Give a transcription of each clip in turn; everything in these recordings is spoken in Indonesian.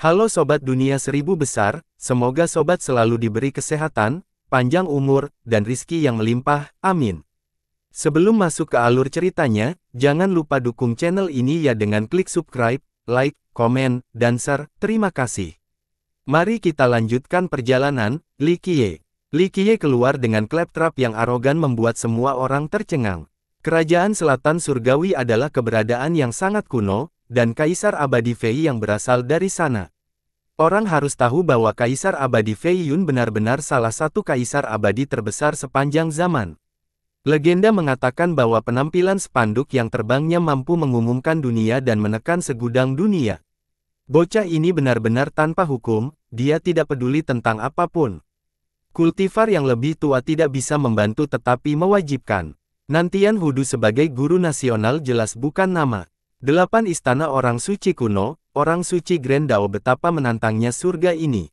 Halo Sobat Dunia Seribu Besar, semoga Sobat selalu diberi kesehatan, panjang umur, dan rizki yang melimpah, amin. Sebelum masuk ke alur ceritanya, jangan lupa dukung channel ini ya dengan klik subscribe, like, komen, dan share, terima kasih. Mari kita lanjutkan perjalanan, Likie. Likie keluar dengan claptrap yang arogan membuat semua orang tercengang. Kerajaan Selatan Surgawi adalah keberadaan yang sangat kuno, dan Kaisar Abadi Fei yang berasal dari sana. Orang harus tahu bahwa Kaisar Abadi Fei Yun benar-benar salah satu Kaisar Abadi terbesar sepanjang zaman. Legenda mengatakan bahwa penampilan spanduk yang terbangnya mampu mengumumkan dunia dan menekan segudang dunia. Bocah ini benar-benar tanpa hukum, dia tidak peduli tentang apapun. Kultivar yang lebih tua tidak bisa membantu tetapi mewajibkan. Nantian Hudu sebagai guru nasional jelas bukan nama. Delapan istana orang suci kuno, orang suci Grendau betapa menantangnya surga ini.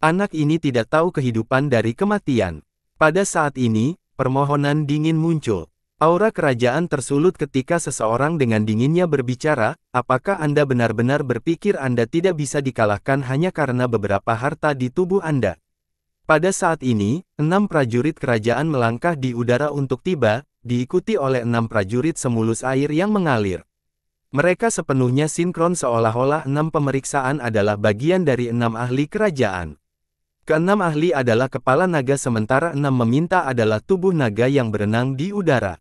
Anak ini tidak tahu kehidupan dari kematian. Pada saat ini, permohonan dingin muncul. Aura kerajaan tersulut ketika seseorang dengan dinginnya berbicara, apakah Anda benar-benar berpikir Anda tidak bisa dikalahkan hanya karena beberapa harta di tubuh Anda? Pada saat ini, enam prajurit kerajaan melangkah di udara untuk tiba, diikuti oleh enam prajurit semulus air yang mengalir. Mereka sepenuhnya sinkron seolah-olah enam pemeriksaan adalah bagian dari enam ahli kerajaan. Keenam ahli adalah kepala naga sementara enam meminta adalah tubuh naga yang berenang di udara.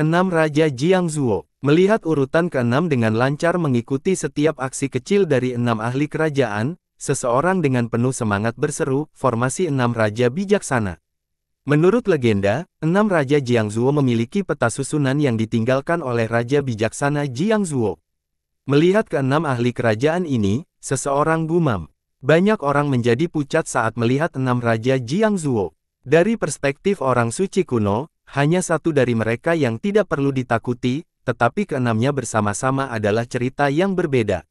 Enam Raja Jiang Zuo melihat urutan keenam dengan lancar mengikuti setiap aksi kecil dari enam ahli kerajaan, seseorang dengan penuh semangat berseru, formasi enam Raja Bijaksana. Menurut legenda, enam Raja Jiangzuo memiliki peta susunan yang ditinggalkan oleh Raja Bijaksana Jiangzuo. Melihat keenam ahli kerajaan ini, seseorang gumam. Banyak orang menjadi pucat saat melihat enam Raja Jiangzuo. Dari perspektif orang suci kuno, hanya satu dari mereka yang tidak perlu ditakuti, tetapi keenamnya bersama-sama adalah cerita yang berbeda.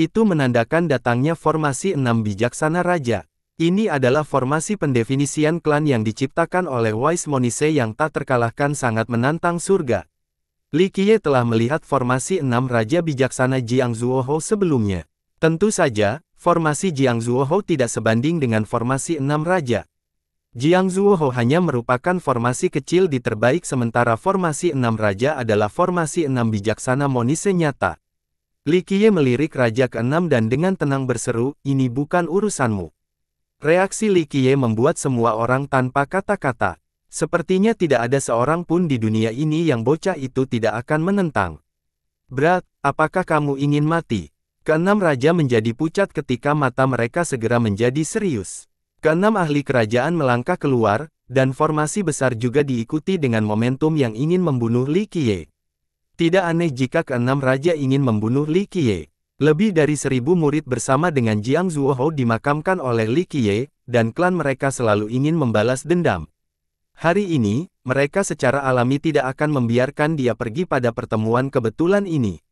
Itu menandakan datangnya formasi enam bijaksana raja. Ini adalah formasi pendefinisian klan yang diciptakan oleh Wise Monise yang tak terkalahkan sangat menantang surga. Li Qiye telah melihat formasi enam Raja Bijaksana Jiang Zuoho sebelumnya. Tentu saja, formasi Jiang Zuoho tidak sebanding dengan formasi enam Raja. Jiang Zuoho hanya merupakan formasi kecil di terbaik sementara formasi enam Raja adalah formasi enam Bijaksana Monise nyata. Li Qiye melirik Raja keenam dan dengan tenang berseru, ini bukan urusanmu. Reaksi Li Qiye membuat semua orang tanpa kata-kata. Sepertinya tidak ada seorang pun di dunia ini yang bocah itu tidak akan menentang. Berat, apakah kamu ingin mati? Keenam raja menjadi pucat ketika mata mereka segera menjadi serius. Keenam ahli kerajaan melangkah keluar, dan formasi besar juga diikuti dengan momentum yang ingin membunuh Li Qiye. Tidak aneh jika keenam raja ingin membunuh Li Qiye. Lebih dari seribu murid bersama dengan Jiang Zuoho dimakamkan oleh Li Qiye, dan klan mereka selalu ingin membalas dendam. Hari ini, mereka secara alami tidak akan membiarkan dia pergi pada pertemuan kebetulan ini.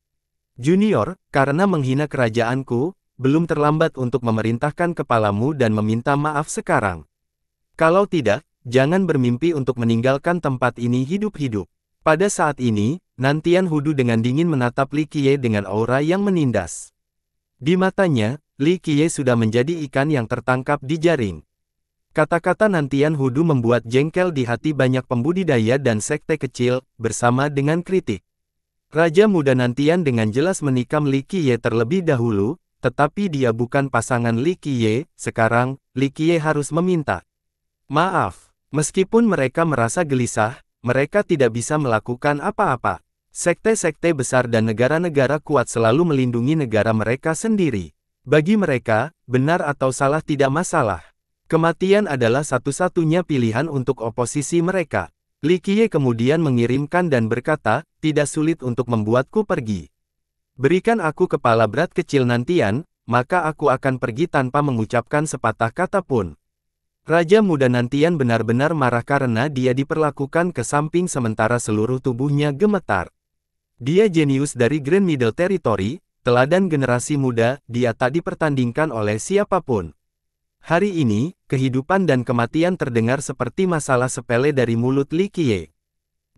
Junior, karena menghina kerajaanku, belum terlambat untuk memerintahkan kepalamu dan meminta maaf sekarang. Kalau tidak, jangan bermimpi untuk meninggalkan tempat ini hidup-hidup. Pada saat ini, Nantian Hudu dengan dingin menatap Li Qiye dengan aura yang menindas. Di matanya, Li Qiye sudah menjadi ikan yang tertangkap di jaring. Kata-kata Nantian Hudu membuat jengkel di hati banyak pembudidaya dan sekte kecil, bersama dengan kritik. Raja muda Nantian dengan jelas menikam Li Qiye terlebih dahulu, tetapi dia bukan pasangan Li Qiye, sekarang, Li Qiye harus meminta. Maaf, meskipun mereka merasa gelisah, mereka tidak bisa melakukan apa-apa. Sekte-sekte besar dan negara-negara kuat selalu melindungi negara mereka sendiri. Bagi mereka, benar atau salah tidak masalah. Kematian adalah satu-satunya pilihan untuk oposisi mereka. Likie kemudian mengirimkan dan berkata, tidak sulit untuk membuatku pergi. Berikan aku kepala berat kecil nantian, maka aku akan pergi tanpa mengucapkan sepatah kata pun. Raja muda nantian benar-benar marah karena dia diperlakukan ke samping sementara seluruh tubuhnya gemetar. Dia jenius dari Grand Middle Territory, teladan generasi muda, dia tak dipertandingkan oleh siapapun. Hari ini, kehidupan dan kematian terdengar seperti masalah sepele dari mulut Li Qiye.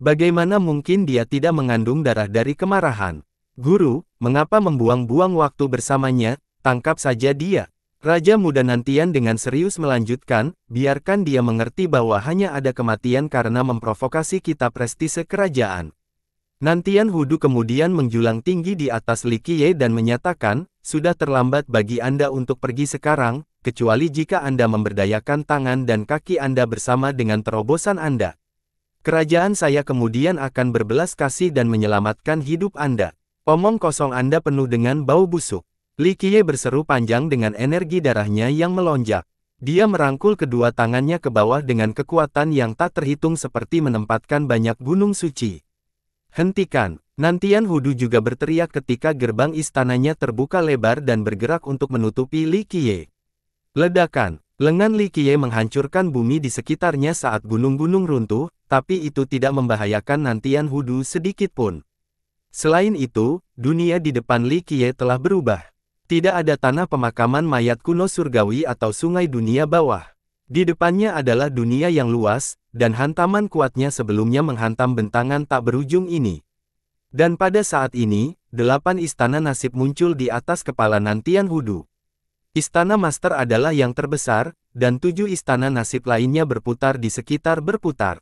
Bagaimana mungkin dia tidak mengandung darah dari kemarahan? Guru, mengapa membuang-buang waktu bersamanya, tangkap saja dia. Raja muda Nantian dengan serius melanjutkan, biarkan dia mengerti bahwa hanya ada kematian karena memprovokasi kita prestise kerajaan. Nantian Hudu kemudian menjulang tinggi di atas Li Qiye dan menyatakan, sudah terlambat bagi Anda untuk pergi sekarang, kecuali jika Anda memberdayakan tangan dan kaki Anda bersama dengan terobosan Anda. Kerajaan saya kemudian akan berbelas kasih dan menyelamatkan hidup Anda. Omong kosong Anda penuh dengan bau busuk. Li Qiye berseru panjang dengan energi darahnya yang melonjak. Dia merangkul kedua tangannya ke bawah dengan kekuatan yang tak terhitung seperti menempatkan banyak gunung suci. Hentikan, Nantian Hudu juga berteriak ketika gerbang istananya terbuka lebar dan bergerak untuk menutupi Li Qiye. Ledakan, lengan Li Qiye menghancurkan bumi di sekitarnya saat gunung-gunung runtuh, tapi itu tidak membahayakan Nantian Hudu sedikit pun. Selain itu, dunia di depan Li Qiye telah berubah. Tidak ada tanah pemakaman mayat kuno surgawi atau sungai dunia bawah. Di depannya adalah dunia yang luas, dan hantaman kuatnya sebelumnya menghantam bentangan tak berujung ini. Dan pada saat ini, delapan istana nasib muncul di atas kepala Nantian Hudu. Istana Master adalah yang terbesar, dan tujuh istana nasib lainnya berputar di sekitar berputar.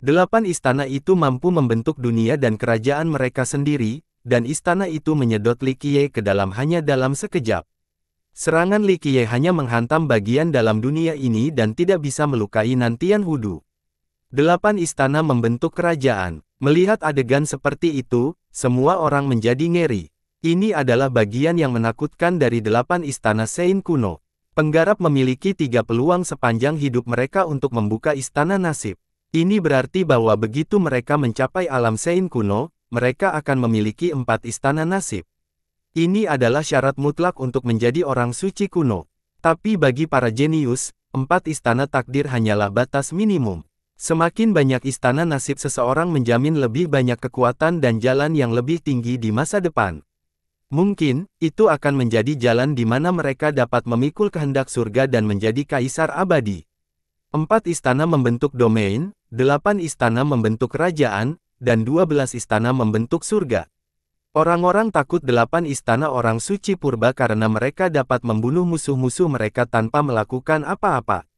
Delapan istana itu mampu membentuk dunia dan kerajaan mereka sendiri, dan istana itu menyedot Likie ke dalam hanya dalam sekejap. Serangan Likie hanya menghantam bagian dalam dunia ini dan tidak bisa melukai Nantian Hudu. Delapan istana membentuk kerajaan. Melihat adegan seperti itu, semua orang menjadi ngeri. Ini adalah bagian yang menakutkan dari delapan istana Sein kuno. Penggarap memiliki tiga peluang sepanjang hidup mereka untuk membuka istana nasib. Ini berarti bahwa begitu mereka mencapai alam Sein kuno, mereka akan memiliki empat istana nasib. Ini adalah syarat mutlak untuk menjadi orang suci kuno. Tapi bagi para jenius, empat istana takdir hanyalah batas minimum. Semakin banyak istana nasib seseorang menjamin lebih banyak kekuatan dan jalan yang lebih tinggi di masa depan. Mungkin, itu akan menjadi jalan di mana mereka dapat memikul kehendak surga dan menjadi kaisar abadi. Empat istana membentuk domain, delapan istana membentuk kerajaan, dan dua belas istana membentuk surga. Orang-orang takut delapan istana orang suci purba karena mereka dapat membunuh musuh-musuh mereka tanpa melakukan apa-apa.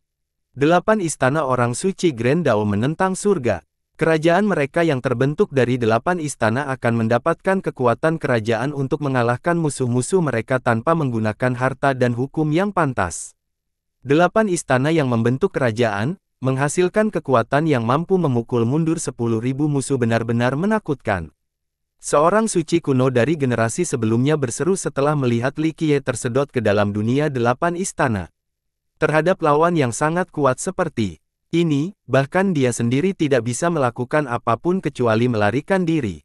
Delapan istana orang suci Grand Dao menentang surga. Kerajaan mereka yang terbentuk dari delapan istana akan mendapatkan kekuatan kerajaan untuk mengalahkan musuh-musuh mereka tanpa menggunakan harta dan hukum yang pantas. Delapan istana yang membentuk kerajaan, menghasilkan kekuatan yang mampu memukul mundur sepuluh ribu musuh benar-benar menakutkan. Seorang suci kuno dari generasi sebelumnya berseru setelah melihat Li Qiye tersedot ke dalam dunia delapan istana. Terhadap lawan yang sangat kuat seperti ini, bahkan dia sendiri tidak bisa melakukan apapun kecuali melarikan diri.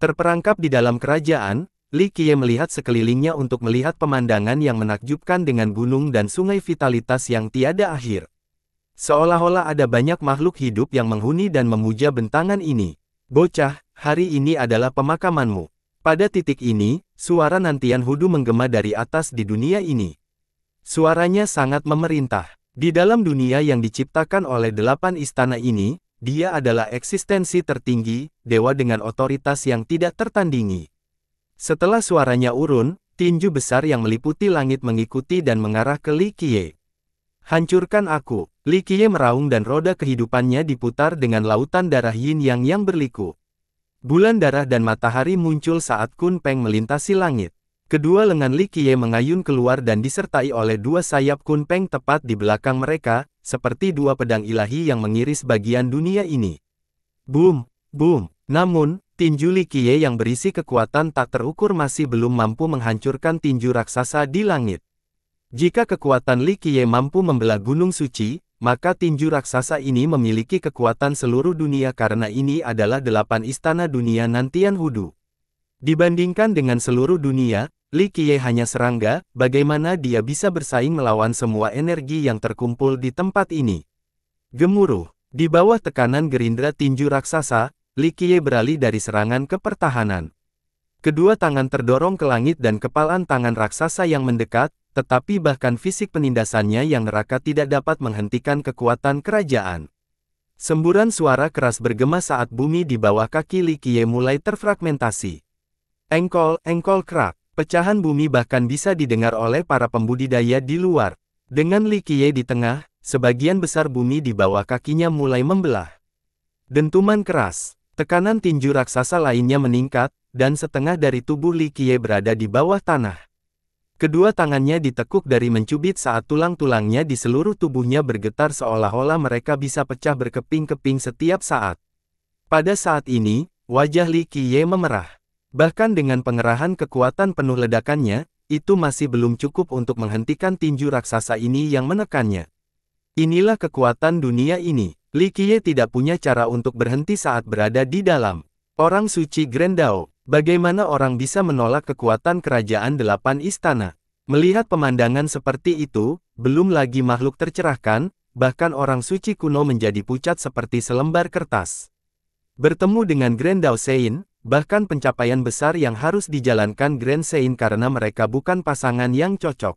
Terperangkap di dalam kerajaan, Li Qiye melihat sekelilingnya untuk melihat pemandangan yang menakjubkan dengan gunung dan sungai vitalitas yang tiada akhir. Seolah-olah ada banyak makhluk hidup yang menghuni dan memuja bentangan ini. Bocah, hari ini adalah pemakamanmu. Pada titik ini, suara nantian hudu menggema dari atas di dunia ini. Suaranya sangat memerintah. Di dalam dunia yang diciptakan oleh delapan istana ini, dia adalah eksistensi tertinggi, dewa dengan otoritas yang tidak tertandingi. Setelah suaranya urun, tinju besar yang meliputi langit mengikuti dan mengarah ke Li Qiye. Hancurkan aku, Li Qiye meraung dan roda kehidupannya diputar dengan lautan darah yin yang yang berliku. Bulan darah dan matahari muncul saat Kun Peng melintasi langit. Kedua lengan Li Qiye mengayun keluar dan disertai oleh dua sayap kunpeng tepat di belakang mereka, seperti dua pedang ilahi yang mengiris bagian dunia ini. Boom, boom. Namun, tinju Li Qiye yang berisi kekuatan tak terukur masih belum mampu menghancurkan tinju raksasa di langit. Jika kekuatan Li Qiye mampu membelah gunung suci, maka tinju raksasa ini memiliki kekuatan seluruh dunia karena ini adalah delapan istana dunia nantian Hudu. Dibandingkan dengan seluruh dunia, Li Qiye hanya serangga, bagaimana dia bisa bersaing melawan semua energi yang terkumpul di tempat ini? Gemuruh. Di bawah tekanan gerindra tinju raksasa, Li Qiye beralih dari serangan ke pertahanan. Kedua tangan terdorong ke langit dan kepalan tangan raksasa yang mendekat, tetapi bahkan fisik penindasannya yang neraka tidak dapat menghentikan kekuatan kerajaan. Semburan suara keras bergema saat bumi di bawah kaki Li Qiye mulai terfragmentasi. Engkol, engkol kerak. Pecahan bumi bahkan bisa didengar oleh para pembudidaya di luar. Dengan Li Qiye di tengah, sebagian besar bumi di bawah kakinya mulai membelah. Dentuman keras, tekanan tinju raksasa lainnya meningkat, dan setengah dari tubuh Li Qiye berada di bawah tanah. Kedua tangannya ditekuk dari mencubit saat tulang-tulangnya di seluruh tubuhnya bergetar seolah-olah mereka bisa pecah berkeping-keping setiap saat. Pada saat ini, wajah Li Qiye memerah. Bahkan dengan pengerahan kekuatan penuh ledakannya, itu masih belum cukup untuk menghentikan tinju raksasa ini yang menekannya. Inilah kekuatan dunia ini. Li Qiye tidak punya cara untuk berhenti saat berada di dalam. Orang suci Grendao, bagaimana orang bisa menolak kekuatan kerajaan delapan istana? Melihat pemandangan seperti itu, belum lagi makhluk tercerahkan, bahkan orang suci kuno menjadi pucat seperti selembar kertas. Bertemu dengan Grendao Sein, bahkan pencapaian besar yang harus dijalankan Grand Sein karena mereka bukan pasangan yang cocok.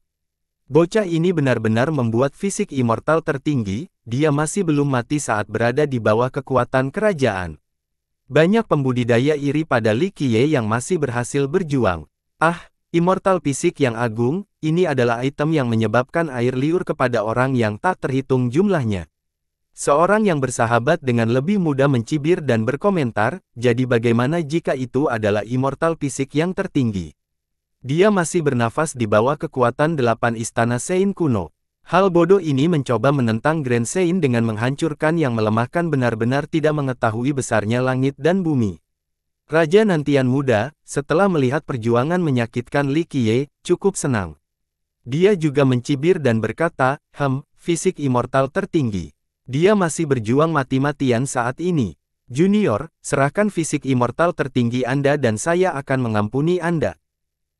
Bocah ini benar-benar membuat fisik immortal tertinggi, dia masih belum mati saat berada di bawah kekuatan kerajaan. Banyak pembudidaya iri pada Li Qiye yang masih berhasil berjuang. Ah, immortal fisik yang agung, ini adalah item yang menyebabkan air liur kepada orang yang tak terhitung jumlahnya. Seorang yang bersahabat dengan lebih mudah mencibir dan berkomentar, jadi bagaimana jika itu adalah immortal fisik yang tertinggi? Dia masih bernafas di bawah kekuatan delapan istana Sein kuno. Hal bodoh ini mencoba menentang Grand Sein dengan menghancurkan yang melemahkan benar-benar tidak mengetahui besarnya langit dan bumi. Raja Nantian muda, setelah melihat perjuangan menyakitkan Li Qiye, cukup senang. Dia juga mencibir dan berkata, hem, fisik immortal tertinggi. Dia masih berjuang mati-matian saat ini. Junior, serahkan fisik immortal tertinggi Anda dan saya akan mengampuni Anda.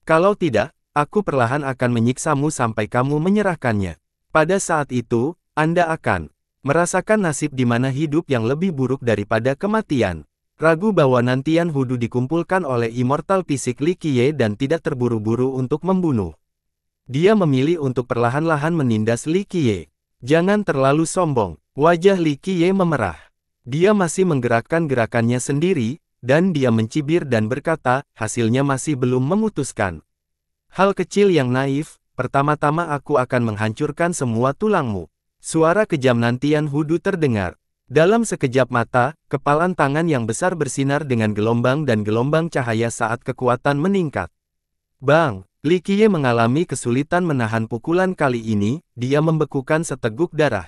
Kalau tidak, aku perlahan akan menyiksamu sampai kamu menyerahkannya. Pada saat itu, Anda akan merasakan nasib di mana hidup yang lebih buruk daripada kematian. Ragu bahwa nantian Hudu dikumpulkan oleh immortal fisik Likie dan tidak terburu-buru untuk membunuh. Dia memilih untuk perlahan-lahan menindas Likie. Jangan terlalu sombong. Wajah Li Qiye memerah. Dia masih menggerakkan gerakannya sendiri, dan dia mencibir dan berkata, hasilnya masih belum memutuskan. Hal kecil yang naif, pertama-tama aku akan menghancurkan semua tulangmu. Suara kejam nantian Hudu terdengar. Dalam sekejap mata, kepalan tangan yang besar bersinar dengan gelombang dan gelombang cahaya saat kekuatan meningkat. Bang, Li Qiye mengalami kesulitan menahan pukulan kali ini, dia membekukan seteguk darah.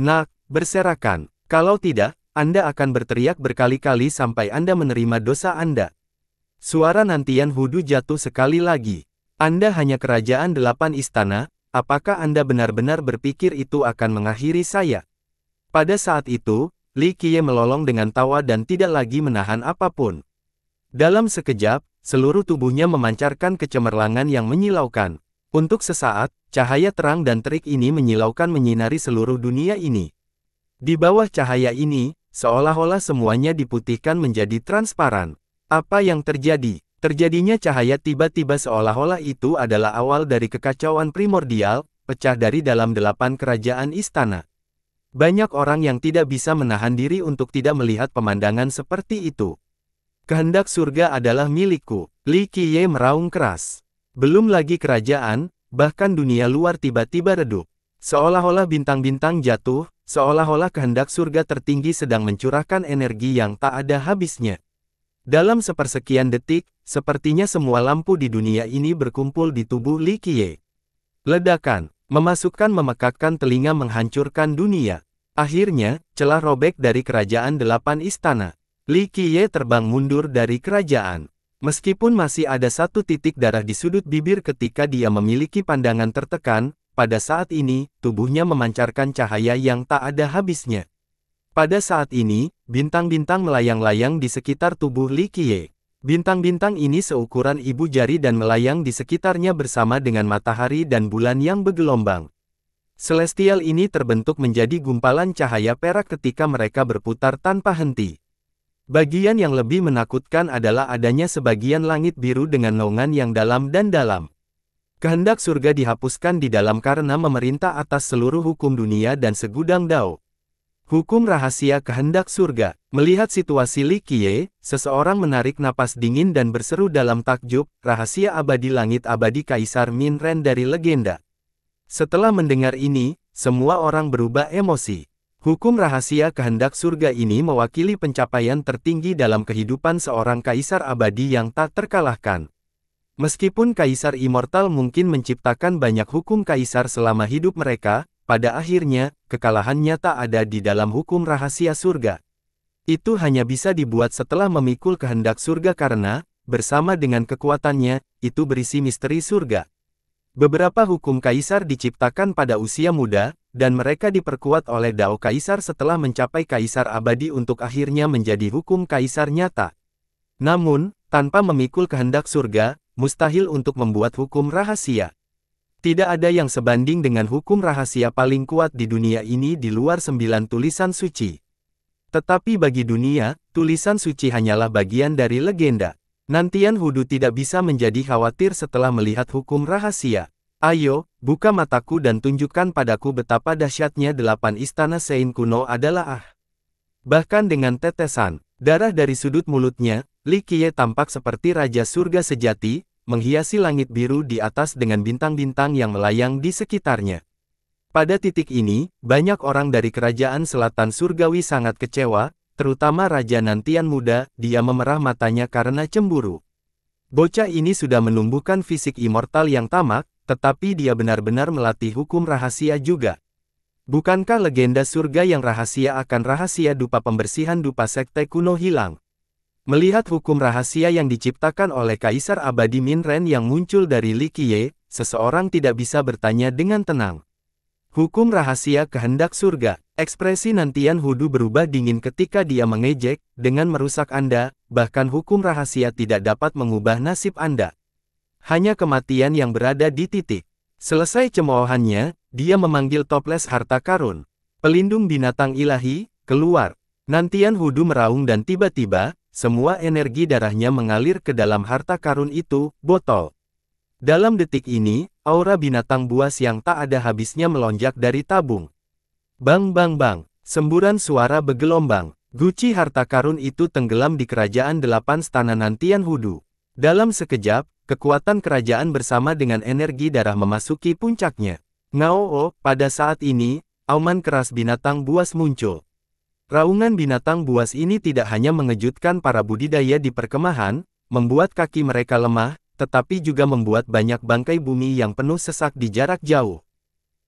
Nak, berserakan. Kalau tidak, Anda akan berteriak berkali-kali sampai Anda menerima dosa Anda. Suara nantian Hudu jatuh sekali lagi. Anda hanya kerajaan delapan istana, apakah Anda benar-benar berpikir itu akan mengakhiri saya? Pada saat itu, Li Qiye melolong dengan tawa dan tidak lagi menahan apapun. Dalam sekejap, seluruh tubuhnya memancarkan kecemerlangan yang menyilaukan. Untuk sesaat, cahaya terang dan terik ini menyilaukan menyinari seluruh dunia ini. Di bawah cahaya ini, seolah-olah semuanya diputihkan menjadi transparan. Apa yang terjadi? Terjadinya cahaya tiba-tiba seolah-olah itu adalah awal dari kekacauan primordial, pecah dari dalam delapan kerajaan istana. Banyak orang yang tidak bisa menahan diri untuk tidak melihat pemandangan seperti itu. Kehendak surga adalah milikku. Li Qiye meraung keras. Belum lagi kerajaan, bahkan dunia luar tiba-tiba redup. Seolah-olah bintang-bintang jatuh, seolah-olah kehendak surga tertinggi sedang mencurahkan energi yang tak ada habisnya. Dalam sepersekian detik, sepertinya semua lampu di dunia ini berkumpul di tubuh Li Qiye. Ledakan, memasukkan memekakkan telinga menghancurkan dunia. Akhirnya, celah robek dari kerajaan delapan istana. Li Qiye terbang mundur dari kerajaan. Meskipun masih ada satu titik darah di sudut bibir ketika dia memiliki pandangan tertekan, pada saat ini, tubuhnya memancarkan cahaya yang tak ada habisnya. Pada saat ini, bintang-bintang melayang-layang di sekitar tubuh Li Qiye. Bintang-bintang ini seukuran ibu jari dan melayang di sekitarnya bersama dengan matahari dan bulan yang bergelombang. Celestial ini terbentuk menjadi gumpalan cahaya perak ketika mereka berputar tanpa henti. Bagian yang lebih menakutkan adalah adanya sebagian langit biru dengan naungan yang dalam dan dalam. Kehendak surga dihapuskan di dalam karena memerintah atas seluruh hukum dunia dan segudang dao. Hukum rahasia kehendak surga. Melihat situasi Li Qiye, seseorang menarik napas dingin dan berseru dalam takjub, rahasia abadi langit abadi Kaisar Min Ren dari legenda. Setelah mendengar ini, semua orang berubah emosi. Hukum rahasia kehendak surga ini mewakili pencapaian tertinggi dalam kehidupan seorang kaisar abadi yang tak terkalahkan. Meskipun kaisar immortal mungkin menciptakan banyak hukum kaisar selama hidup mereka, pada akhirnya, kekalahannya tak ada di dalam hukum rahasia surga. Itu hanya bisa dibuat setelah memikul kehendak surga karena, bersama dengan kekuatannya, itu berisi misteri surga. Beberapa hukum kaisar diciptakan pada usia muda, dan mereka diperkuat oleh Dao Kaisar setelah mencapai Kaisar Abadi untuk akhirnya menjadi hukum Kaisar nyata. Namun, tanpa memikul kehendak surga, mustahil untuk membuat hukum rahasia. Tidak ada yang sebanding dengan hukum rahasia paling kuat di dunia ini di luar sembilan tulisan suci. Tetapi bagi dunia, tulisan suci hanyalah bagian dari legenda. Nantian Hudu tidak bisa menjadi khawatir setelah melihat hukum rahasia. Ayo, buka mataku dan tunjukkan padaku betapa dahsyatnya delapan istana Sein kuno adalah ah. Bahkan dengan tetesan, darah dari sudut mulutnya, Li Qiye tampak seperti Raja Surga Sejati, menghiasi langit biru di atas dengan bintang-bintang yang melayang di sekitarnya. Pada titik ini, banyak orang dari kerajaan selatan surgawi sangat kecewa, terutama Raja Nantian Muda, dia memerah matanya karena cemburu. Bocah ini sudah menumbuhkan fisik immortal yang tamak, tetapi dia benar-benar melatih hukum rahasia juga. Bukankah legenda surga yang rahasia akan rahasia dupa pembersihan dupa sekte kuno hilang? Melihat hukum rahasia yang diciptakan oleh Kaisar Abadi Minren yang muncul dari Likiye, seseorang tidak bisa bertanya dengan tenang. Hukum rahasia kehendak surga, ekspresi nantian Hudu berubah dingin ketika dia mengejek, dengan merusak Anda, bahkan hukum rahasia tidak dapat mengubah nasib Anda. Hanya kematian yang berada di titik. Selesai cemoohannya, dia memanggil toples harta karun. Pelindung binatang ilahi, keluar. Nantian Hudu meraung dan tiba-tiba, semua energi darahnya mengalir ke dalam harta karun itu, botol. Dalam detik ini, aura binatang buas yang tak ada habisnya melonjak dari tabung. Bang bang bang, semburan suara bergelombang. Guci harta karun itu tenggelam di kerajaan delapan stana Nantian Hudu. Dalam sekejap, kekuatan kerajaan bersama dengan energi darah memasuki puncaknya. ngao pada saat ini, auman keras binatang buas muncul. Raungan binatang buas ini tidak hanya mengejutkan para budidaya di perkemahan, membuat kaki mereka lemah, tetapi juga membuat banyak bangkai bumi yang penuh sesak di jarak jauh.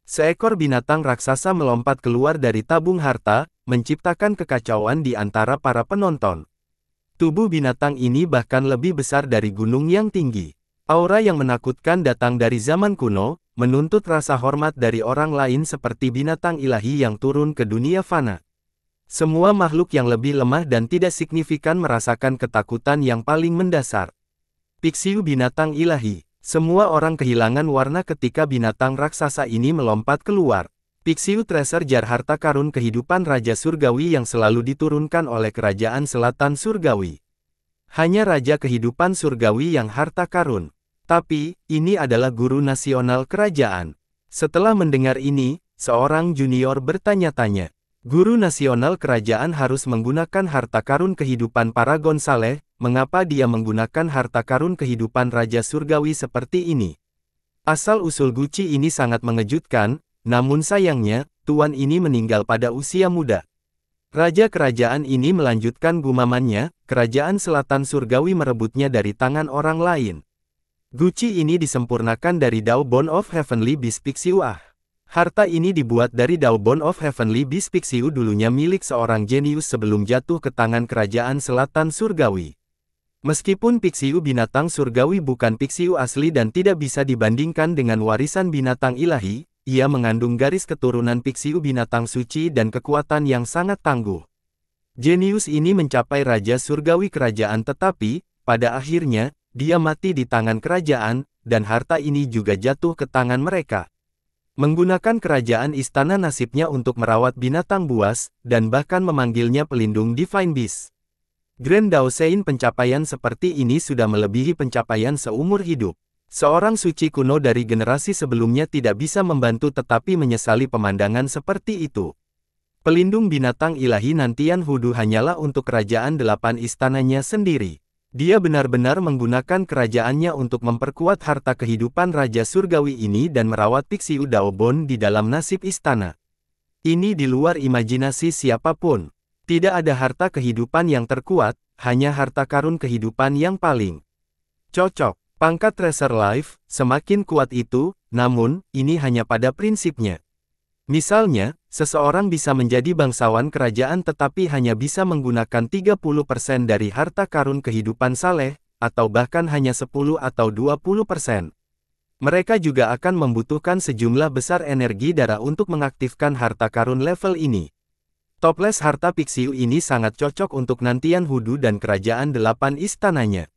Seekor binatang raksasa melompat keluar dari tabung harta, menciptakan kekacauan di antara para penonton. Tubuh binatang ini bahkan lebih besar dari gunung yang tinggi. Aura yang menakutkan datang dari zaman kuno, menuntut rasa hormat dari orang lain seperti binatang ilahi yang turun ke dunia fana. Semua makhluk yang lebih lemah dan tidak signifikan merasakan ketakutan yang paling mendasar. Pixiu binatang ilahi, semua orang kehilangan warna ketika binatang raksasa ini melompat keluar. Pixiu Treasure Jar harta karun kehidupan Raja Surgawi yang selalu diturunkan oleh Kerajaan Selatan Surgawi. Hanya Raja Kehidupan Surgawi yang harta karun. Tapi, ini adalah guru nasional kerajaan. Setelah mendengar ini, seorang junior bertanya-tanya. Guru nasional kerajaan harus menggunakan harta karun kehidupan paragon saleh. mengapa dia menggunakan harta karun kehidupan Raja Surgawi seperti ini? Asal-usul Gucci ini sangat mengejutkan, namun sayangnya, tuan ini meninggal pada usia muda. Raja kerajaan ini melanjutkan gumamannya, kerajaan selatan surgawi merebutnya dari tangan orang lain. Gucci ini disempurnakan dari Dao bone of Heavenly Bispixiuah. Harta ini dibuat dari Dao bone of Heavenly Bispixiu dulunya milik seorang jenius sebelum jatuh ke tangan kerajaan selatan surgawi. Meskipun Pixiu binatang surgawi bukan Pixiu asli dan tidak bisa dibandingkan dengan warisan binatang ilahi, ia mengandung garis keturunan Pixiu binatang suci dan kekuatan yang sangat tangguh. Jenius ini mencapai Raja Surgawi Kerajaan tetapi, pada akhirnya, dia mati di tangan kerajaan, dan harta ini juga jatuh ke tangan mereka. Menggunakan kerajaan istana nasibnya untuk merawat binatang buas, dan bahkan memanggilnya pelindung Divine Beast. Grand Daosein pencapaian seperti ini sudah melebihi pencapaian seumur hidup. Seorang suci kuno dari generasi sebelumnya tidak bisa membantu tetapi menyesali pemandangan seperti itu. Pelindung binatang ilahi Nantian Hudu hanyalah untuk kerajaan delapan istananya sendiri. Dia benar-benar menggunakan kerajaannya untuk memperkuat harta kehidupan Raja Surgawi ini dan merawat Pixiu Daobon di dalam nasib istana. Ini di luar imajinasi siapapun. Tidak ada harta kehidupan yang terkuat, hanya harta karun kehidupan yang paling cocok. Pangkat Tracer Life, semakin kuat itu, namun, ini hanya pada prinsipnya. Misalnya, seseorang bisa menjadi bangsawan kerajaan tetapi hanya bisa menggunakan 30% dari harta karun kehidupan saleh, atau bahkan hanya 10 atau 20%. Mereka juga akan membutuhkan sejumlah besar energi darah untuk mengaktifkan harta karun level ini. Toples harta piksiu ini sangat cocok untuk nantian Hudu dan kerajaan delapan istananya.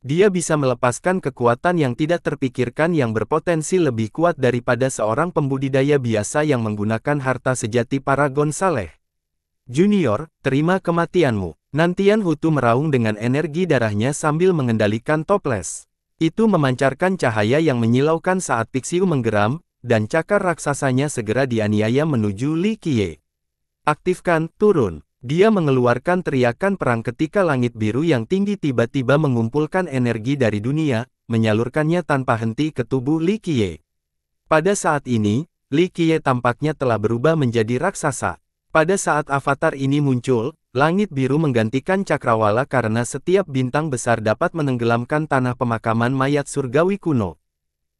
Dia bisa melepaskan kekuatan yang tidak terpikirkan yang berpotensi lebih kuat daripada seorang pembudidaya biasa yang menggunakan harta sejati para Gonsaleh. Junior, terima kematianmu. Nantian Hutu meraung dengan energi darahnya sambil mengendalikan toples. Itu memancarkan cahaya yang menyilaukan saat Pixiu menggeram, dan cakar raksasanya segera dianiaya menuju Li Aktifkan, turun. Dia mengeluarkan teriakan perang ketika langit biru yang tinggi tiba-tiba mengumpulkan energi dari dunia, menyalurkannya tanpa henti ke tubuh Li Qiye. Pada saat ini, Li Qiye tampaknya telah berubah menjadi raksasa. Pada saat avatar ini muncul, langit biru menggantikan cakrawala karena setiap bintang besar dapat menenggelamkan tanah pemakaman mayat surgawi kuno.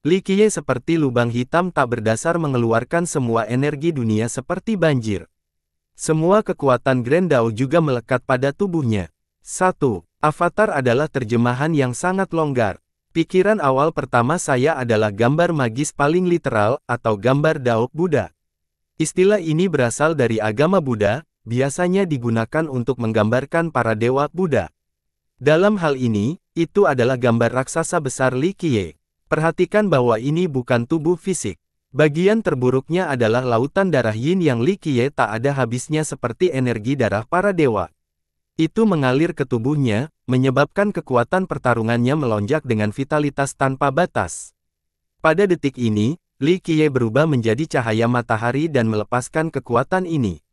Li Qiye seperti lubang hitam tak berdasar mengeluarkan semua energi dunia seperti banjir. Semua kekuatan Grendau juga melekat pada tubuhnya. 1. Avatar adalah terjemahan yang sangat longgar. Pikiran awal pertama saya adalah gambar magis paling literal, atau gambar Daok Buddha. Istilah ini berasal dari agama Buddha, biasanya digunakan untuk menggambarkan para dewa Buddha. Dalam hal ini, itu adalah gambar raksasa besar Li Perhatikan bahwa ini bukan tubuh fisik. Bagian terburuknya adalah lautan darah yin yang Li Qiye tak ada habisnya seperti energi darah para dewa. Itu mengalir ke tubuhnya, menyebabkan kekuatan pertarungannya melonjak dengan vitalitas tanpa batas. Pada detik ini, Li Qiye berubah menjadi cahaya matahari dan melepaskan kekuatan ini.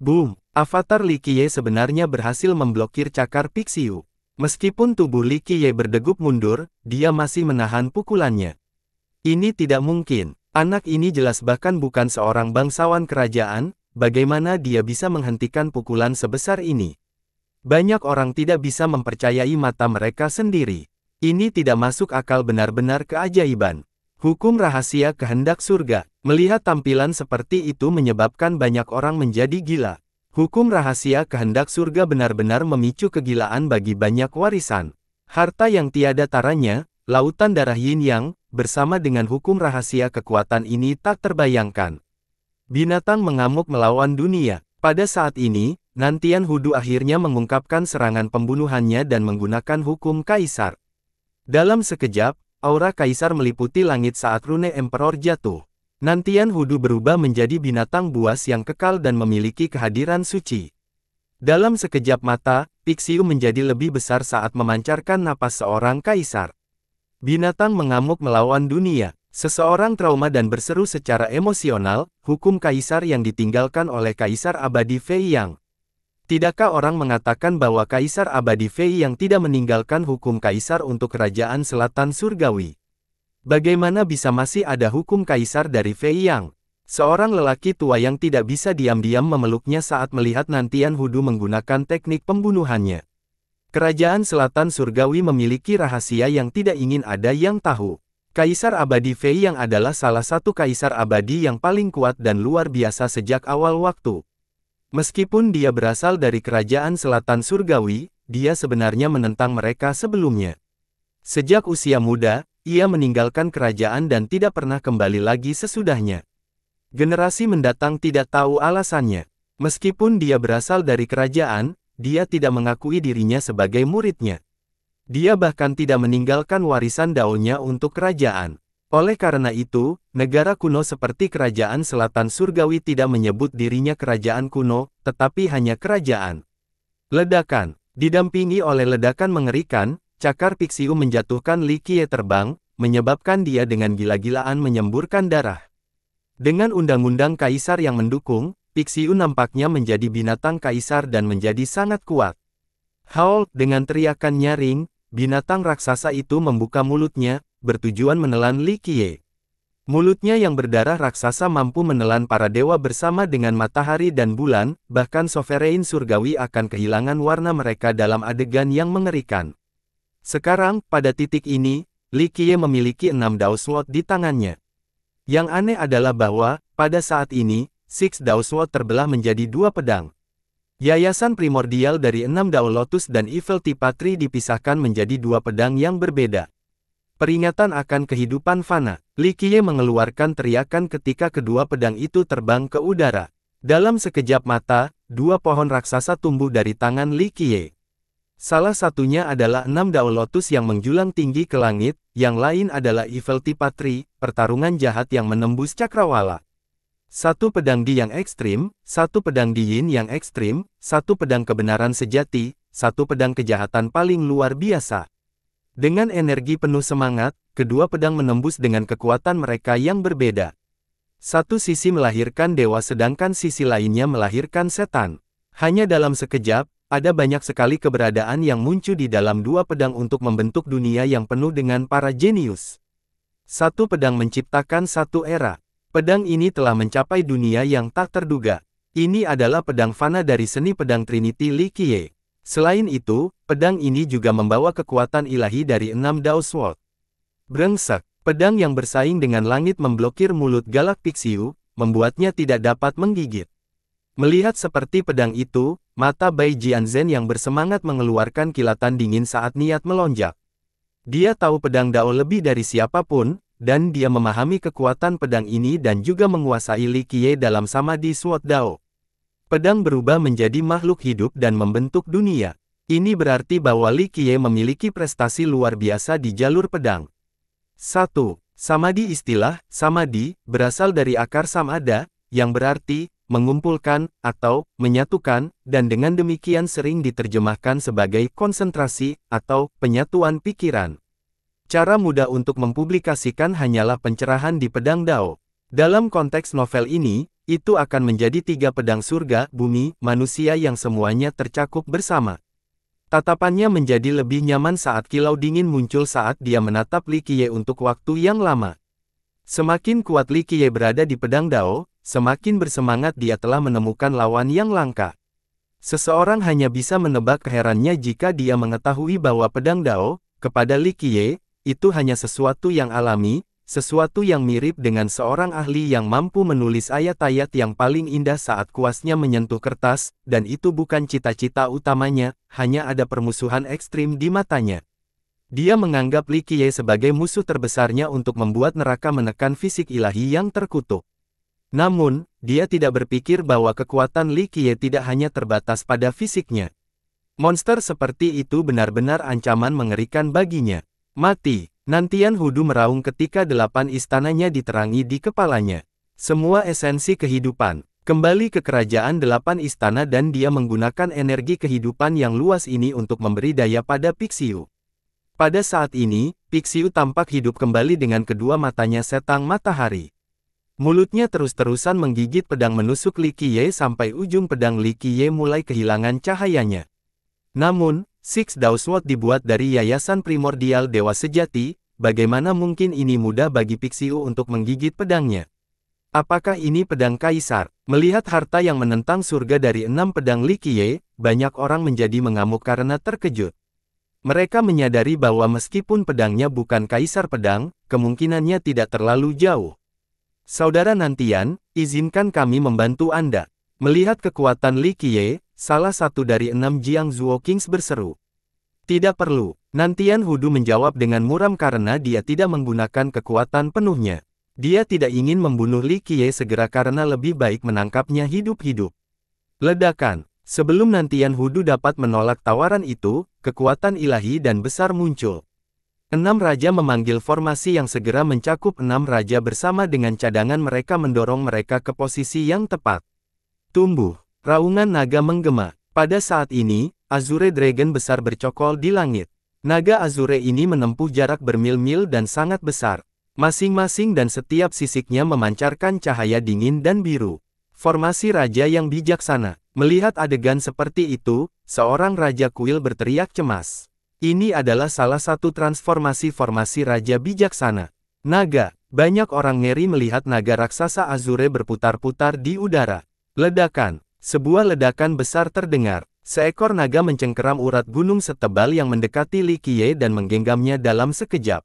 Boom! Avatar Li Qiye sebenarnya berhasil memblokir cakar Pixiu. Meskipun tubuh Li Qiye berdegup mundur, dia masih menahan pukulannya. Ini tidak mungkin. Anak ini jelas bahkan bukan seorang bangsawan kerajaan, bagaimana dia bisa menghentikan pukulan sebesar ini? Banyak orang tidak bisa mempercayai mata mereka sendiri. Ini tidak masuk akal benar-benar keajaiban. Hukum rahasia kehendak surga, melihat tampilan seperti itu menyebabkan banyak orang menjadi gila. Hukum rahasia kehendak surga benar-benar memicu kegilaan bagi banyak warisan. Harta yang tiada taranya, lautan darah yin yang, bersama dengan hukum rahasia kekuatan ini tak terbayangkan. Binatang mengamuk melawan dunia. Pada saat ini, Nantian Hudu akhirnya mengungkapkan serangan pembunuhannya dan menggunakan hukum kaisar. Dalam sekejap, aura kaisar meliputi langit saat rune emperor jatuh. Nantian Hudu berubah menjadi binatang buas yang kekal dan memiliki kehadiran suci. Dalam sekejap mata, Pixiu menjadi lebih besar saat memancarkan napas seorang kaisar. Binatang mengamuk melawan dunia. Seseorang trauma dan berseru secara emosional, hukum kaisar yang ditinggalkan oleh kaisar abadi Fei Yang. Tidakkah orang mengatakan bahwa kaisar abadi Fei Yang tidak meninggalkan hukum kaisar untuk kerajaan selatan surgawi? Bagaimana bisa masih ada hukum kaisar dari Fei Yang? Seorang lelaki tua yang tidak bisa diam-diam memeluknya saat melihat Nantian Hudu menggunakan teknik pembunuhannya. Kerajaan Selatan Surgawi memiliki rahasia yang tidak ingin ada yang tahu. Kaisar Abadi Fei yang adalah salah satu kaisar abadi yang paling kuat dan luar biasa sejak awal waktu. Meskipun dia berasal dari Kerajaan Selatan Surgawi, dia sebenarnya menentang mereka sebelumnya. Sejak usia muda, ia meninggalkan kerajaan dan tidak pernah kembali lagi sesudahnya. Generasi mendatang tidak tahu alasannya. Meskipun dia berasal dari kerajaan, dia tidak mengakui dirinya sebagai muridnya. Dia bahkan tidak meninggalkan warisan daunnya untuk kerajaan. Oleh karena itu, negara kuno seperti kerajaan selatan surgawi tidak menyebut dirinya kerajaan kuno, tetapi hanya kerajaan. Ledakan, didampingi oleh ledakan mengerikan, cakar Pixiu menjatuhkan Likie terbang, menyebabkan dia dengan gila-gilaan menyemburkan darah. Dengan undang-undang kaisar yang mendukung, Pixiu nampaknya menjadi binatang kaisar dan menjadi sangat kuat. Hal dengan teriakan nyaring, binatang raksasa itu membuka mulutnya, bertujuan menelan Li Qiye. Mulutnya yang berdarah raksasa mampu menelan para dewa bersama dengan matahari dan bulan, bahkan sovereign surgawi akan kehilangan warna mereka dalam adegan yang mengerikan. Sekarang, pada titik ini, Li Qiye memiliki enam daus slot di tangannya. Yang aneh adalah bahwa, pada saat ini, Six Dao Sword terbelah menjadi dua pedang. Yayasan primordial dari enam Dao Lotus dan Evil Tipatri dipisahkan menjadi dua pedang yang berbeda. Peringatan akan kehidupan fana, Li Qiye mengeluarkan teriakan ketika kedua pedang itu terbang ke udara. Dalam sekejap mata, dua pohon raksasa tumbuh dari tangan Li Qiye. Salah satunya adalah enam Dao Lotus yang menjulang tinggi ke langit, yang lain adalah Evil Tipatri, pertarungan jahat yang menembus cakrawala. Satu pedang di yang ekstrim, satu pedang di yin yang ekstrim, satu pedang kebenaran sejati, satu pedang kejahatan paling luar biasa. Dengan energi penuh semangat, kedua pedang menembus dengan kekuatan mereka yang berbeda. Satu sisi melahirkan dewa sedangkan sisi lainnya melahirkan setan. Hanya dalam sekejap, ada banyak sekali keberadaan yang muncul di dalam dua pedang untuk membentuk dunia yang penuh dengan para jenius. Satu pedang menciptakan satu era, Pedang ini telah mencapai dunia yang tak terduga. Ini adalah pedang fana dari seni pedang Trinity Li Kie. Selain itu, pedang ini juga membawa kekuatan ilahi dari enam Dao Sword. Brengsek, pedang yang bersaing dengan langit memblokir mulut galak Pixiu, membuatnya tidak dapat menggigit. Melihat seperti pedang itu, mata Bai Jianzhen yang bersemangat mengeluarkan kilatan dingin saat niat melonjak. Dia tahu pedang Dao lebih dari siapapun, dan dia memahami kekuatan pedang ini dan juga menguasai Li Qiye dalam Samadhi Sword Dao. Pedang berubah menjadi makhluk hidup dan membentuk dunia. Ini berarti bahwa Li Qiye memiliki prestasi luar biasa di jalur pedang. 1. Samadhi istilah, Samadhi, berasal dari akar samada, yang berarti, mengumpulkan, atau, menyatukan, dan dengan demikian sering diterjemahkan sebagai konsentrasi, atau, penyatuan pikiran cara mudah untuk mempublikasikan hanyalah pencerahan di pedang Dao. Dalam konteks novel ini, itu akan menjadi tiga pedang surga, bumi, manusia yang semuanya tercakup bersama. Tatapannya menjadi lebih nyaman saat kilau dingin muncul saat dia menatap Li Qiye untuk waktu yang lama. Semakin kuat Li Qiye berada di pedang Dao, semakin bersemangat dia telah menemukan lawan yang langka. Seseorang hanya bisa menebak keherannya jika dia mengetahui bahwa pedang Dao, kepada Li Qiye, itu hanya sesuatu yang alami, sesuatu yang mirip dengan seorang ahli yang mampu menulis ayat-ayat yang paling indah saat kuasnya menyentuh kertas, dan itu bukan cita-cita utamanya, hanya ada permusuhan ekstrim di matanya. Dia menganggap Li Qiye sebagai musuh terbesarnya untuk membuat neraka menekan fisik ilahi yang terkutuk. Namun, dia tidak berpikir bahwa kekuatan Li Qiye tidak hanya terbatas pada fisiknya. Monster seperti itu benar-benar ancaman mengerikan baginya. Mati, Nantian Hudu meraung ketika delapan istananya diterangi di kepalanya. Semua esensi kehidupan, kembali ke kerajaan delapan istana dan dia menggunakan energi kehidupan yang luas ini untuk memberi daya pada Pixiu. Pada saat ini, Pixiu tampak hidup kembali dengan kedua matanya setang matahari. Mulutnya terus-terusan menggigit pedang menusuk Li Qiye sampai ujung pedang Li Qiye mulai kehilangan cahayanya. Namun, Six Dawsword dibuat dari Yayasan Primordial Dewa Sejati, bagaimana mungkin ini mudah bagi Pixiu untuk menggigit pedangnya? Apakah ini pedang kaisar? Melihat harta yang menentang surga dari enam pedang Likie, banyak orang menjadi mengamuk karena terkejut. Mereka menyadari bahwa meskipun pedangnya bukan kaisar pedang, kemungkinannya tidak terlalu jauh. Saudara Nantian, izinkan kami membantu Anda. Melihat kekuatan Li Qiye, salah satu dari enam Jiang Zuo Kings berseru. Tidak perlu, Nantian Hudu menjawab dengan muram karena dia tidak menggunakan kekuatan penuhnya. Dia tidak ingin membunuh Li Qiye segera karena lebih baik menangkapnya hidup-hidup. Ledakan, sebelum Nantian Hudu dapat menolak tawaran itu, kekuatan ilahi dan besar muncul. Enam raja memanggil formasi yang segera mencakup enam raja bersama dengan cadangan mereka mendorong mereka ke posisi yang tepat. Tumbuh. Raungan naga menggema. Pada saat ini, Azure Dragon besar bercokol di langit. Naga Azure ini menempuh jarak bermil-mil dan sangat besar. Masing-masing dan setiap sisiknya memancarkan cahaya dingin dan biru. Formasi raja yang bijaksana. Melihat adegan seperti itu, seorang raja kuil berteriak cemas. Ini adalah salah satu transformasi formasi raja bijaksana. Naga, banyak orang ngeri melihat naga raksasa Azure berputar-putar di udara. Ledakan. Sebuah ledakan besar terdengar. Seekor naga mencengkeram urat gunung setebal yang mendekati Li Qiye dan menggenggamnya dalam sekejap.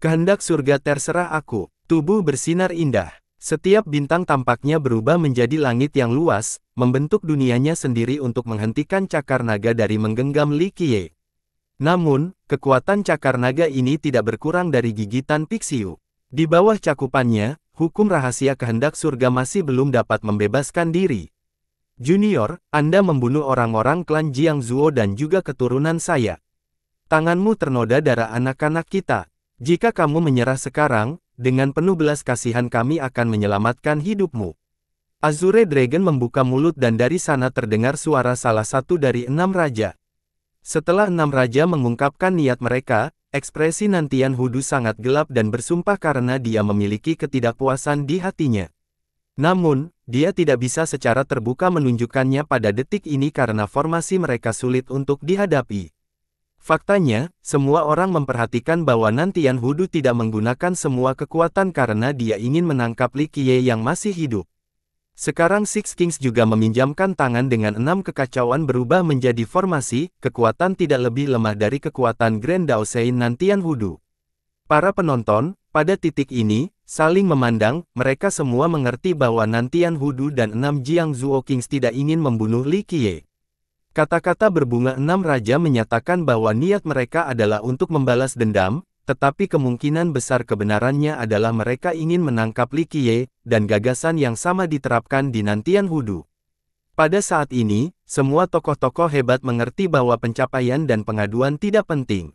Kehendak surga terserah aku. Tubuh bersinar indah. Setiap bintang tampaknya berubah menjadi langit yang luas, membentuk dunianya sendiri untuk menghentikan cakar naga dari menggenggam Li Qiye. Namun, kekuatan cakar naga ini tidak berkurang dari gigitan Pixiu. Di bawah cakupannya, hukum rahasia kehendak surga masih belum dapat membebaskan diri. Junior, Anda membunuh orang-orang klan Jiang Zuo dan juga keturunan saya. Tanganmu ternoda darah anak-anak kita. Jika kamu menyerah sekarang, dengan penuh belas kasihan kami akan menyelamatkan hidupmu. Azure Dragon membuka mulut dan dari sana terdengar suara salah satu dari enam raja. Setelah enam raja mengungkapkan niat mereka, Ekspresi Nantian Hudu sangat gelap dan bersumpah karena dia memiliki ketidakpuasan di hatinya. Namun, dia tidak bisa secara terbuka menunjukkannya pada detik ini karena formasi mereka sulit untuk dihadapi. Faktanya, semua orang memperhatikan bahwa Nantian Hudu tidak menggunakan semua kekuatan karena dia ingin menangkap Likie yang masih hidup. Sekarang Six Kings juga meminjamkan tangan dengan enam kekacauan berubah menjadi formasi, kekuatan tidak lebih lemah dari kekuatan Grand Daosei Nantian Hudu. Para penonton, pada titik ini, saling memandang, mereka semua mengerti bahwa Nantian Hudu dan enam Jiang Zuo Kings tidak ingin membunuh Li Qiye. Kata-kata berbunga enam raja menyatakan bahwa niat mereka adalah untuk membalas dendam, tetapi kemungkinan besar kebenarannya adalah mereka ingin menangkap Li Qiye dan gagasan yang sama diterapkan di Nantian Hudu. Pada saat ini, semua tokoh-tokoh hebat mengerti bahwa pencapaian dan pengaduan tidak penting.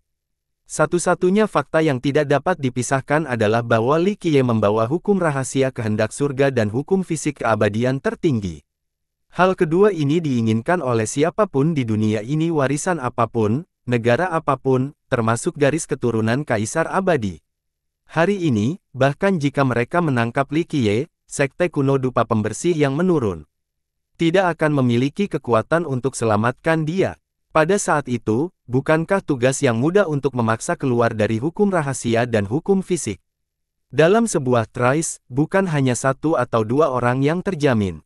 Satu-satunya fakta yang tidak dapat dipisahkan adalah bahwa Li Qiye membawa hukum rahasia kehendak surga dan hukum fisik keabadian tertinggi. Hal kedua ini diinginkan oleh siapapun di dunia ini warisan apapun, negara apapun, termasuk garis keturunan Kaisar Abadi. Hari ini, bahkan jika mereka menangkap Li Qiye, sekte kuno dupa pembersih yang menurun, tidak akan memiliki kekuatan untuk selamatkan dia. Pada saat itu, bukankah tugas yang mudah untuk memaksa keluar dari hukum rahasia dan hukum fisik? Dalam sebuah trais, bukan hanya satu atau dua orang yang terjamin.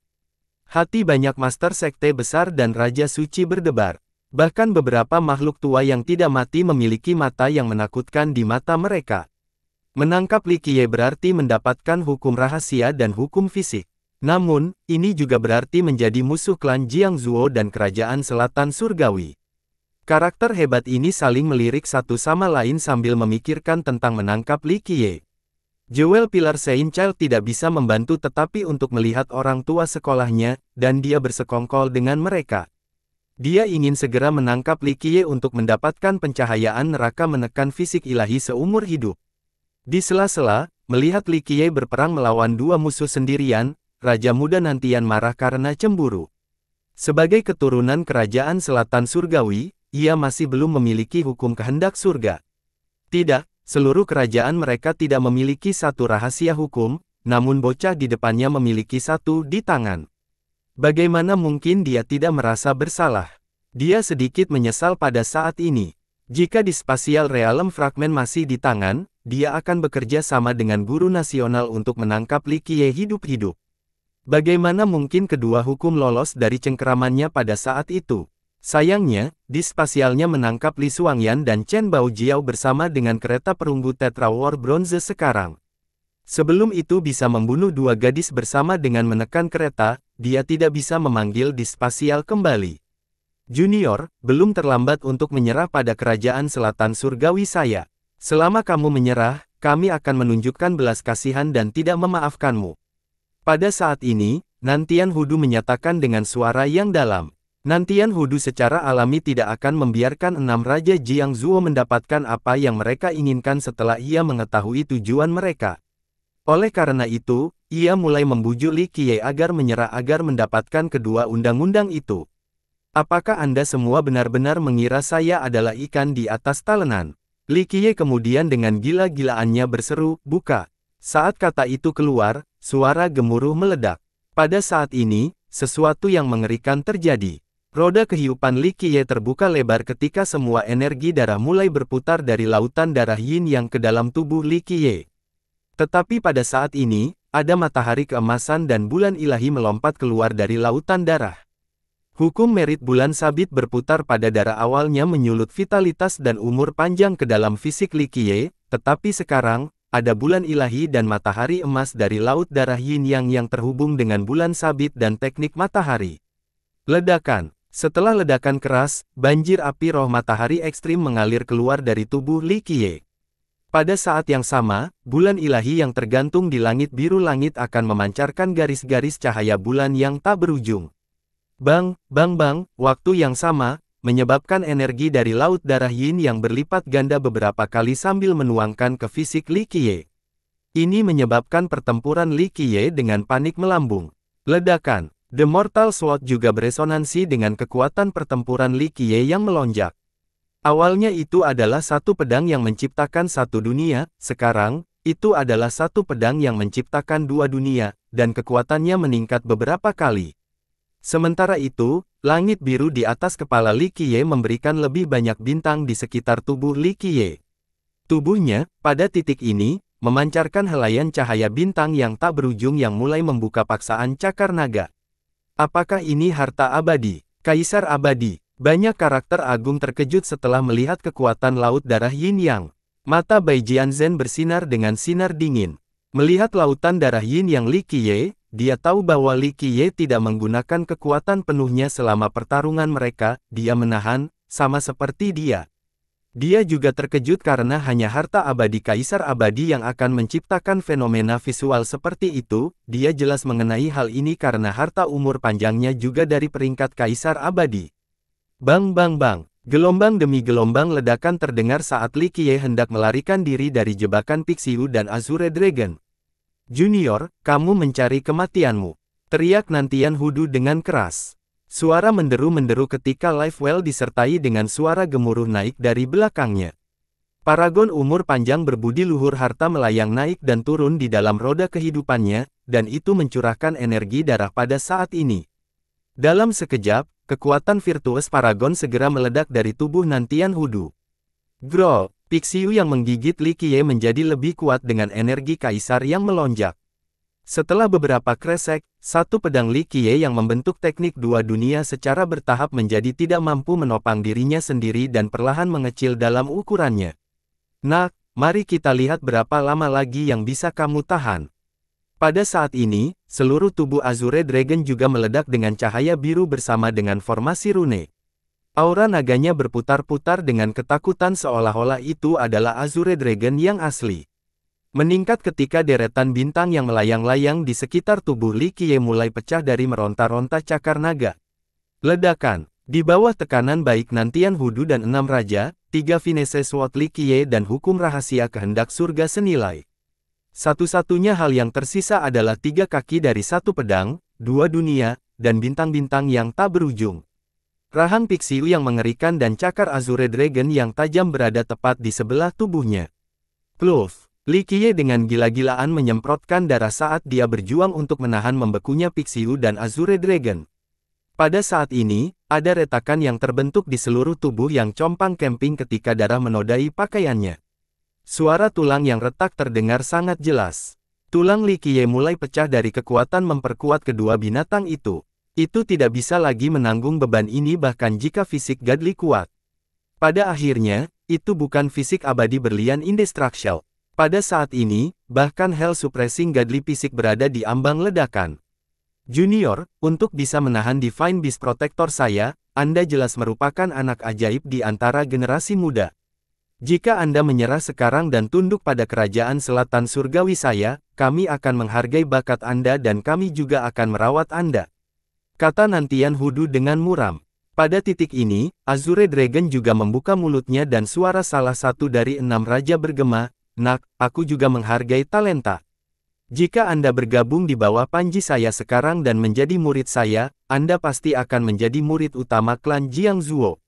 Hati banyak master sekte besar dan raja suci berdebar. Bahkan beberapa makhluk tua yang tidak mati memiliki mata yang menakutkan di mata mereka. Menangkap Li Qiye berarti mendapatkan hukum rahasia dan hukum fisik. Namun, ini juga berarti menjadi musuh klan Jiang Zuo dan kerajaan selatan surgawi. Karakter hebat ini saling melirik satu sama lain sambil memikirkan tentang menangkap Li Qiye. Jewel Pilar Child tidak bisa membantu tetapi untuk melihat orang tua sekolahnya, dan dia bersekongkol dengan mereka. Dia ingin segera menangkap Li Qiye untuk mendapatkan pencahayaan neraka menekan fisik ilahi seumur hidup. Di sela-sela, melihat Li Qiye berperang melawan dua musuh sendirian, Raja Muda Nantian marah karena cemburu. Sebagai keturunan kerajaan selatan surgawi, ia masih belum memiliki hukum kehendak surga. Tidak, seluruh kerajaan mereka tidak memiliki satu rahasia hukum, namun bocah di depannya memiliki satu di tangan. Bagaimana mungkin dia tidak merasa bersalah? Dia sedikit menyesal pada saat ini. Jika di spasial realm fragmen masih di tangan, dia akan bekerja sama dengan guru nasional untuk menangkap Li Qiye hidup-hidup. Bagaimana mungkin kedua hukum lolos dari cengkeramannya pada saat itu? Sayangnya, di spasialnya menangkap Li Suangyan dan Chen Baojiao bersama dengan kereta perunggu Tetra War Bronze sekarang. Sebelum itu bisa membunuh dua gadis bersama dengan menekan kereta, dia tidak bisa memanggil dispasial kembali. Junior, belum terlambat untuk menyerah pada kerajaan selatan surgawi saya. Selama kamu menyerah, kami akan menunjukkan belas kasihan dan tidak memaafkanmu. Pada saat ini, Nantian Hudu menyatakan dengan suara yang dalam. Nantian Hudu secara alami tidak akan membiarkan enam Raja Jiang Zuo mendapatkan apa yang mereka inginkan setelah ia mengetahui tujuan mereka. Oleh karena itu, ia mulai membujuk Li Qiye agar menyerah agar mendapatkan kedua undang-undang itu. Apakah Anda semua benar-benar mengira saya adalah ikan di atas talenan? Li Qiye kemudian dengan gila-gilaannya berseru, buka. Saat kata itu keluar, suara gemuruh meledak. Pada saat ini, sesuatu yang mengerikan terjadi. Roda kehidupan Li Qiye terbuka lebar ketika semua energi darah mulai berputar dari lautan darah yin yang ke dalam tubuh Li Qiye. Tetapi pada saat ini, ada matahari keemasan dan bulan ilahi melompat keluar dari lautan darah. Hukum merit bulan sabit berputar pada darah awalnya menyulut vitalitas dan umur panjang ke dalam fisik Likie, tetapi sekarang, ada bulan ilahi dan matahari emas dari laut darah yin yang yang terhubung dengan bulan sabit dan teknik matahari. Ledakan Setelah ledakan keras, banjir api roh matahari ekstrim mengalir keluar dari tubuh Likie. Pada saat yang sama, bulan ilahi yang tergantung di langit biru langit akan memancarkan garis-garis cahaya bulan yang tak berujung. Bang, bang bang, waktu yang sama, menyebabkan energi dari laut darah yin yang berlipat ganda beberapa kali sambil menuangkan ke fisik Li Qiye. Ini menyebabkan pertempuran Li Qiye dengan panik melambung. Ledakan, The Mortal Sword juga beresonansi dengan kekuatan pertempuran Li Qiye yang melonjak. Awalnya itu adalah satu pedang yang menciptakan satu dunia, sekarang, itu adalah satu pedang yang menciptakan dua dunia, dan kekuatannya meningkat beberapa kali. Sementara itu, langit biru di atas kepala Li Qiye memberikan lebih banyak bintang di sekitar tubuh Li Qiye. Tubuhnya, pada titik ini, memancarkan helaian cahaya bintang yang tak berujung yang mulai membuka paksaan cakar naga. Apakah ini harta abadi, kaisar abadi, banyak karakter agung terkejut setelah melihat kekuatan laut darah Yin Yang. Mata Bai Jianzhen bersinar dengan sinar dingin. Melihat lautan darah Yin Yang Li Qiye, dia tahu bahwa Li Qiye tidak menggunakan kekuatan penuhnya selama pertarungan mereka, dia menahan, sama seperti dia. Dia juga terkejut karena hanya harta abadi Kaisar Abadi yang akan menciptakan fenomena visual seperti itu, dia jelas mengenai hal ini karena harta umur panjangnya juga dari peringkat Kaisar Abadi. Bang bang bang, gelombang demi gelombang ledakan terdengar saat Li Qiye hendak melarikan diri dari jebakan Pixiu dan Azure Dragon. Junior, kamu mencari kematianmu. Teriak Nantian Hudu dengan keras. Suara menderu-menderu ketika Life Well disertai dengan suara gemuruh naik dari belakangnya. Paragon umur panjang berbudi luhur harta melayang naik dan turun di dalam roda kehidupannya, dan itu mencurahkan energi darah pada saat ini. Dalam sekejap, Kekuatan virtuos Paragon segera meledak dari tubuh Nantian Hudu. Grol, Pixiu yang menggigit Li Qiye menjadi lebih kuat dengan energi kaisar yang melonjak. Setelah beberapa kresek, satu pedang Li Qiye yang membentuk teknik dua dunia secara bertahap menjadi tidak mampu menopang dirinya sendiri dan perlahan mengecil dalam ukurannya. Nah, mari kita lihat berapa lama lagi yang bisa kamu tahan. Pada saat ini, seluruh tubuh Azure Dragon juga meledak dengan cahaya biru bersama dengan formasi rune. Aura naganya berputar-putar dengan ketakutan seolah-olah itu adalah Azure Dragon yang asli. Meningkat ketika deretan bintang yang melayang-layang di sekitar tubuh Li Qiye mulai pecah dari meronta-ronta cakar naga. Ledakan, di bawah tekanan baik Nantian Hudu dan Enam Raja, tiga Vinese swat Li Qiye dan Hukum Rahasia Kehendak Surga senilai. Satu-satunya hal yang tersisa adalah tiga kaki dari satu pedang, dua dunia, dan bintang-bintang yang tak berujung. Rahang Pixiu yang mengerikan dan cakar Azure Dragon yang tajam berada tepat di sebelah tubuhnya. Kloof, Li dengan gila-gilaan menyemprotkan darah saat dia berjuang untuk menahan membekunya Pixiu dan Azure Dragon. Pada saat ini, ada retakan yang terbentuk di seluruh tubuh yang compang camping ketika darah menodai pakaiannya. Suara tulang yang retak terdengar sangat jelas. Tulang Li Qiye mulai pecah dari kekuatan memperkuat kedua binatang itu. Itu tidak bisa lagi menanggung beban ini bahkan jika fisik Gadli kuat. Pada akhirnya, itu bukan fisik abadi berlian indestructible. Pada saat ini, bahkan Hell Suppressing Gadli fisik berada di ambang ledakan. Junior, untuk bisa menahan Divine Beast Protector saya, Anda jelas merupakan anak ajaib di antara generasi muda. Jika Anda menyerah sekarang dan tunduk pada kerajaan selatan surgawi saya, kami akan menghargai bakat Anda dan kami juga akan merawat Anda. Kata Nantian Hudu dengan muram. Pada titik ini, Azure Dragon juga membuka mulutnya dan suara salah satu dari enam raja bergema, Nak, aku juga menghargai talenta. Jika Anda bergabung di bawah panji saya sekarang dan menjadi murid saya, Anda pasti akan menjadi murid utama klan Jiang Zuo.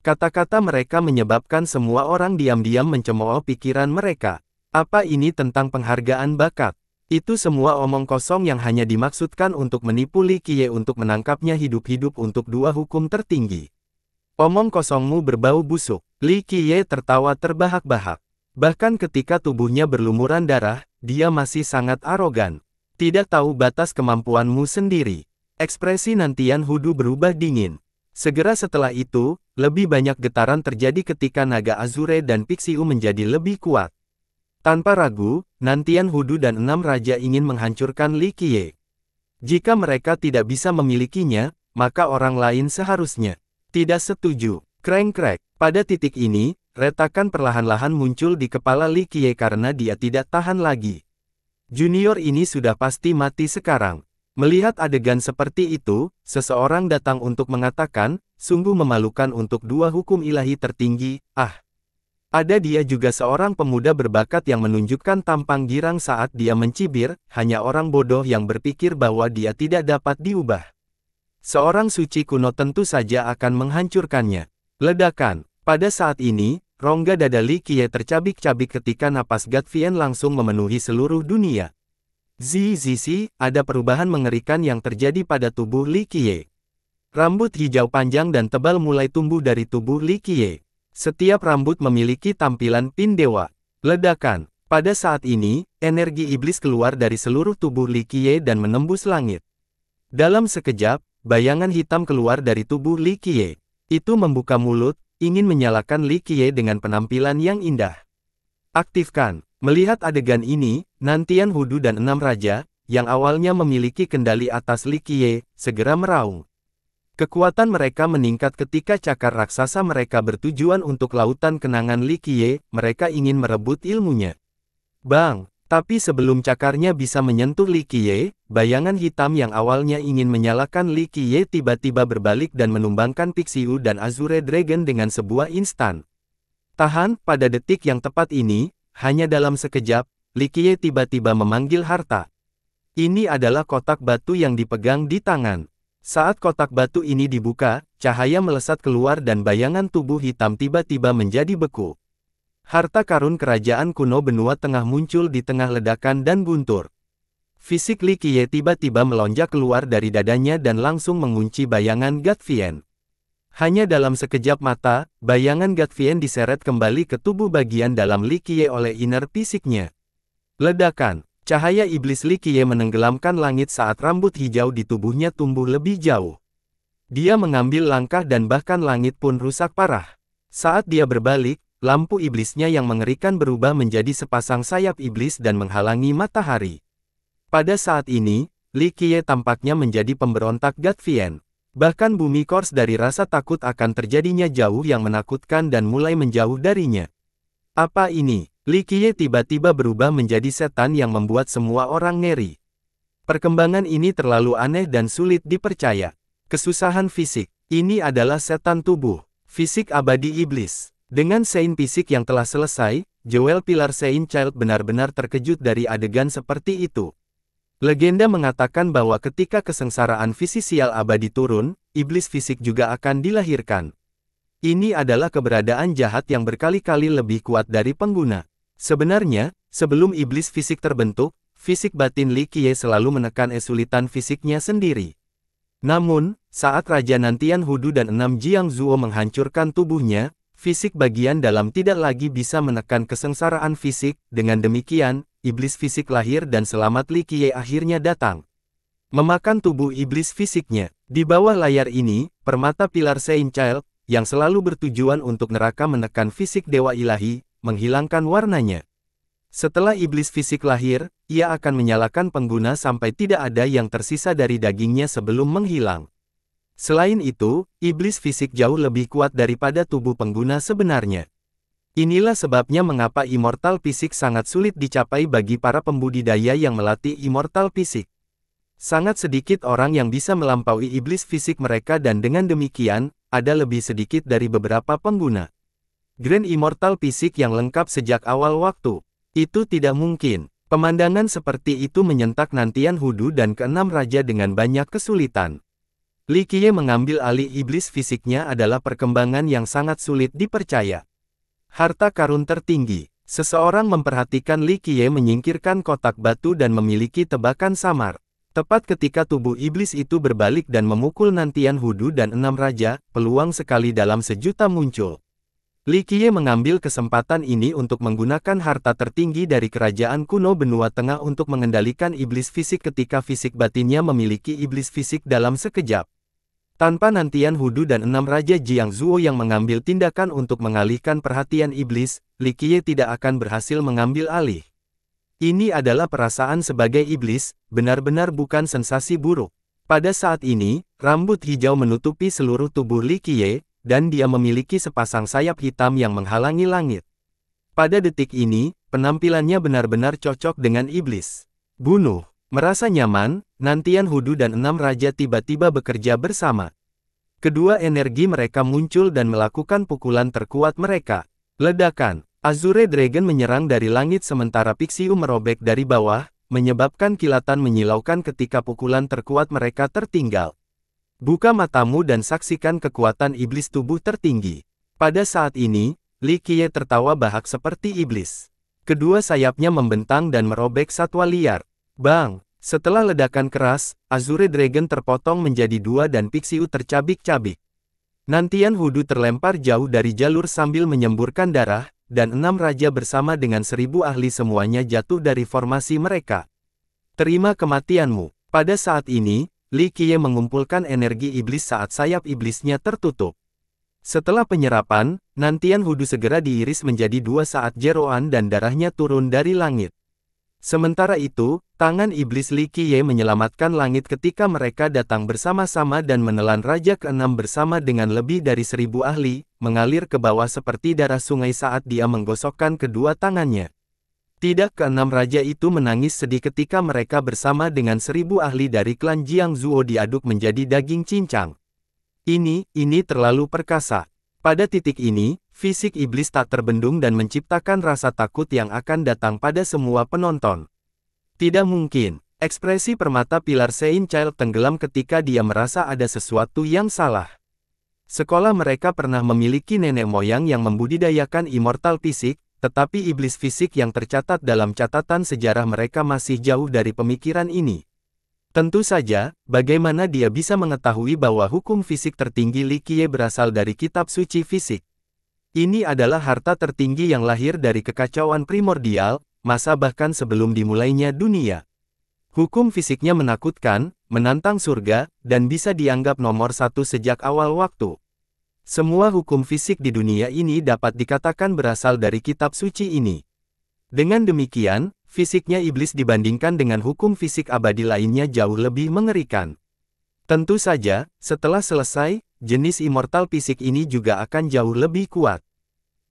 Kata-kata mereka menyebabkan semua orang diam-diam mencemooh pikiran mereka. Apa ini tentang penghargaan bakat? Itu semua omong kosong yang hanya dimaksudkan untuk menipu Li Qiye untuk menangkapnya hidup-hidup untuk dua hukum tertinggi. Omong kosongmu berbau busuk. Li Qiye tertawa terbahak-bahak. Bahkan ketika tubuhnya berlumuran darah, dia masih sangat arogan. Tidak tahu batas kemampuanmu sendiri. Ekspresi Nantian Hudu berubah dingin. Segera setelah itu, lebih banyak getaran terjadi ketika naga Azure dan Pixiu menjadi lebih kuat. Tanpa ragu, Nantian Hudu dan enam raja ingin menghancurkan Li Qiye. Jika mereka tidak bisa memilikinya, maka orang lain seharusnya tidak setuju. Kreng-krek. Pada titik ini, retakan perlahan-lahan muncul di kepala Li Qiye karena dia tidak tahan lagi. Junior ini sudah pasti mati sekarang. Melihat adegan seperti itu, seseorang datang untuk mengatakan, sungguh memalukan untuk dua hukum ilahi tertinggi, ah. Ada dia juga seorang pemuda berbakat yang menunjukkan tampang girang saat dia mencibir, hanya orang bodoh yang berpikir bahwa dia tidak dapat diubah. Seorang suci kuno tentu saja akan menghancurkannya. Ledakan. Pada saat ini, rongga dada Li Qiye tercabik-cabik ketika napas Gatvian langsung memenuhi seluruh dunia. Zizi, ada perubahan mengerikan yang terjadi pada tubuh Li Qiye. Rambut hijau panjang dan tebal mulai tumbuh dari tubuh Li Qiye. Setiap rambut memiliki tampilan pin dewa. Ledakan. Pada saat ini, energi iblis keluar dari seluruh tubuh Li Qiye dan menembus langit. Dalam sekejap, bayangan hitam keluar dari tubuh Li Qiye. Itu membuka mulut, ingin menyalakan Li Qiye dengan penampilan yang indah. Aktifkan. Melihat adegan ini, Nantian Hudu dan enam raja, yang awalnya memiliki kendali atas Likie, segera meraung. Kekuatan mereka meningkat ketika cakar raksasa mereka bertujuan untuk lautan kenangan Likie, mereka ingin merebut ilmunya. Bang, tapi sebelum cakarnya bisa menyentuh Likie, bayangan hitam yang awalnya ingin menyalakan Likie tiba-tiba berbalik dan menumbangkan Pixiu dan Azure Dragon dengan sebuah instan. Tahan, pada detik yang tepat ini, hanya dalam sekejap, Likie tiba-tiba memanggil harta. Ini adalah kotak batu yang dipegang di tangan. Saat kotak batu ini dibuka, cahaya melesat keluar dan bayangan tubuh hitam tiba-tiba menjadi beku. Harta karun kerajaan kuno benua tengah muncul di tengah ledakan dan buntur. Fisik Likie tiba-tiba melonjak keluar dari dadanya dan langsung mengunci bayangan Gatvien. Hanya dalam sekejap mata, bayangan Gatvien diseret kembali ke tubuh bagian dalam Likie oleh inner fisiknya. Ledakan, cahaya iblis Likie menenggelamkan langit saat rambut hijau di tubuhnya tumbuh lebih jauh. Dia mengambil langkah dan bahkan langit pun rusak parah. Saat dia berbalik, lampu iblisnya yang mengerikan berubah menjadi sepasang sayap iblis dan menghalangi matahari. Pada saat ini, Likie tampaknya menjadi pemberontak Gatvien. Bahkan bumi kors dari rasa takut akan terjadinya jauh yang menakutkan dan mulai menjauh darinya. Apa ini? Qiye tiba-tiba berubah menjadi setan yang membuat semua orang ngeri. Perkembangan ini terlalu aneh dan sulit dipercaya. Kesusahan fisik. Ini adalah setan tubuh. Fisik abadi iblis. Dengan Sein fisik yang telah selesai, Joel Pilar Sein Child benar-benar terkejut dari adegan seperti itu. Legenda mengatakan bahwa ketika kesengsaraan fisisial abadi turun, iblis fisik juga akan dilahirkan. Ini adalah keberadaan jahat yang berkali-kali lebih kuat dari pengguna. Sebenarnya, sebelum iblis fisik terbentuk, fisik batin Li Qiye selalu menekan esulitan fisiknya sendiri. Namun, saat Raja Nantian Hudu dan Enam Jiang Zuo menghancurkan tubuhnya, fisik bagian dalam tidak lagi bisa menekan kesengsaraan fisik, dengan demikian, iblis fisik lahir dan selamat Li Qiye akhirnya datang. Memakan tubuh iblis fisiknya. Di bawah layar ini, permata pilar Saint Child, yang selalu bertujuan untuk neraka menekan fisik Dewa Ilahi, menghilangkan warnanya. Setelah iblis fisik lahir, ia akan menyalakan pengguna sampai tidak ada yang tersisa dari dagingnya sebelum menghilang. Selain itu, iblis fisik jauh lebih kuat daripada tubuh pengguna sebenarnya. Inilah sebabnya mengapa immortal fisik sangat sulit dicapai bagi para pembudidaya yang melatih immortal fisik. Sangat sedikit orang yang bisa melampaui iblis fisik mereka dan dengan demikian, ada lebih sedikit dari beberapa pengguna. Grand Immortal fisik yang lengkap sejak awal waktu. Itu tidak mungkin. Pemandangan seperti itu menyentak nantian Hudu dan keenam raja dengan banyak kesulitan. Likie mengambil alih iblis fisiknya adalah perkembangan yang sangat sulit dipercaya. Harta karun tertinggi. Seseorang memperhatikan Li Qiye menyingkirkan kotak batu dan memiliki tebakan samar. Tepat ketika tubuh iblis itu berbalik dan memukul Nantian Hudu dan enam raja, peluang sekali dalam sejuta muncul. Li Qiye mengambil kesempatan ini untuk menggunakan harta tertinggi dari kerajaan kuno benua tengah untuk mengendalikan iblis fisik ketika fisik batinnya memiliki iblis fisik dalam sekejap. Tanpa nantian Hudu dan enam Raja Jiang Zuo yang mengambil tindakan untuk mengalihkan perhatian iblis, Li Qiye tidak akan berhasil mengambil alih. Ini adalah perasaan sebagai iblis, benar-benar bukan sensasi buruk. Pada saat ini, rambut hijau menutupi seluruh tubuh Li Qiye, dan dia memiliki sepasang sayap hitam yang menghalangi langit. Pada detik ini, penampilannya benar-benar cocok dengan iblis. Bunuh! Merasa nyaman, Nantian Hudu dan enam raja tiba-tiba bekerja bersama. Kedua energi mereka muncul dan melakukan pukulan terkuat mereka. Ledakan, Azure Dragon menyerang dari langit sementara Pixiu merobek dari bawah, menyebabkan kilatan menyilaukan ketika pukulan terkuat mereka tertinggal. Buka matamu dan saksikan kekuatan iblis tubuh tertinggi. Pada saat ini, Li Qiye tertawa bahak seperti iblis. Kedua sayapnya membentang dan merobek satwa liar. Bang! Setelah ledakan keras, Azure Dragon terpotong menjadi dua dan Pixiu tercabik-cabik. Nantian Hudu terlempar jauh dari jalur sambil menyemburkan darah, dan enam raja bersama dengan seribu ahli semuanya jatuh dari formasi mereka. Terima kematianmu. Pada saat ini, Li Qiye mengumpulkan energi iblis saat sayap iblisnya tertutup. Setelah penyerapan, Nantian Hudu segera diiris menjadi dua saat jeroan dan darahnya turun dari langit. Sementara itu, Tangan iblis Li Qiye menyelamatkan langit ketika mereka datang bersama-sama dan menelan Raja keenam bersama dengan lebih dari seribu ahli, mengalir ke bawah seperti darah sungai saat dia menggosokkan kedua tangannya. Tidak keenam raja itu menangis sedih ketika mereka bersama dengan seribu ahli dari klan Jiang Zuo diaduk menjadi daging cincang. Ini, ini terlalu perkasa. Pada titik ini, fisik iblis tak terbendung dan menciptakan rasa takut yang akan datang pada semua penonton. Tidak mungkin. Ekspresi permata pilar Child tenggelam ketika dia merasa ada sesuatu yang salah. Sekolah mereka pernah memiliki nenek moyang yang membudidayakan immortal fisik, tetapi iblis fisik yang tercatat dalam catatan sejarah mereka masih jauh dari pemikiran ini. Tentu saja, bagaimana dia bisa mengetahui bahwa hukum fisik tertinggi Likie berasal dari kitab suci fisik? Ini adalah harta tertinggi yang lahir dari kekacauan primordial, masa bahkan sebelum dimulainya dunia. Hukum fisiknya menakutkan, menantang surga, dan bisa dianggap nomor satu sejak awal waktu. Semua hukum fisik di dunia ini dapat dikatakan berasal dari kitab suci ini. Dengan demikian, fisiknya iblis dibandingkan dengan hukum fisik abadi lainnya jauh lebih mengerikan. Tentu saja, setelah selesai, jenis immortal fisik ini juga akan jauh lebih kuat.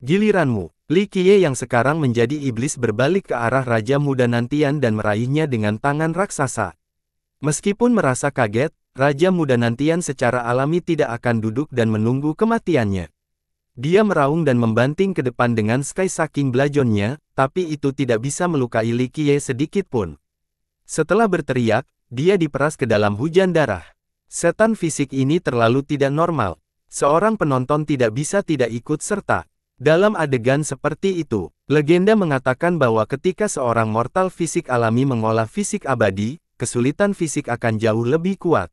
Giliranmu. Li Qiye yang sekarang menjadi iblis berbalik ke arah Raja Muda Nantian dan meraihnya dengan tangan raksasa. Meskipun merasa kaget, Raja Muda Nantian secara alami tidak akan duduk dan menunggu kematiannya. Dia meraung dan membanting ke depan dengan sky saking Blajonnya, tapi itu tidak bisa melukai Li Qiye sedikitpun. Setelah berteriak, dia diperas ke dalam hujan darah. Setan fisik ini terlalu tidak normal. Seorang penonton tidak bisa tidak ikut serta. Dalam adegan seperti itu, legenda mengatakan bahwa ketika seorang mortal fisik alami mengolah fisik abadi, kesulitan fisik akan jauh lebih kuat.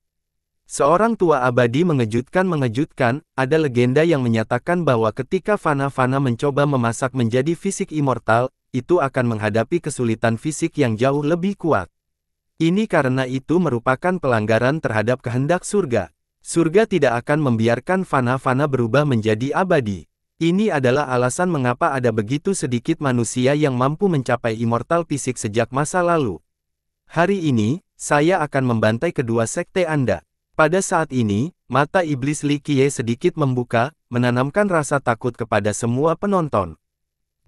Seorang tua abadi mengejutkan-mengejutkan, ada legenda yang menyatakan bahwa ketika Fana Fana mencoba memasak menjadi fisik immortal, itu akan menghadapi kesulitan fisik yang jauh lebih kuat. Ini karena itu merupakan pelanggaran terhadap kehendak surga. Surga tidak akan membiarkan Fana Fana berubah menjadi abadi. Ini adalah alasan mengapa ada begitu sedikit manusia yang mampu mencapai immortal fisik sejak masa lalu. Hari ini, saya akan membantai kedua sekte Anda. Pada saat ini, mata iblis Li Qiye sedikit membuka, menanamkan rasa takut kepada semua penonton.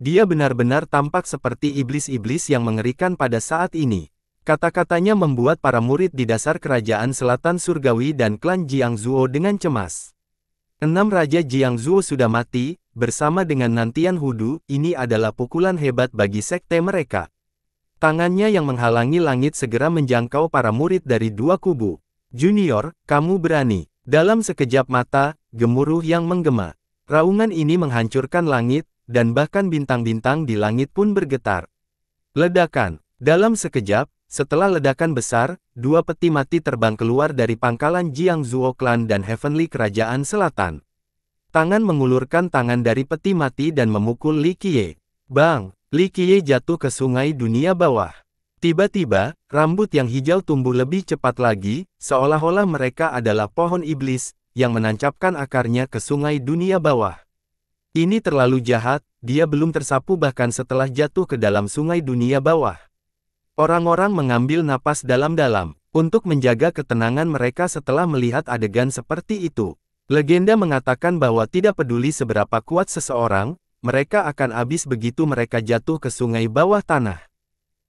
Dia benar-benar tampak seperti iblis-iblis yang mengerikan pada saat ini. Kata-katanya membuat para murid di dasar kerajaan selatan surgawi dan klan Jiang Zuo dengan cemas. Enam Raja Jiang Zuo sudah mati, bersama dengan Nantian Hudu, ini adalah pukulan hebat bagi sekte mereka. Tangannya yang menghalangi langit segera menjangkau para murid dari dua kubu. Junior, kamu berani. Dalam sekejap mata, gemuruh yang menggema. Raungan ini menghancurkan langit, dan bahkan bintang-bintang di langit pun bergetar. Ledakan. Dalam sekejap, setelah ledakan besar, dua peti mati terbang keluar dari pangkalan Jiang Jiangzuo Clan dan Heavenly Kerajaan Selatan. Tangan mengulurkan tangan dari peti mati dan memukul Li Qiye. Bang, Li Qiye jatuh ke sungai dunia bawah. Tiba-tiba, rambut yang hijau tumbuh lebih cepat lagi, seolah-olah mereka adalah pohon iblis, yang menancapkan akarnya ke sungai dunia bawah. Ini terlalu jahat, dia belum tersapu bahkan setelah jatuh ke dalam sungai dunia bawah. Orang-orang mengambil napas dalam-dalam, untuk menjaga ketenangan mereka setelah melihat adegan seperti itu. Legenda mengatakan bahwa tidak peduli seberapa kuat seseorang, mereka akan habis begitu mereka jatuh ke sungai bawah tanah.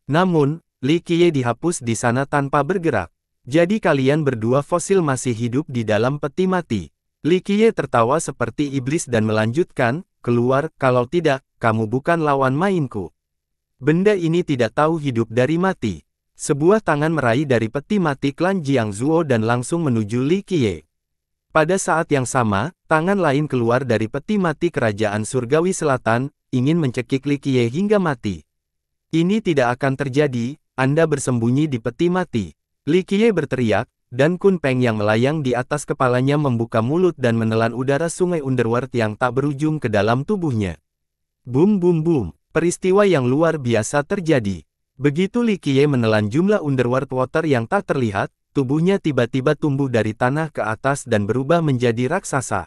Namun, Li Qiye dihapus di sana tanpa bergerak. Jadi kalian berdua fosil masih hidup di dalam peti mati. Li Qiye tertawa seperti iblis dan melanjutkan, keluar, kalau tidak, kamu bukan lawan mainku. Benda ini tidak tahu hidup dari mati. Sebuah tangan meraih dari peti mati klan Jiang Zuo dan langsung menuju Li Qiye. Pada saat yang sama, tangan lain keluar dari peti mati kerajaan surgawi selatan, ingin mencekik Li Qiye hingga mati. Ini tidak akan terjadi, Anda bersembunyi di peti mati. Li Qiye berteriak, dan Kun Peng yang melayang di atas kepalanya membuka mulut dan menelan udara sungai Underworld yang tak berujung ke dalam tubuhnya. Bum bum bum. Peristiwa yang luar biasa terjadi. Begitu Li Qiye menelan jumlah underworld water yang tak terlihat, tubuhnya tiba-tiba tumbuh dari tanah ke atas dan berubah menjadi raksasa.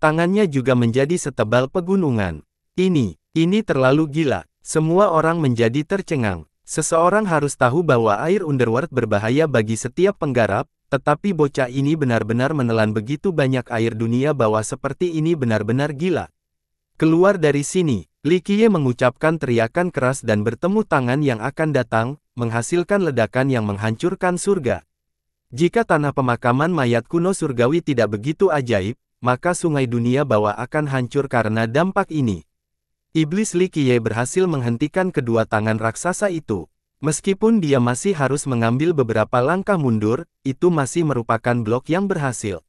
Tangannya juga menjadi setebal pegunungan. Ini, ini terlalu gila. Semua orang menjadi tercengang. Seseorang harus tahu bahwa air underworld berbahaya bagi setiap penggarap, tetapi bocah ini benar-benar menelan begitu banyak air dunia bahwa seperti ini benar-benar gila. Keluar dari sini, Qiye mengucapkan teriakan keras dan bertemu tangan yang akan datang, menghasilkan ledakan yang menghancurkan surga. Jika tanah pemakaman mayat kuno surgawi tidak begitu ajaib, maka sungai dunia bawah akan hancur karena dampak ini. Iblis Qiye berhasil menghentikan kedua tangan raksasa itu. Meskipun dia masih harus mengambil beberapa langkah mundur, itu masih merupakan blok yang berhasil.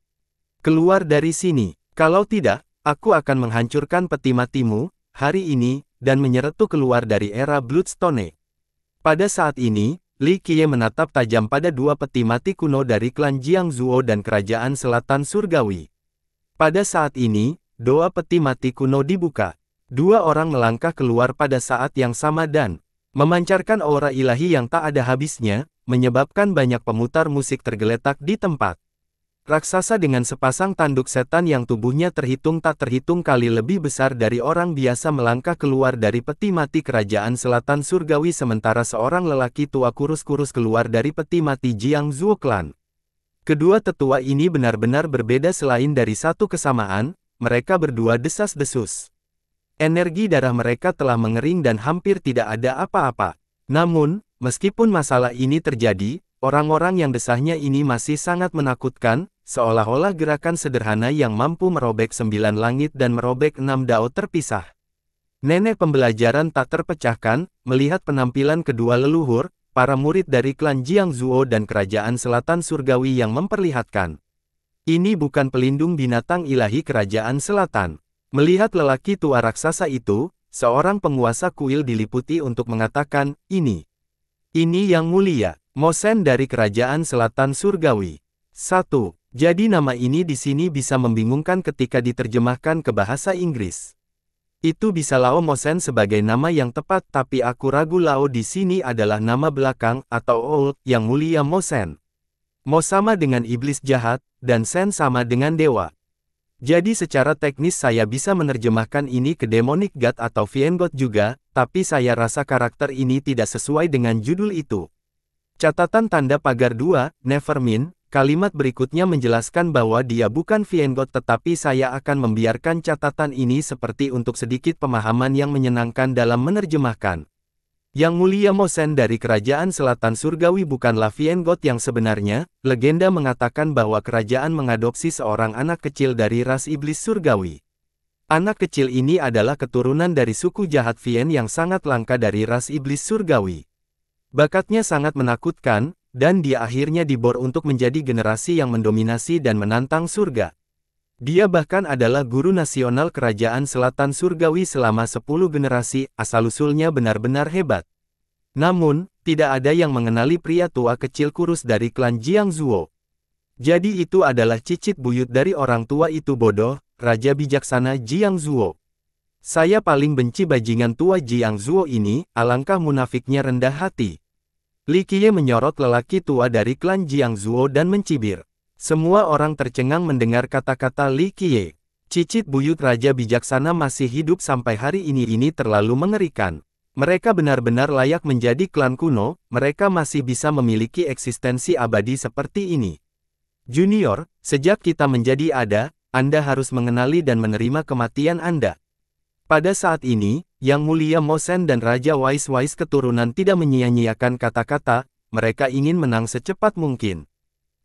Keluar dari sini, kalau tidak, aku akan menghancurkan peti matimu, hari ini, dan menyeretu keluar dari era Bloodstone. Pada saat ini, Li Qiye menatap tajam pada dua peti mati kuno dari klan Jiang Zuo dan Kerajaan Selatan Surgawi. Pada saat ini, doa peti mati kuno dibuka. Dua orang melangkah keluar pada saat yang sama dan memancarkan aura ilahi yang tak ada habisnya, menyebabkan banyak pemutar musik tergeletak di tempat. Raksasa dengan sepasang tanduk setan yang tubuhnya terhitung tak terhitung kali lebih besar dari orang biasa melangkah keluar dari peti mati kerajaan selatan surgawi sementara seorang lelaki tua kurus-kurus keluar dari peti mati Jiang Zuoklan. Kedua tetua ini benar-benar berbeda selain dari satu kesamaan, mereka berdua desas-desus. Energi darah mereka telah mengering dan hampir tidak ada apa-apa. Namun, meskipun masalah ini terjadi, orang-orang yang desahnya ini masih sangat menakutkan, seolah-olah gerakan sederhana yang mampu merobek sembilan langit dan merobek enam dao terpisah. Nenek pembelajaran tak terpecahkan, melihat penampilan kedua leluhur, para murid dari klan Jiang Zuo dan kerajaan selatan surgawi yang memperlihatkan. Ini bukan pelindung binatang ilahi kerajaan selatan. Melihat lelaki tua raksasa itu, seorang penguasa kuil diliputi untuk mengatakan, ini. Ini yang mulia, Mosen dari kerajaan selatan surgawi. 1. Jadi nama ini di sini bisa membingungkan ketika diterjemahkan ke bahasa Inggris. Itu bisa Lao Mosen sebagai nama yang tepat tapi aku ragu Lao di sini adalah nama belakang atau old yang mulia Mosen. Mo sama dengan iblis jahat, dan Sen sama dengan dewa. Jadi secara teknis saya bisa menerjemahkan ini ke Demonic God atau god juga, tapi saya rasa karakter ini tidak sesuai dengan judul itu. Catatan tanda pagar 2, Nevermind, Kalimat berikutnya menjelaskan bahwa dia bukan Viengot tetapi saya akan membiarkan catatan ini seperti untuk sedikit pemahaman yang menyenangkan dalam menerjemahkan. Yang mulia Mosen dari Kerajaan Selatan Surgawi bukanlah Viengot yang sebenarnya, legenda mengatakan bahwa kerajaan mengadopsi seorang anak kecil dari ras iblis surgawi. Anak kecil ini adalah keturunan dari suku jahat Vien yang sangat langka dari ras iblis surgawi. Bakatnya sangat menakutkan, dan dia akhirnya dibor untuk menjadi generasi yang mendominasi dan menantang surga. Dia bahkan adalah guru nasional kerajaan selatan surgawi selama 10 generasi, asal-usulnya benar-benar hebat. Namun, tidak ada yang mengenali pria tua kecil kurus dari klan Jiang Zuo. Jadi itu adalah cicit buyut dari orang tua itu bodoh, Raja Bijaksana Jiang Zuo. Saya paling benci bajingan tua Jiang Zuo ini, alangkah munafiknya rendah hati. Li Qiye menyorot lelaki tua dari klan Jiang Zuo dan mencibir. Semua orang tercengang mendengar kata-kata Li Qiye. Cicit buyut Raja Bijaksana masih hidup sampai hari ini ini terlalu mengerikan. Mereka benar-benar layak menjadi klan kuno, mereka masih bisa memiliki eksistensi abadi seperti ini. Junior, sejak kita menjadi ada, Anda harus mengenali dan menerima kematian Anda. Pada saat ini, Yang Mulia Mosen dan Raja Wise-Wise keturunan tidak menyia-nyiakan kata-kata, mereka ingin menang secepat mungkin.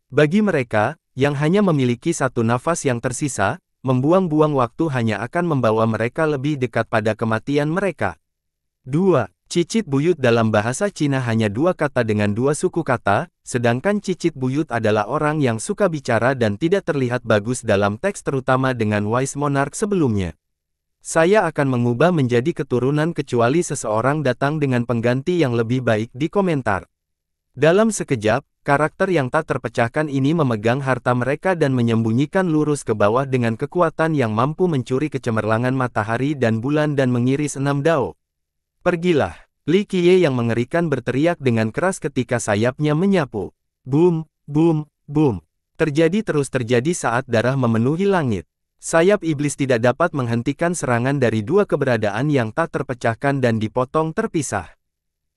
Bagi mereka, yang hanya memiliki satu nafas yang tersisa, membuang-buang waktu hanya akan membawa mereka lebih dekat pada kematian mereka. 2. Cicit buyut dalam bahasa Cina hanya dua kata dengan dua suku kata, sedangkan cicit buyut adalah orang yang suka bicara dan tidak terlihat bagus dalam teks terutama dengan wise monarch sebelumnya. Saya akan mengubah menjadi keturunan kecuali seseorang datang dengan pengganti yang lebih baik di komentar. Dalam sekejap, karakter yang tak terpecahkan ini memegang harta mereka dan menyembunyikan lurus ke bawah dengan kekuatan yang mampu mencuri kecemerlangan matahari dan bulan dan mengiris enam dao. Pergilah, Li Qiye yang mengerikan berteriak dengan keras ketika sayapnya menyapu. Boom, boom, boom. Terjadi terus terjadi saat darah memenuhi langit. Sayap iblis tidak dapat menghentikan serangan dari dua keberadaan yang tak terpecahkan dan dipotong terpisah.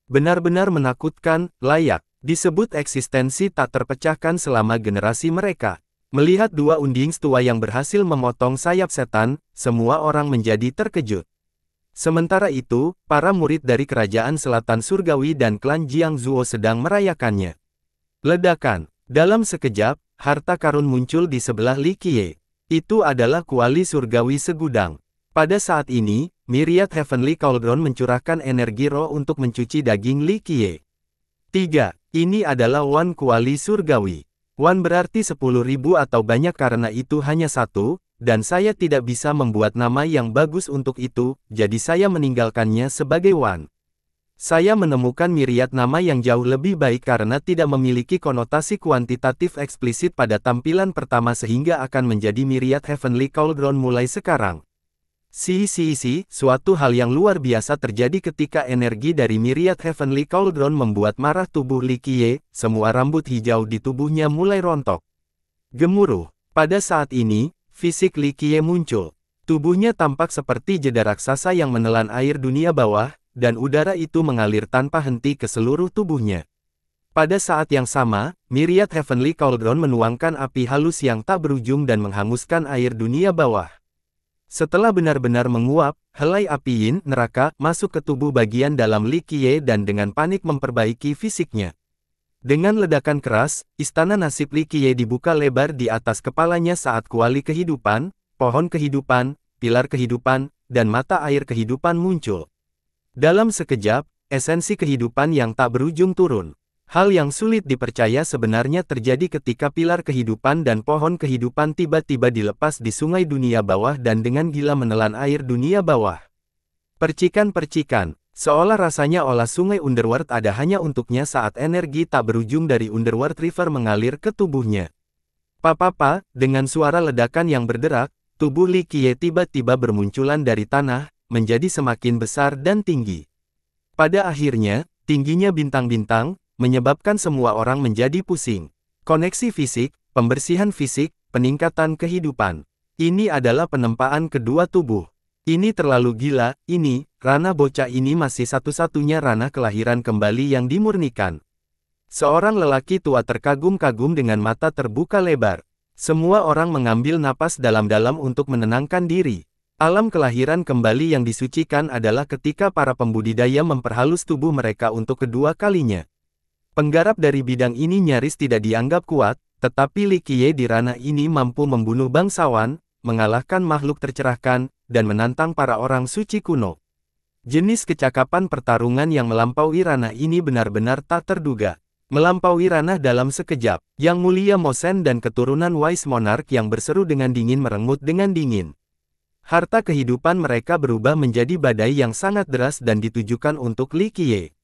Benar-benar menakutkan, layak, disebut eksistensi tak terpecahkan selama generasi mereka. Melihat dua unding tua yang berhasil memotong sayap setan, semua orang menjadi terkejut. Sementara itu, para murid dari Kerajaan Selatan Surgawi dan klan Jiang Zuo sedang merayakannya. Ledakan. Dalam sekejap, harta karun muncul di sebelah Li Qiye. Itu adalah kuali surgawi segudang. Pada saat ini, Myriad Heavenly Cauldron mencurahkan energi roh untuk mencuci daging Li Qiye. 3. Ini adalah Wan Kuali Surgawi. Wan berarti 10.000 atau banyak karena itu hanya satu, dan saya tidak bisa membuat nama yang bagus untuk itu, jadi saya meninggalkannya sebagai Wan. Saya menemukan miriat nama yang jauh lebih baik karena tidak memiliki konotasi kuantitatif eksplisit pada tampilan pertama sehingga akan menjadi miriat Heavenly Cauldron mulai sekarang. Si si si, suatu hal yang luar biasa terjadi ketika energi dari miriat Heavenly Cauldron membuat marah tubuh Likie, semua rambut hijau di tubuhnya mulai rontok. Gemuruh. Pada saat ini, fisik Likie muncul. Tubuhnya tampak seperti jeda raksasa yang menelan air dunia bawah, dan udara itu mengalir tanpa henti ke seluruh tubuhnya. Pada saat yang sama, Myriad Heavenly Cauldron menuangkan api halus yang tak berujung dan menghanguskan air dunia bawah. Setelah benar-benar menguap, helai api yin neraka masuk ke tubuh bagian dalam Li Qiye dan dengan panik memperbaiki fisiknya. Dengan ledakan keras, istana nasib Li Qiye dibuka lebar di atas kepalanya saat kuali kehidupan, pohon kehidupan, pilar kehidupan, dan mata air kehidupan muncul. Dalam sekejap, esensi kehidupan yang tak berujung turun. Hal yang sulit dipercaya sebenarnya terjadi ketika pilar kehidupan dan pohon kehidupan tiba-tiba dilepas di sungai dunia bawah dan dengan gila menelan air dunia bawah. Percikan-percikan, seolah rasanya olah sungai Underworld ada hanya untuknya saat energi tak berujung dari Underworld River mengalir ke tubuhnya. Papa-papa, dengan suara ledakan yang berderak, tubuh Li Qiye tiba-tiba bermunculan dari tanah, menjadi semakin besar dan tinggi. Pada akhirnya, tingginya bintang-bintang, menyebabkan semua orang menjadi pusing. Koneksi fisik, pembersihan fisik, peningkatan kehidupan. Ini adalah penempaan kedua tubuh. Ini terlalu gila, ini, Rana bocah ini masih satu-satunya Rana kelahiran kembali yang dimurnikan. Seorang lelaki tua terkagum-kagum dengan mata terbuka lebar. Semua orang mengambil napas dalam-dalam untuk menenangkan diri. Alam kelahiran kembali yang disucikan adalah ketika para pembudidaya memperhalus tubuh mereka untuk kedua kalinya. Penggarap dari bidang ini nyaris tidak dianggap kuat, tetapi Likie di ranah ini mampu membunuh bangsawan, mengalahkan makhluk tercerahkan, dan menantang para orang suci kuno. Jenis kecakapan pertarungan yang melampaui ranah ini benar-benar tak terduga. Melampaui ranah dalam sekejap, Yang Mulia Mosen dan keturunan Wise Monarch yang berseru dengan dingin merenggut dengan dingin. Harta kehidupan mereka berubah menjadi badai yang sangat deras dan ditujukan untuk Li Qiye.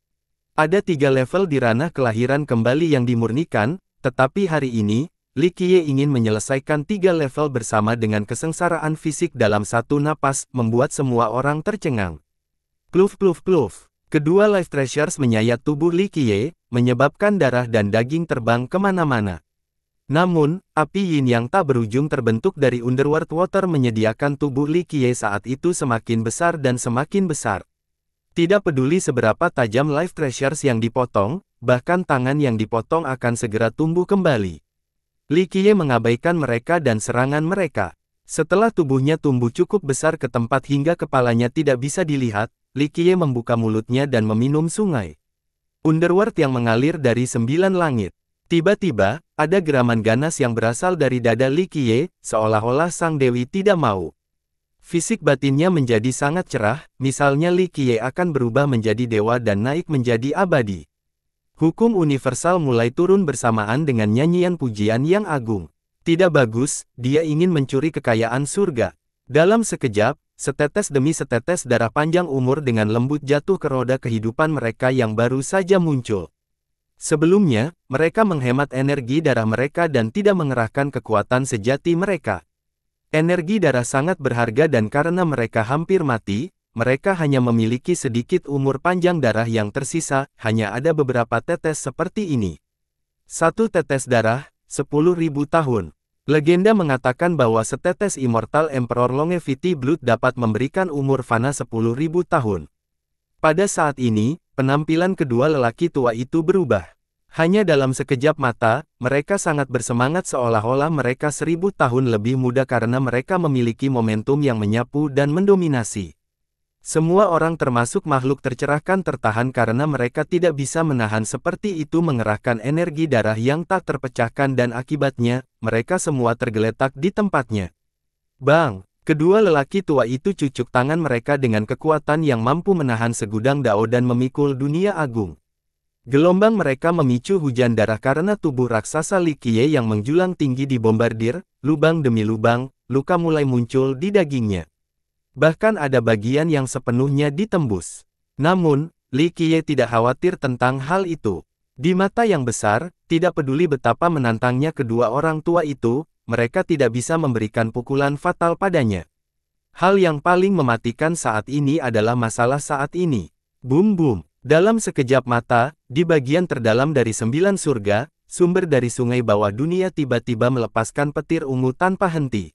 Ada tiga level di ranah kelahiran kembali yang dimurnikan, tetapi hari ini, Li Qiye ingin menyelesaikan tiga level bersama dengan kesengsaraan fisik dalam satu napas, membuat semua orang tercengang. Kluf kluf kluf. Kedua Life Treasures menyayat tubuh Li Qiye, menyebabkan darah dan daging terbang kemana-mana. Namun, api yin yang tak berujung terbentuk dari Underworld Water menyediakan tubuh Li Qiye saat itu semakin besar dan semakin besar. Tidak peduli seberapa tajam life treasures yang dipotong, bahkan tangan yang dipotong akan segera tumbuh kembali. Li Qiye mengabaikan mereka dan serangan mereka. Setelah tubuhnya tumbuh cukup besar ke tempat hingga kepalanya tidak bisa dilihat, Li Qiye membuka mulutnya dan meminum sungai. Underworld yang mengalir dari sembilan langit. Tiba-tiba, ada geraman ganas yang berasal dari dada Li Qiye, seolah-olah sang dewi tidak mau. Fisik batinnya menjadi sangat cerah, misalnya Li Qiye akan berubah menjadi dewa dan naik menjadi abadi. Hukum universal mulai turun bersamaan dengan nyanyian pujian yang agung. Tidak bagus, dia ingin mencuri kekayaan surga. Dalam sekejap, setetes demi setetes darah panjang umur dengan lembut jatuh ke roda kehidupan mereka yang baru saja muncul. Sebelumnya, mereka menghemat energi darah mereka dan tidak mengerahkan kekuatan sejati mereka. Energi darah sangat berharga dan karena mereka hampir mati, mereka hanya memiliki sedikit umur panjang darah yang tersisa, hanya ada beberapa tetes seperti ini. Satu tetes darah, 10.000 tahun. Legenda mengatakan bahwa setetes Immortal Emperor Longevity Blood dapat memberikan umur Fana 10.000 tahun. Pada saat ini, penampilan kedua lelaki tua itu berubah. Hanya dalam sekejap mata, mereka sangat bersemangat seolah-olah mereka seribu tahun lebih muda karena mereka memiliki momentum yang menyapu dan mendominasi. Semua orang termasuk makhluk tercerahkan tertahan karena mereka tidak bisa menahan seperti itu mengerahkan energi darah yang tak terpecahkan dan akibatnya, mereka semua tergeletak di tempatnya. Bang, Kedua lelaki tua itu cucuk tangan mereka dengan kekuatan yang mampu menahan segudang dao dan memikul dunia agung. Gelombang mereka memicu hujan darah karena tubuh raksasa Likie yang menjulang tinggi dibombardir, lubang demi lubang, luka mulai muncul di dagingnya. Bahkan ada bagian yang sepenuhnya ditembus. Namun, Likie tidak khawatir tentang hal itu. Di mata yang besar, tidak peduli betapa menantangnya kedua orang tua itu, mereka tidak bisa memberikan pukulan fatal padanya. Hal yang paling mematikan saat ini adalah masalah saat ini. Boom boom. Dalam sekejap mata, di bagian terdalam dari sembilan surga, sumber dari sungai bawah dunia tiba-tiba melepaskan petir ungu tanpa henti.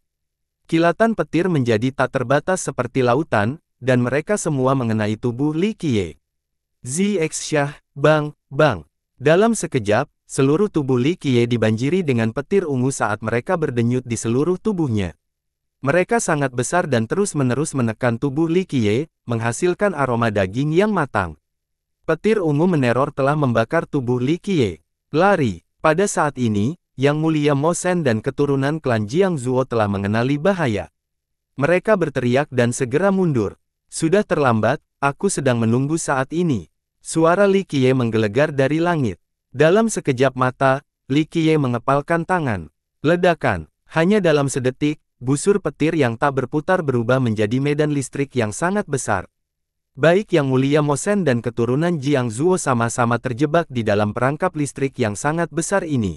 Kilatan petir menjadi tak terbatas seperti lautan, dan mereka semua mengenai tubuh Li Qiye. Zi X Bang, Bang. Dalam sekejap, Seluruh tubuh Li Qiye dibanjiri dengan petir ungu saat mereka berdenyut di seluruh tubuhnya. Mereka sangat besar dan terus-menerus menekan tubuh Li Qiye, menghasilkan aroma daging yang matang. Petir ungu meneror telah membakar tubuh Li Qiye. Lari. Pada saat ini, Yang Mulia Mosen dan keturunan klan Jiang Zuo telah mengenali bahaya. Mereka berteriak dan segera mundur. Sudah terlambat, aku sedang menunggu saat ini. Suara Li Qiye menggelegar dari langit. Dalam sekejap mata, Li Qiye mengepalkan tangan. Ledakan, hanya dalam sedetik, busur petir yang tak berputar berubah menjadi medan listrik yang sangat besar. Baik Yang Mulia Mosen dan keturunan Jiang Zuo sama-sama terjebak di dalam perangkap listrik yang sangat besar ini.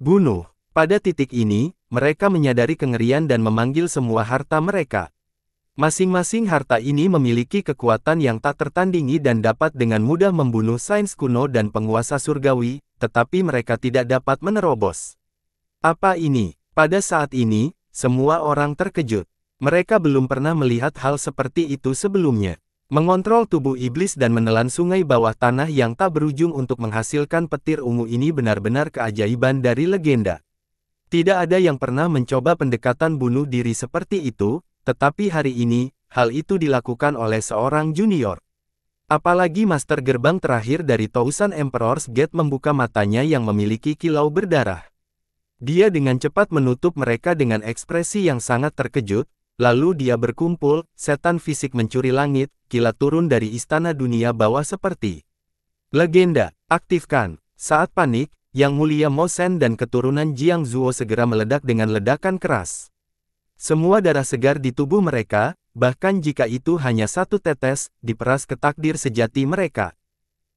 Bunuh. Pada titik ini, mereka menyadari kengerian dan memanggil semua harta mereka. Masing-masing harta ini memiliki kekuatan yang tak tertandingi dan dapat dengan mudah membunuh sains kuno dan penguasa surgawi, tetapi mereka tidak dapat menerobos. Apa ini? Pada saat ini, semua orang terkejut. Mereka belum pernah melihat hal seperti itu sebelumnya. Mengontrol tubuh iblis dan menelan sungai bawah tanah yang tak berujung untuk menghasilkan petir ungu ini benar-benar keajaiban dari legenda. Tidak ada yang pernah mencoba pendekatan bunuh diri seperti itu, tetapi hari ini, hal itu dilakukan oleh seorang junior. Apalagi master gerbang terakhir dari Tousan Emperor's Gate membuka matanya yang memiliki kilau berdarah. Dia dengan cepat menutup mereka dengan ekspresi yang sangat terkejut, lalu dia berkumpul, setan fisik mencuri langit, kilat turun dari istana dunia bawah seperti legenda, aktifkan. Saat panik, Yang Mulia Mosen dan keturunan Jiang Zuo segera meledak dengan ledakan keras. Semua darah segar di tubuh mereka, bahkan jika itu hanya satu tetes, diperas ke takdir sejati mereka.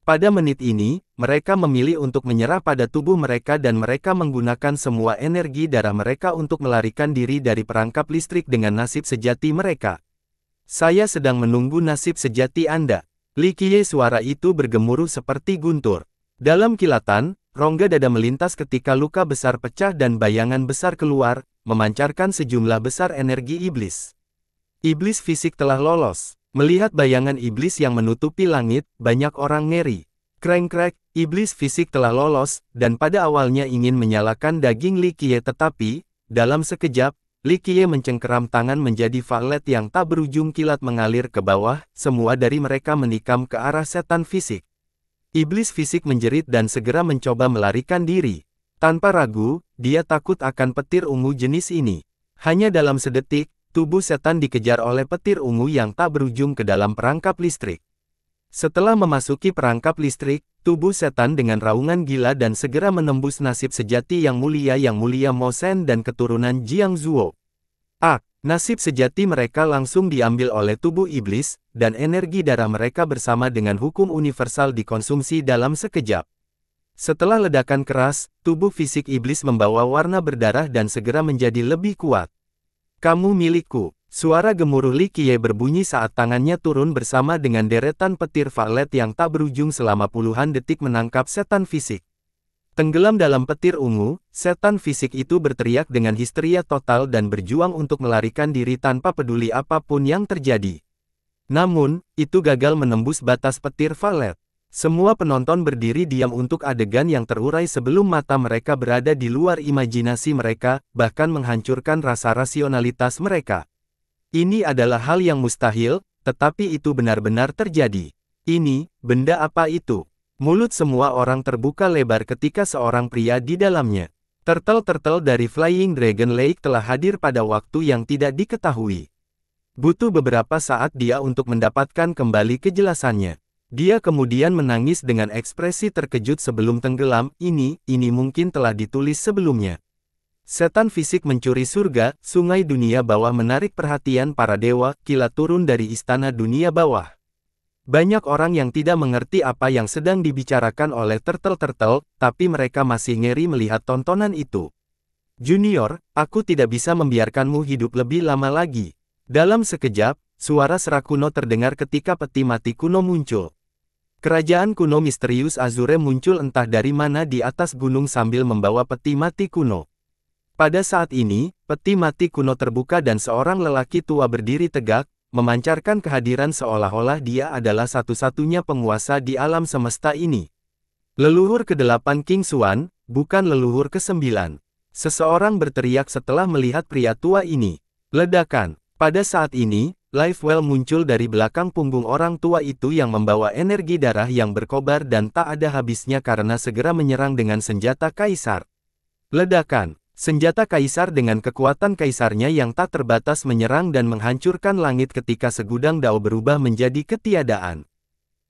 Pada menit ini, mereka memilih untuk menyerah pada tubuh mereka dan mereka menggunakan semua energi darah mereka untuk melarikan diri dari perangkap listrik dengan nasib sejati mereka. Saya sedang menunggu nasib sejati Anda. Likie suara itu bergemuruh seperti guntur. Dalam kilatan, rongga dada melintas ketika luka besar pecah dan bayangan besar keluar, memancarkan sejumlah besar energi iblis. Iblis fisik telah lolos. Melihat bayangan iblis yang menutupi langit, banyak orang ngeri. Krengkrek, iblis fisik telah lolos, dan pada awalnya ingin menyalakan daging Likie tetapi, dalam sekejap, Likie mencengkeram tangan menjadi valet yang tak berujung kilat mengalir ke bawah, semua dari mereka menikam ke arah setan fisik. Iblis fisik menjerit dan segera mencoba melarikan diri. Tanpa ragu, dia takut akan petir ungu jenis ini. Hanya dalam sedetik, tubuh setan dikejar oleh petir ungu yang tak berujung ke dalam perangkap listrik. Setelah memasuki perangkap listrik, tubuh setan dengan raungan gila dan segera menembus nasib sejati yang mulia yang mulia Mosen dan keturunan Jiang Zuo. Ak, ah, nasib sejati mereka langsung diambil oleh tubuh iblis, dan energi darah mereka bersama dengan hukum universal dikonsumsi dalam sekejap. Setelah ledakan keras, tubuh fisik iblis membawa warna berdarah dan segera menjadi lebih kuat. Kamu milikku. Suara gemuruh Li Qiye berbunyi saat tangannya turun bersama dengan deretan petir valet yang tak berujung selama puluhan detik menangkap setan fisik. Tenggelam dalam petir ungu, setan fisik itu berteriak dengan histeria total dan berjuang untuk melarikan diri tanpa peduli apapun yang terjadi. Namun, itu gagal menembus batas petir valet. Semua penonton berdiri diam untuk adegan yang terurai sebelum mata mereka berada di luar imajinasi mereka, bahkan menghancurkan rasa rasionalitas mereka. Ini adalah hal yang mustahil, tetapi itu benar-benar terjadi. Ini, benda apa itu? Mulut semua orang terbuka lebar ketika seorang pria di dalamnya. Turtle-turtle dari Flying Dragon Lake telah hadir pada waktu yang tidak diketahui. Butuh beberapa saat dia untuk mendapatkan kembali kejelasannya. Dia kemudian menangis dengan ekspresi terkejut sebelum tenggelam, ini, ini mungkin telah ditulis sebelumnya. Setan fisik mencuri surga, sungai dunia bawah menarik perhatian para dewa, Kila turun dari istana dunia bawah. Banyak orang yang tidak mengerti apa yang sedang dibicarakan oleh tertel-tertel, tapi mereka masih ngeri melihat tontonan itu. Junior, aku tidak bisa membiarkanmu hidup lebih lama lagi. Dalam sekejap, suara Serakuno terdengar ketika peti mati kuno muncul. Kerajaan kuno misterius Azure muncul entah dari mana di atas gunung sambil membawa peti mati kuno. Pada saat ini, peti mati kuno terbuka dan seorang lelaki tua berdiri tegak, memancarkan kehadiran seolah-olah dia adalah satu-satunya penguasa di alam semesta ini. Leluhur ke-8 King Suan, bukan leluhur ke-9. Seseorang berteriak setelah melihat pria tua ini. Ledakan. Pada saat ini, Life Well muncul dari belakang punggung orang tua itu yang membawa energi darah yang berkobar dan tak ada habisnya karena segera menyerang dengan senjata kaisar. Ledakan Senjata kaisar dengan kekuatan kaisarnya yang tak terbatas menyerang dan menghancurkan langit ketika segudang dao berubah menjadi ketiadaan.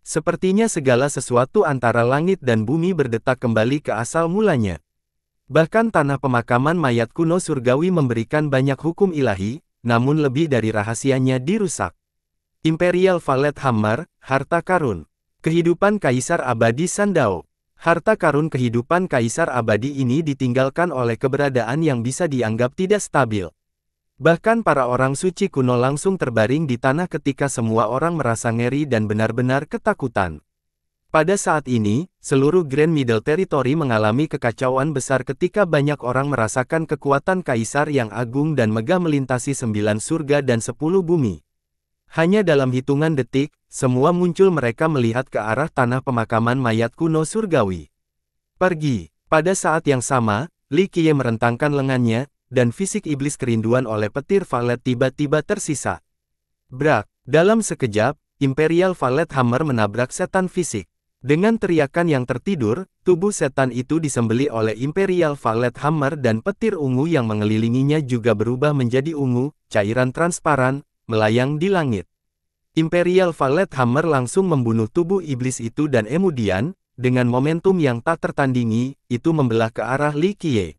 Sepertinya segala sesuatu antara langit dan bumi berdetak kembali ke asal mulanya. Bahkan tanah pemakaman mayat kuno surgawi memberikan banyak hukum ilahi, namun lebih dari rahasianya dirusak. Imperial Valet Hammer, Harta Karun. Kehidupan Kaisar Abadi Sandao. Harta karun kehidupan Kaisar Abadi ini ditinggalkan oleh keberadaan yang bisa dianggap tidak stabil. Bahkan para orang suci kuno langsung terbaring di tanah ketika semua orang merasa ngeri dan benar-benar ketakutan. Pada saat ini, seluruh Grand Middle Territory mengalami kekacauan besar ketika banyak orang merasakan kekuatan kaisar yang agung dan megah melintasi sembilan surga dan sepuluh bumi. Hanya dalam hitungan detik, semua muncul mereka melihat ke arah tanah pemakaman mayat kuno surgawi. Pergi. Pada saat yang sama, Li Qiye merentangkan lengannya, dan fisik iblis kerinduan oleh petir valet tiba-tiba tersisa. Brak, dalam sekejap, Imperial Valet Hammer menabrak setan fisik. Dengan teriakan yang tertidur, tubuh setan itu disembeli oleh Imperial Valet Hammer dan petir ungu yang mengelilinginya juga berubah menjadi ungu, cairan transparan, melayang di langit. Imperial Valet Hammer langsung membunuh tubuh iblis itu dan kemudian, dengan momentum yang tak tertandingi, itu membelah ke arah Li Qiye.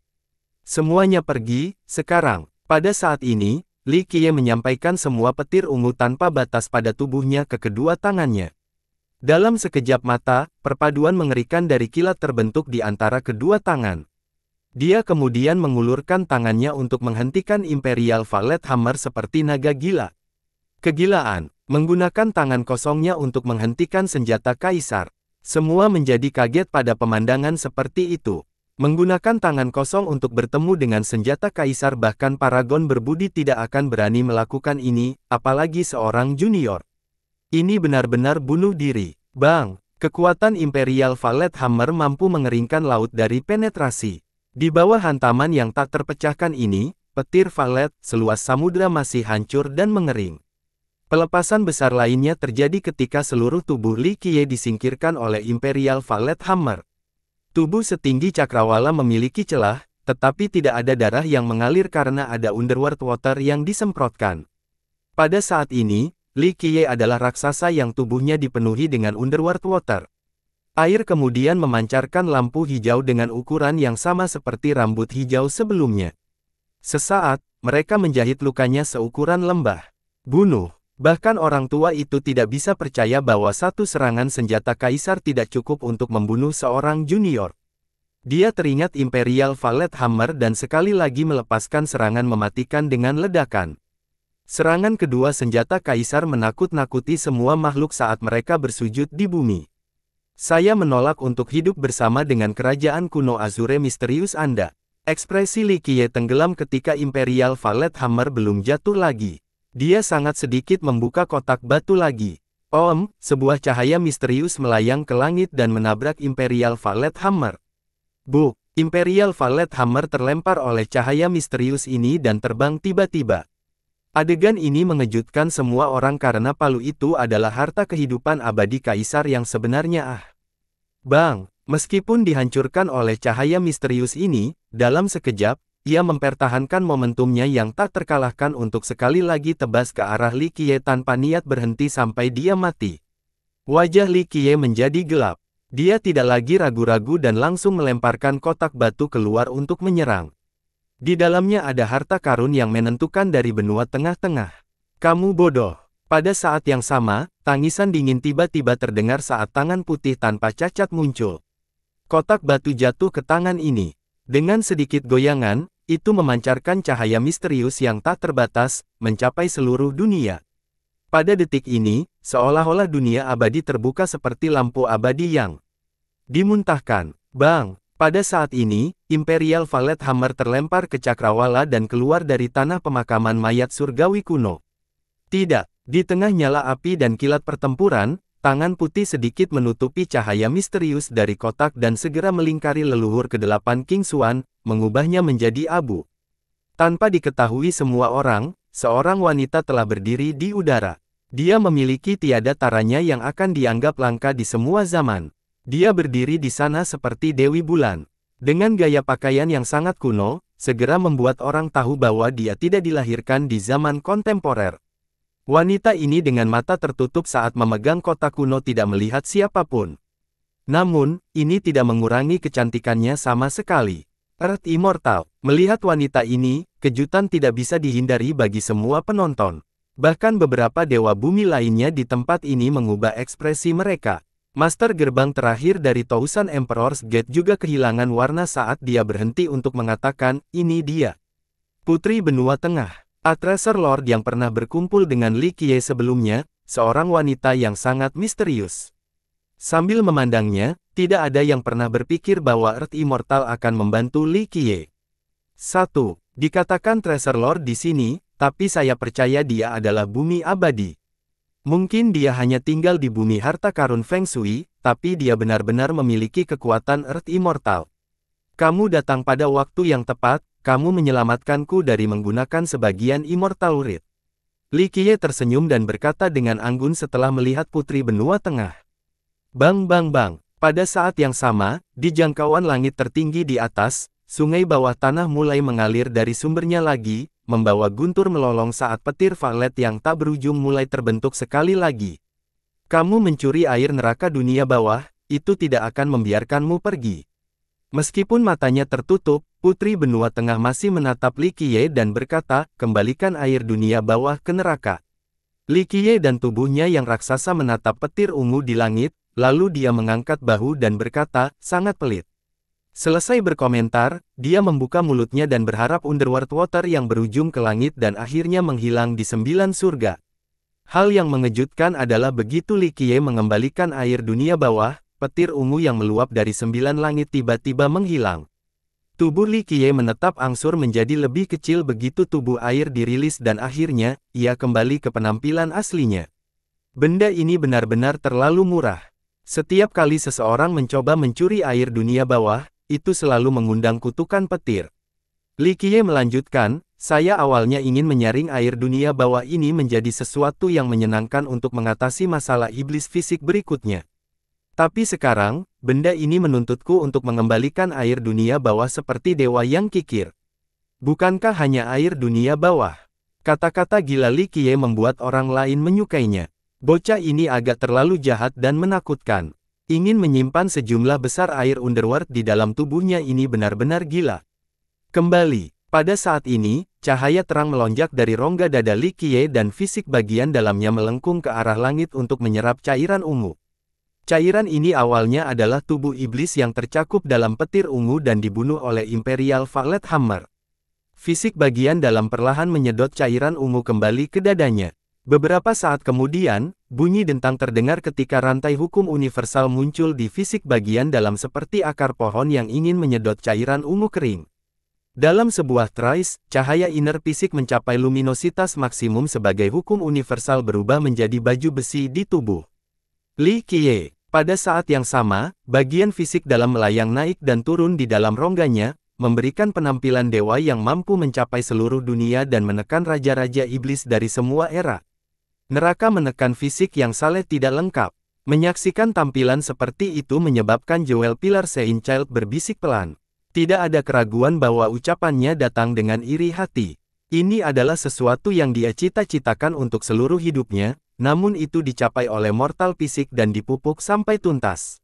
Semuanya pergi, sekarang. Pada saat ini, Li Qiye menyampaikan semua petir ungu tanpa batas pada tubuhnya ke kedua tangannya. Dalam sekejap mata, perpaduan mengerikan dari kilat terbentuk di antara kedua tangan. Dia kemudian mengulurkan tangannya untuk menghentikan Imperial Valet Hammer seperti naga gila. Kegilaan, menggunakan tangan kosongnya untuk menghentikan senjata kaisar. Semua menjadi kaget pada pemandangan seperti itu. Menggunakan tangan kosong untuk bertemu dengan senjata kaisar bahkan Paragon berbudi tidak akan berani melakukan ini, apalagi seorang junior. Ini benar-benar bunuh diri. Bang, kekuatan Imperial Valet Hammer mampu mengeringkan laut dari penetrasi. Di bawah hantaman yang tak terpecahkan ini, petir Valet seluas samudra masih hancur dan mengering. Pelepasan besar lainnya terjadi ketika seluruh tubuh Li Qiye disingkirkan oleh Imperial Valet Hammer. Tubuh setinggi cakrawala memiliki celah, tetapi tidak ada darah yang mengalir karena ada underworld water yang disemprotkan. Pada saat ini, Li Qiye adalah raksasa yang tubuhnya dipenuhi dengan underworld water. Air kemudian memancarkan lampu hijau dengan ukuran yang sama seperti rambut hijau sebelumnya. Sesaat, mereka menjahit lukanya seukuran lembah. Bunuh. Bahkan orang tua itu tidak bisa percaya bahwa satu serangan senjata kaisar tidak cukup untuk membunuh seorang junior. Dia teringat Imperial Valet Hammer dan sekali lagi melepaskan serangan mematikan dengan ledakan. Serangan kedua senjata kaisar menakut-nakuti semua makhluk saat mereka bersujud di bumi. Saya menolak untuk hidup bersama dengan kerajaan kuno Azure misterius Anda. Ekspresi Li Qiye tenggelam ketika Imperial Valet Hammer belum jatuh lagi. Dia sangat sedikit membuka kotak batu lagi. Om, sebuah cahaya misterius melayang ke langit dan menabrak Imperial Valet Hammer. Bu, Imperial Valet Hammer terlempar oleh cahaya misterius ini dan terbang tiba-tiba. Adegan ini mengejutkan semua orang karena palu itu adalah harta kehidupan abadi kaisar yang sebenarnya ah. Bang, meskipun dihancurkan oleh cahaya misterius ini, dalam sekejap, ia mempertahankan momentumnya yang tak terkalahkan untuk sekali lagi tebas ke arah Li Qiye tanpa niat berhenti sampai dia mati. Wajah Li Qiye menjadi gelap. Dia tidak lagi ragu-ragu dan langsung melemparkan kotak batu keluar untuk menyerang. Di dalamnya ada harta karun yang menentukan dari benua tengah-tengah. Kamu bodoh. Pada saat yang sama, tangisan dingin tiba-tiba terdengar saat tangan putih tanpa cacat muncul. Kotak batu jatuh ke tangan ini. Dengan sedikit goyangan, itu memancarkan cahaya misterius yang tak terbatas, mencapai seluruh dunia. Pada detik ini, seolah-olah dunia abadi terbuka seperti lampu abadi yang dimuntahkan. Bang, pada saat ini, Imperial Valet Hammer terlempar ke cakrawala dan keluar dari tanah pemakaman mayat surgawi kuno. Tidak, di tengah nyala api dan kilat pertempuran, tangan putih sedikit menutupi cahaya misterius dari kotak dan segera melingkari leluhur kedelapan King Suan, mengubahnya menjadi abu. Tanpa diketahui semua orang, seorang wanita telah berdiri di udara. Dia memiliki tiada taranya yang akan dianggap langka di semua zaman. Dia berdiri di sana seperti Dewi Bulan. Dengan gaya pakaian yang sangat kuno, segera membuat orang tahu bahwa dia tidak dilahirkan di zaman kontemporer. Wanita ini dengan mata tertutup saat memegang kota kuno tidak melihat siapapun. Namun, ini tidak mengurangi kecantikannya sama sekali. Earth Immortal, melihat wanita ini, kejutan tidak bisa dihindari bagi semua penonton. Bahkan beberapa dewa bumi lainnya di tempat ini mengubah ekspresi mereka. Master gerbang terakhir dari Tausan Emperor's Gate juga kehilangan warna saat dia berhenti untuk mengatakan, ini dia. Putri Benua Tengah, Atreser Lord yang pernah berkumpul dengan Li Qiye sebelumnya, seorang wanita yang sangat misterius. Sambil memandangnya, tidak ada yang pernah berpikir bahwa Earth Immortal akan membantu Li Qiye. 1. Dikatakan Treasure Lord di sini, tapi saya percaya dia adalah bumi abadi. Mungkin dia hanya tinggal di bumi harta karun Feng Shui, tapi dia benar-benar memiliki kekuatan Earth Immortal. Kamu datang pada waktu yang tepat, kamu menyelamatkanku dari menggunakan sebagian Immortal Rit. Li Qiye tersenyum dan berkata dengan anggun setelah melihat Putri Benua Tengah. Bang bang bang, pada saat yang sama, di jangkauan langit tertinggi di atas, sungai bawah tanah mulai mengalir dari sumbernya lagi, membawa guntur melolong saat petir valet yang tak berujung mulai terbentuk sekali lagi. Kamu mencuri air neraka dunia bawah, itu tidak akan membiarkanmu pergi. Meskipun matanya tertutup, Putri Benua Tengah masih menatap Likie dan berkata, kembalikan air dunia bawah ke neraka. Likie dan tubuhnya yang raksasa menatap petir ungu di langit, lalu dia mengangkat bahu dan berkata, sangat pelit. Selesai berkomentar, dia membuka mulutnya dan berharap Underworld Water yang berujung ke langit dan akhirnya menghilang di sembilan surga. Hal yang mengejutkan adalah begitu Li Likie mengembalikan air dunia bawah, petir ungu yang meluap dari sembilan langit tiba-tiba menghilang. Tubuh Li Likie menetap angsur menjadi lebih kecil begitu tubuh air dirilis dan akhirnya, ia kembali ke penampilan aslinya. Benda ini benar-benar terlalu murah. Setiap kali seseorang mencoba mencuri air dunia bawah, itu selalu mengundang kutukan petir. Li Qiye melanjutkan, saya awalnya ingin menyaring air dunia bawah ini menjadi sesuatu yang menyenangkan untuk mengatasi masalah iblis fisik berikutnya. Tapi sekarang, benda ini menuntutku untuk mengembalikan air dunia bawah seperti dewa yang kikir. Bukankah hanya air dunia bawah? Kata-kata gila Li Qiye membuat orang lain menyukainya. Bocah ini agak terlalu jahat dan menakutkan. Ingin menyimpan sejumlah besar air underworld di dalam tubuhnya ini benar-benar gila. Kembali, pada saat ini, cahaya terang melonjak dari rongga dada Li Qiye dan fisik bagian dalamnya melengkung ke arah langit untuk menyerap cairan ungu. Cairan ini awalnya adalah tubuh iblis yang tercakup dalam petir ungu dan dibunuh oleh Imperial Valet Hammer. Fisik bagian dalam perlahan menyedot cairan ungu kembali ke dadanya. Beberapa saat kemudian, bunyi dentang terdengar ketika rantai hukum universal muncul di fisik bagian dalam seperti akar pohon yang ingin menyedot cairan ungu kering. Dalam sebuah trice, cahaya inner fisik mencapai luminositas maksimum sebagai hukum universal berubah menjadi baju besi di tubuh. Li Qiye, pada saat yang sama, bagian fisik dalam melayang naik dan turun di dalam rongganya, memberikan penampilan dewa yang mampu mencapai seluruh dunia dan menekan raja-raja iblis dari semua era. Neraka menekan fisik yang Saleh tidak lengkap. Menyaksikan tampilan seperti itu menyebabkan Joel Pilar Seinchild berbisik pelan. Tidak ada keraguan bahwa ucapannya datang dengan iri hati. Ini adalah sesuatu yang dia cita-citakan untuk seluruh hidupnya, namun itu dicapai oleh mortal fisik dan dipupuk sampai tuntas.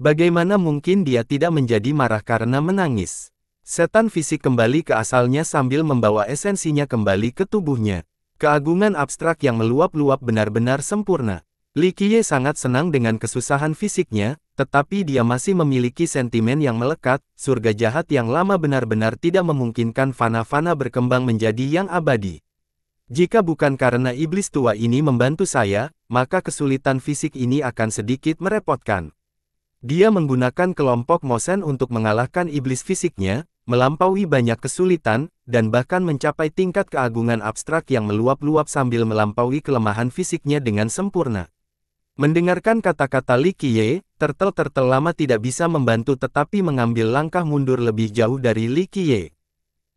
Bagaimana mungkin dia tidak menjadi marah karena menangis? Setan fisik kembali ke asalnya sambil membawa esensinya kembali ke tubuhnya. Keagungan abstrak yang meluap-luap benar-benar sempurna. Li Qiye sangat senang dengan kesusahan fisiknya, tetapi dia masih memiliki sentimen yang melekat, surga jahat yang lama benar-benar tidak memungkinkan fana-fana berkembang menjadi yang abadi. Jika bukan karena iblis tua ini membantu saya, maka kesulitan fisik ini akan sedikit merepotkan. Dia menggunakan kelompok Mosen untuk mengalahkan iblis fisiknya, melampaui banyak kesulitan, dan bahkan mencapai tingkat keagungan abstrak yang meluap-luap sambil melampaui kelemahan fisiknya dengan sempurna. Mendengarkan kata-kata Li Qiye, tertel-tertel lama tidak bisa membantu tetapi mengambil langkah mundur lebih jauh dari Li Qiye.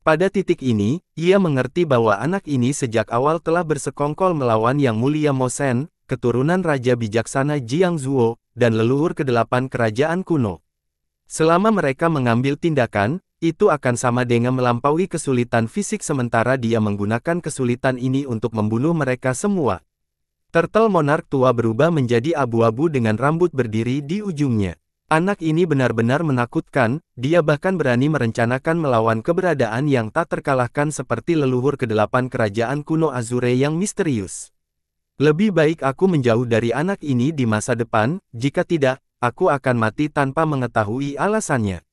Pada titik ini, ia mengerti bahwa anak ini sejak awal telah bersekongkol melawan Yang Mulia Mosen, keturunan Raja Bijaksana Jiang Zuo, dan leluhur kedelapan kerajaan kuno. Selama mereka mengambil tindakan, itu akan sama dengan melampaui kesulitan fisik sementara dia menggunakan kesulitan ini untuk membunuh mereka semua. Turtle monark tua berubah menjadi abu-abu dengan rambut berdiri di ujungnya. Anak ini benar-benar menakutkan, dia bahkan berani merencanakan melawan keberadaan yang tak terkalahkan seperti leluhur kedelapan kerajaan kuno Azure yang misterius. Lebih baik aku menjauh dari anak ini di masa depan, jika tidak, aku akan mati tanpa mengetahui alasannya.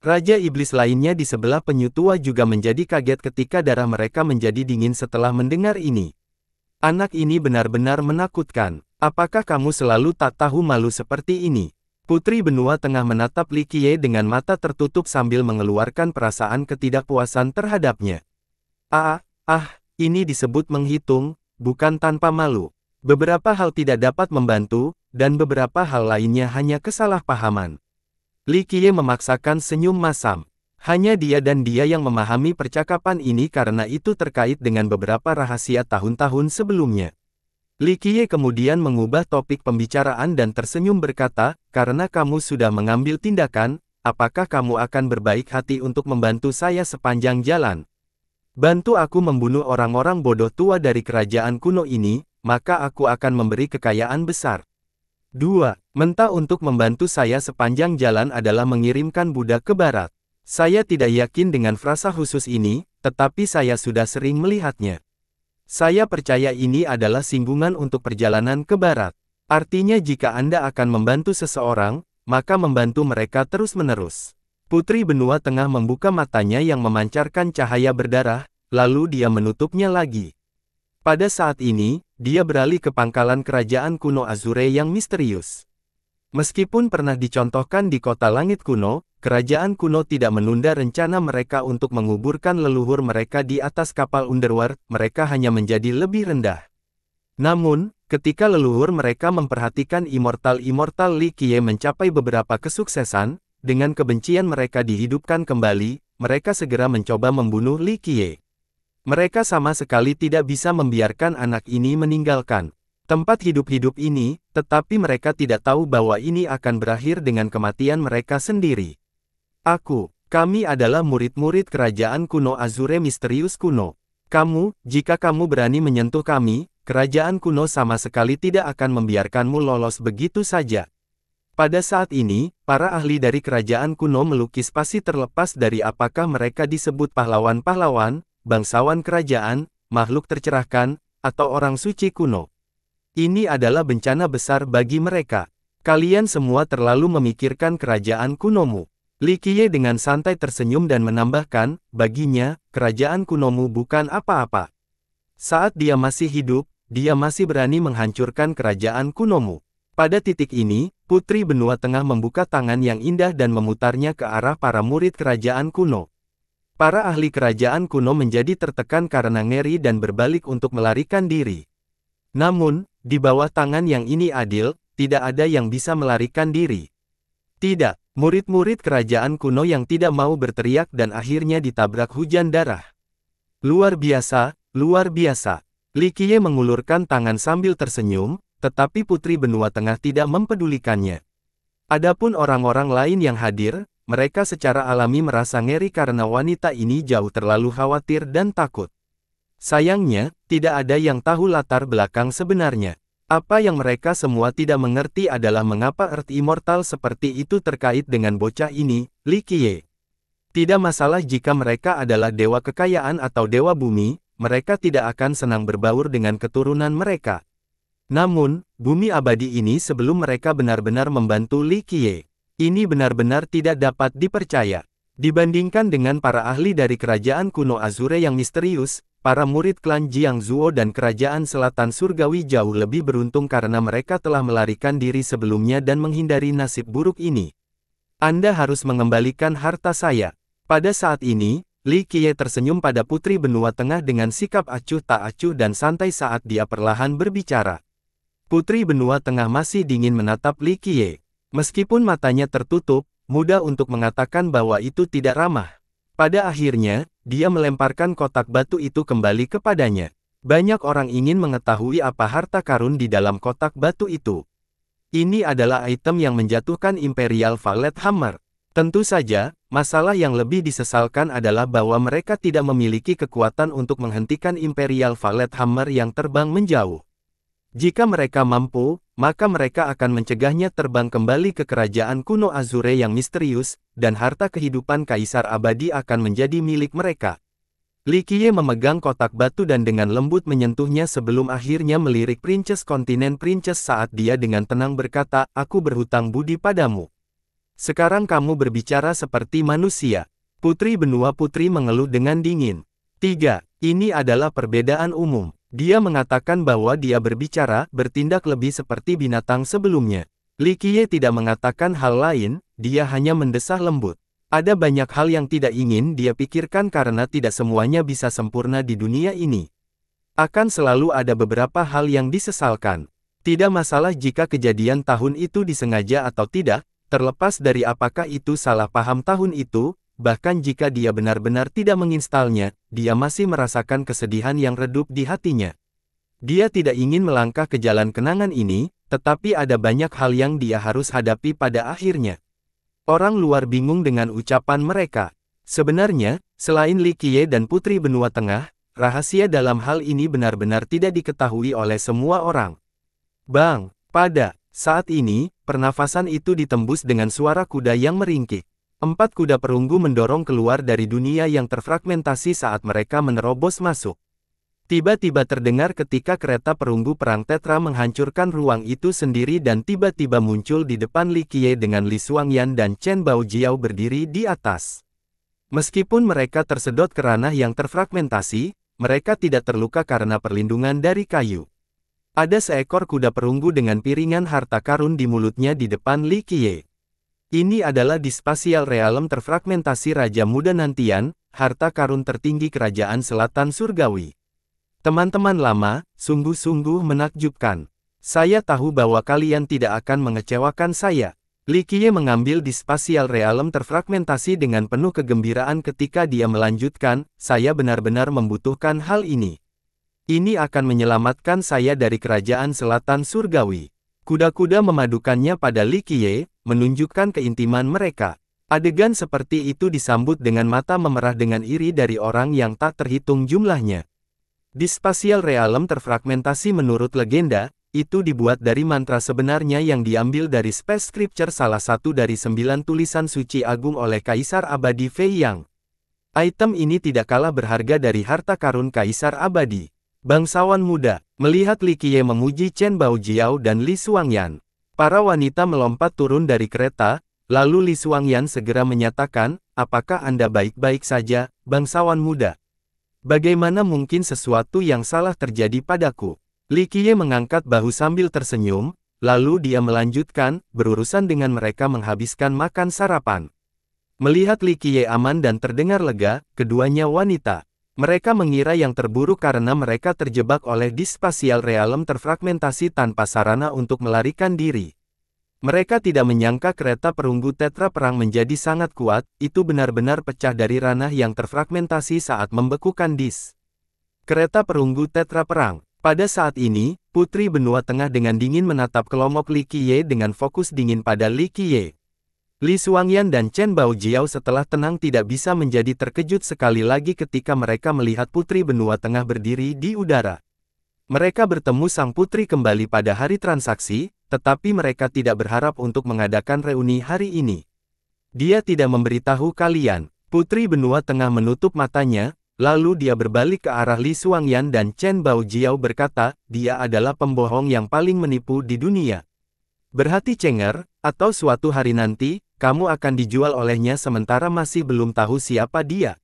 Raja iblis lainnya di sebelah penyu tua juga menjadi kaget ketika darah mereka menjadi dingin setelah mendengar ini. Anak ini benar-benar menakutkan. Apakah kamu selalu tak tahu malu seperti ini? Putri benua tengah menatap Likie dengan mata tertutup sambil mengeluarkan perasaan ketidakpuasan terhadapnya. Ah, ah, ah ini disebut menghitung, bukan tanpa malu. Beberapa hal tidak dapat membantu, dan beberapa hal lainnya hanya kesalahpahaman. Li Qiye memaksakan senyum masam. Hanya dia dan dia yang memahami percakapan ini karena itu terkait dengan beberapa rahasia tahun-tahun sebelumnya. Li Qiye kemudian mengubah topik pembicaraan dan tersenyum berkata, karena kamu sudah mengambil tindakan, apakah kamu akan berbaik hati untuk membantu saya sepanjang jalan? Bantu aku membunuh orang-orang bodoh tua dari kerajaan kuno ini, maka aku akan memberi kekayaan besar. 2. mentah untuk membantu saya sepanjang jalan adalah mengirimkan budak ke barat. Saya tidak yakin dengan frasa khusus ini, tetapi saya sudah sering melihatnya. Saya percaya ini adalah singgungan untuk perjalanan ke barat. Artinya jika Anda akan membantu seseorang, maka membantu mereka terus-menerus. Putri benua tengah membuka matanya yang memancarkan cahaya berdarah, lalu dia menutupnya lagi. Pada saat ini, dia beralih ke pangkalan kerajaan kuno Azure yang misterius. Meskipun pernah dicontohkan di kota langit kuno, kerajaan kuno tidak menunda rencana mereka untuk menguburkan leluhur mereka di atas kapal underworld, mereka hanya menjadi lebih rendah. Namun, ketika leluhur mereka memperhatikan Immortal Immortal Li Qiye mencapai beberapa kesuksesan, dengan kebencian mereka dihidupkan kembali, mereka segera mencoba membunuh Li Qiye. Mereka sama sekali tidak bisa membiarkan anak ini meninggalkan tempat hidup-hidup ini, tetapi mereka tidak tahu bahwa ini akan berakhir dengan kematian mereka sendiri. Aku, kami adalah murid-murid kerajaan kuno Azure Misterius Kuno. Kamu, jika kamu berani menyentuh kami, kerajaan kuno sama sekali tidak akan membiarkanmu lolos begitu saja. Pada saat ini, para ahli dari kerajaan kuno melukis pasti terlepas dari apakah mereka disebut pahlawan-pahlawan, bangsawan kerajaan, makhluk tercerahkan, atau orang suci kuno. Ini adalah bencana besar bagi mereka. Kalian semua terlalu memikirkan kerajaan kunomu. Likie dengan santai tersenyum dan menambahkan, baginya, kerajaan kunomu bukan apa-apa. Saat dia masih hidup, dia masih berani menghancurkan kerajaan kunomu. Pada titik ini, Putri Benua Tengah membuka tangan yang indah dan memutarnya ke arah para murid kerajaan kuno. Para ahli kerajaan kuno menjadi tertekan karena ngeri dan berbalik untuk melarikan diri. Namun, di bawah tangan yang ini adil, tidak ada yang bisa melarikan diri. Tidak, murid-murid kerajaan kuno yang tidak mau berteriak dan akhirnya ditabrak hujan darah. Luar biasa, luar biasa. Likie mengulurkan tangan sambil tersenyum, tetapi Putri Benua Tengah tidak mempedulikannya. Adapun orang-orang lain yang hadir, mereka secara alami merasa ngeri karena wanita ini jauh terlalu khawatir dan takut. Sayangnya, tidak ada yang tahu latar belakang sebenarnya. Apa yang mereka semua tidak mengerti adalah mengapa Earth Immortal seperti itu terkait dengan bocah ini, Li Qiye. Tidak masalah jika mereka adalah dewa kekayaan atau dewa bumi, mereka tidak akan senang berbaur dengan keturunan mereka. Namun, bumi abadi ini sebelum mereka benar-benar membantu Li Qiye. Ini benar-benar tidak dapat dipercaya. Dibandingkan dengan para ahli dari kerajaan kuno Azure yang misterius, para murid klan Jiang Zuo dan kerajaan selatan surgawi jauh lebih beruntung karena mereka telah melarikan diri sebelumnya dan menghindari nasib buruk ini. Anda harus mengembalikan harta saya. Pada saat ini, Li Qiye tersenyum pada putri benua tengah dengan sikap acuh tak acuh dan santai saat dia perlahan berbicara. Putri benua tengah masih dingin menatap Li Qiye. Meskipun matanya tertutup, mudah untuk mengatakan bahwa itu tidak ramah. Pada akhirnya, dia melemparkan kotak batu itu kembali kepadanya. Banyak orang ingin mengetahui apa harta karun di dalam kotak batu itu. Ini adalah item yang menjatuhkan Imperial Valet Hammer. Tentu saja, masalah yang lebih disesalkan adalah bahwa mereka tidak memiliki kekuatan untuk menghentikan Imperial Valet Hammer yang terbang menjauh. Jika mereka mampu, maka mereka akan mencegahnya terbang kembali ke kerajaan kuno Azure yang misterius, dan harta kehidupan kaisar abadi akan menjadi milik mereka. Likie memegang kotak batu dan dengan lembut menyentuhnya sebelum akhirnya melirik Princess Kontinen Princess saat dia dengan tenang berkata, Aku berhutang budi padamu. Sekarang kamu berbicara seperti manusia. Putri benua putri mengeluh dengan dingin. 3. Ini adalah perbedaan umum. Dia mengatakan bahwa dia berbicara, bertindak lebih seperti binatang sebelumnya. Li Qiye tidak mengatakan hal lain, dia hanya mendesah lembut. Ada banyak hal yang tidak ingin dia pikirkan karena tidak semuanya bisa sempurna di dunia ini. Akan selalu ada beberapa hal yang disesalkan. Tidak masalah jika kejadian tahun itu disengaja atau tidak, terlepas dari apakah itu salah paham tahun itu, bahkan jika dia benar-benar tidak menginstalnya, dia masih merasakan kesedihan yang redup di hatinya. Dia tidak ingin melangkah ke jalan kenangan ini, tetapi ada banyak hal yang dia harus hadapi pada akhirnya. Orang luar bingung dengan ucapan mereka. Sebenarnya, selain Li Qiye dan Putri Benua Tengah, rahasia dalam hal ini benar-benar tidak diketahui oleh semua orang. Bang, pada saat ini, pernafasan itu ditembus dengan suara kuda yang meringkik. Empat kuda perunggu mendorong keluar dari dunia yang terfragmentasi saat mereka menerobos masuk. Tiba-tiba terdengar ketika kereta perunggu perang Tetra menghancurkan ruang itu sendiri dan tiba-tiba muncul di depan Li Qiye dengan Li Xuangyan dan Chen Baojiao berdiri di atas. Meskipun mereka tersedot ke ranah yang terfragmentasi, mereka tidak terluka karena perlindungan dari kayu. Ada seekor kuda perunggu dengan piringan harta karun di mulutnya di depan Li Qiye. Ini adalah di spasial realem terfragmentasi Raja Muda Nantian, harta karun tertinggi Kerajaan Selatan Surgawi. Teman-teman lama, sungguh-sungguh menakjubkan. Saya tahu bahwa kalian tidak akan mengecewakan saya. Likie mengambil di spasial realem terfragmentasi dengan penuh kegembiraan ketika dia melanjutkan, saya benar-benar membutuhkan hal ini. Ini akan menyelamatkan saya dari kerajaan selatan surgawi. Kuda-kuda memadukannya pada Li Qiye, menunjukkan keintiman mereka. Adegan seperti itu disambut dengan mata memerah dengan iri dari orang yang tak terhitung jumlahnya. Di spasial realem terfragmentasi menurut legenda, itu dibuat dari mantra sebenarnya yang diambil dari Space Scripture salah satu dari sembilan tulisan suci agung oleh Kaisar Abadi Fei Yang. Item ini tidak kalah berharga dari harta karun Kaisar Abadi. Bangsawan muda, melihat Li Qiye memuji Chen Baojiao dan Li Suangyan. Para wanita melompat turun dari kereta, lalu Li Suangyan segera menyatakan, apakah Anda baik-baik saja, bangsawan muda? Bagaimana mungkin sesuatu yang salah terjadi padaku? Li Qiye mengangkat bahu sambil tersenyum, lalu dia melanjutkan, berurusan dengan mereka menghabiskan makan sarapan. Melihat Li Qiye aman dan terdengar lega, keduanya wanita. Mereka mengira yang terburuk karena mereka terjebak oleh dispasial realem terfragmentasi tanpa sarana untuk melarikan diri. Mereka tidak menyangka kereta perunggu tetra perang menjadi sangat kuat, itu benar-benar pecah dari ranah yang terfragmentasi saat membekukan dis. Kereta perunggu tetra perang. Pada saat ini, Putri Benua Tengah dengan dingin menatap kelompok Li Qiye dengan fokus dingin pada Li Qiye. Li Suangyan dan Chen Baojiao setelah tenang tidak bisa menjadi terkejut sekali lagi ketika mereka melihat Putri Benua Tengah berdiri di udara. Mereka bertemu sang putri kembali pada hari transaksi, tetapi mereka tidak berharap untuk mengadakan reuni hari ini. Dia tidak memberitahu kalian. Putri Benua Tengah menutup matanya, lalu dia berbalik ke arah Li Suangyan dan Chen Baojiao berkata, dia adalah pembohong yang paling menipu di dunia. Berhati cenger, atau suatu hari nanti, kamu akan dijual olehnya sementara masih belum tahu siapa dia.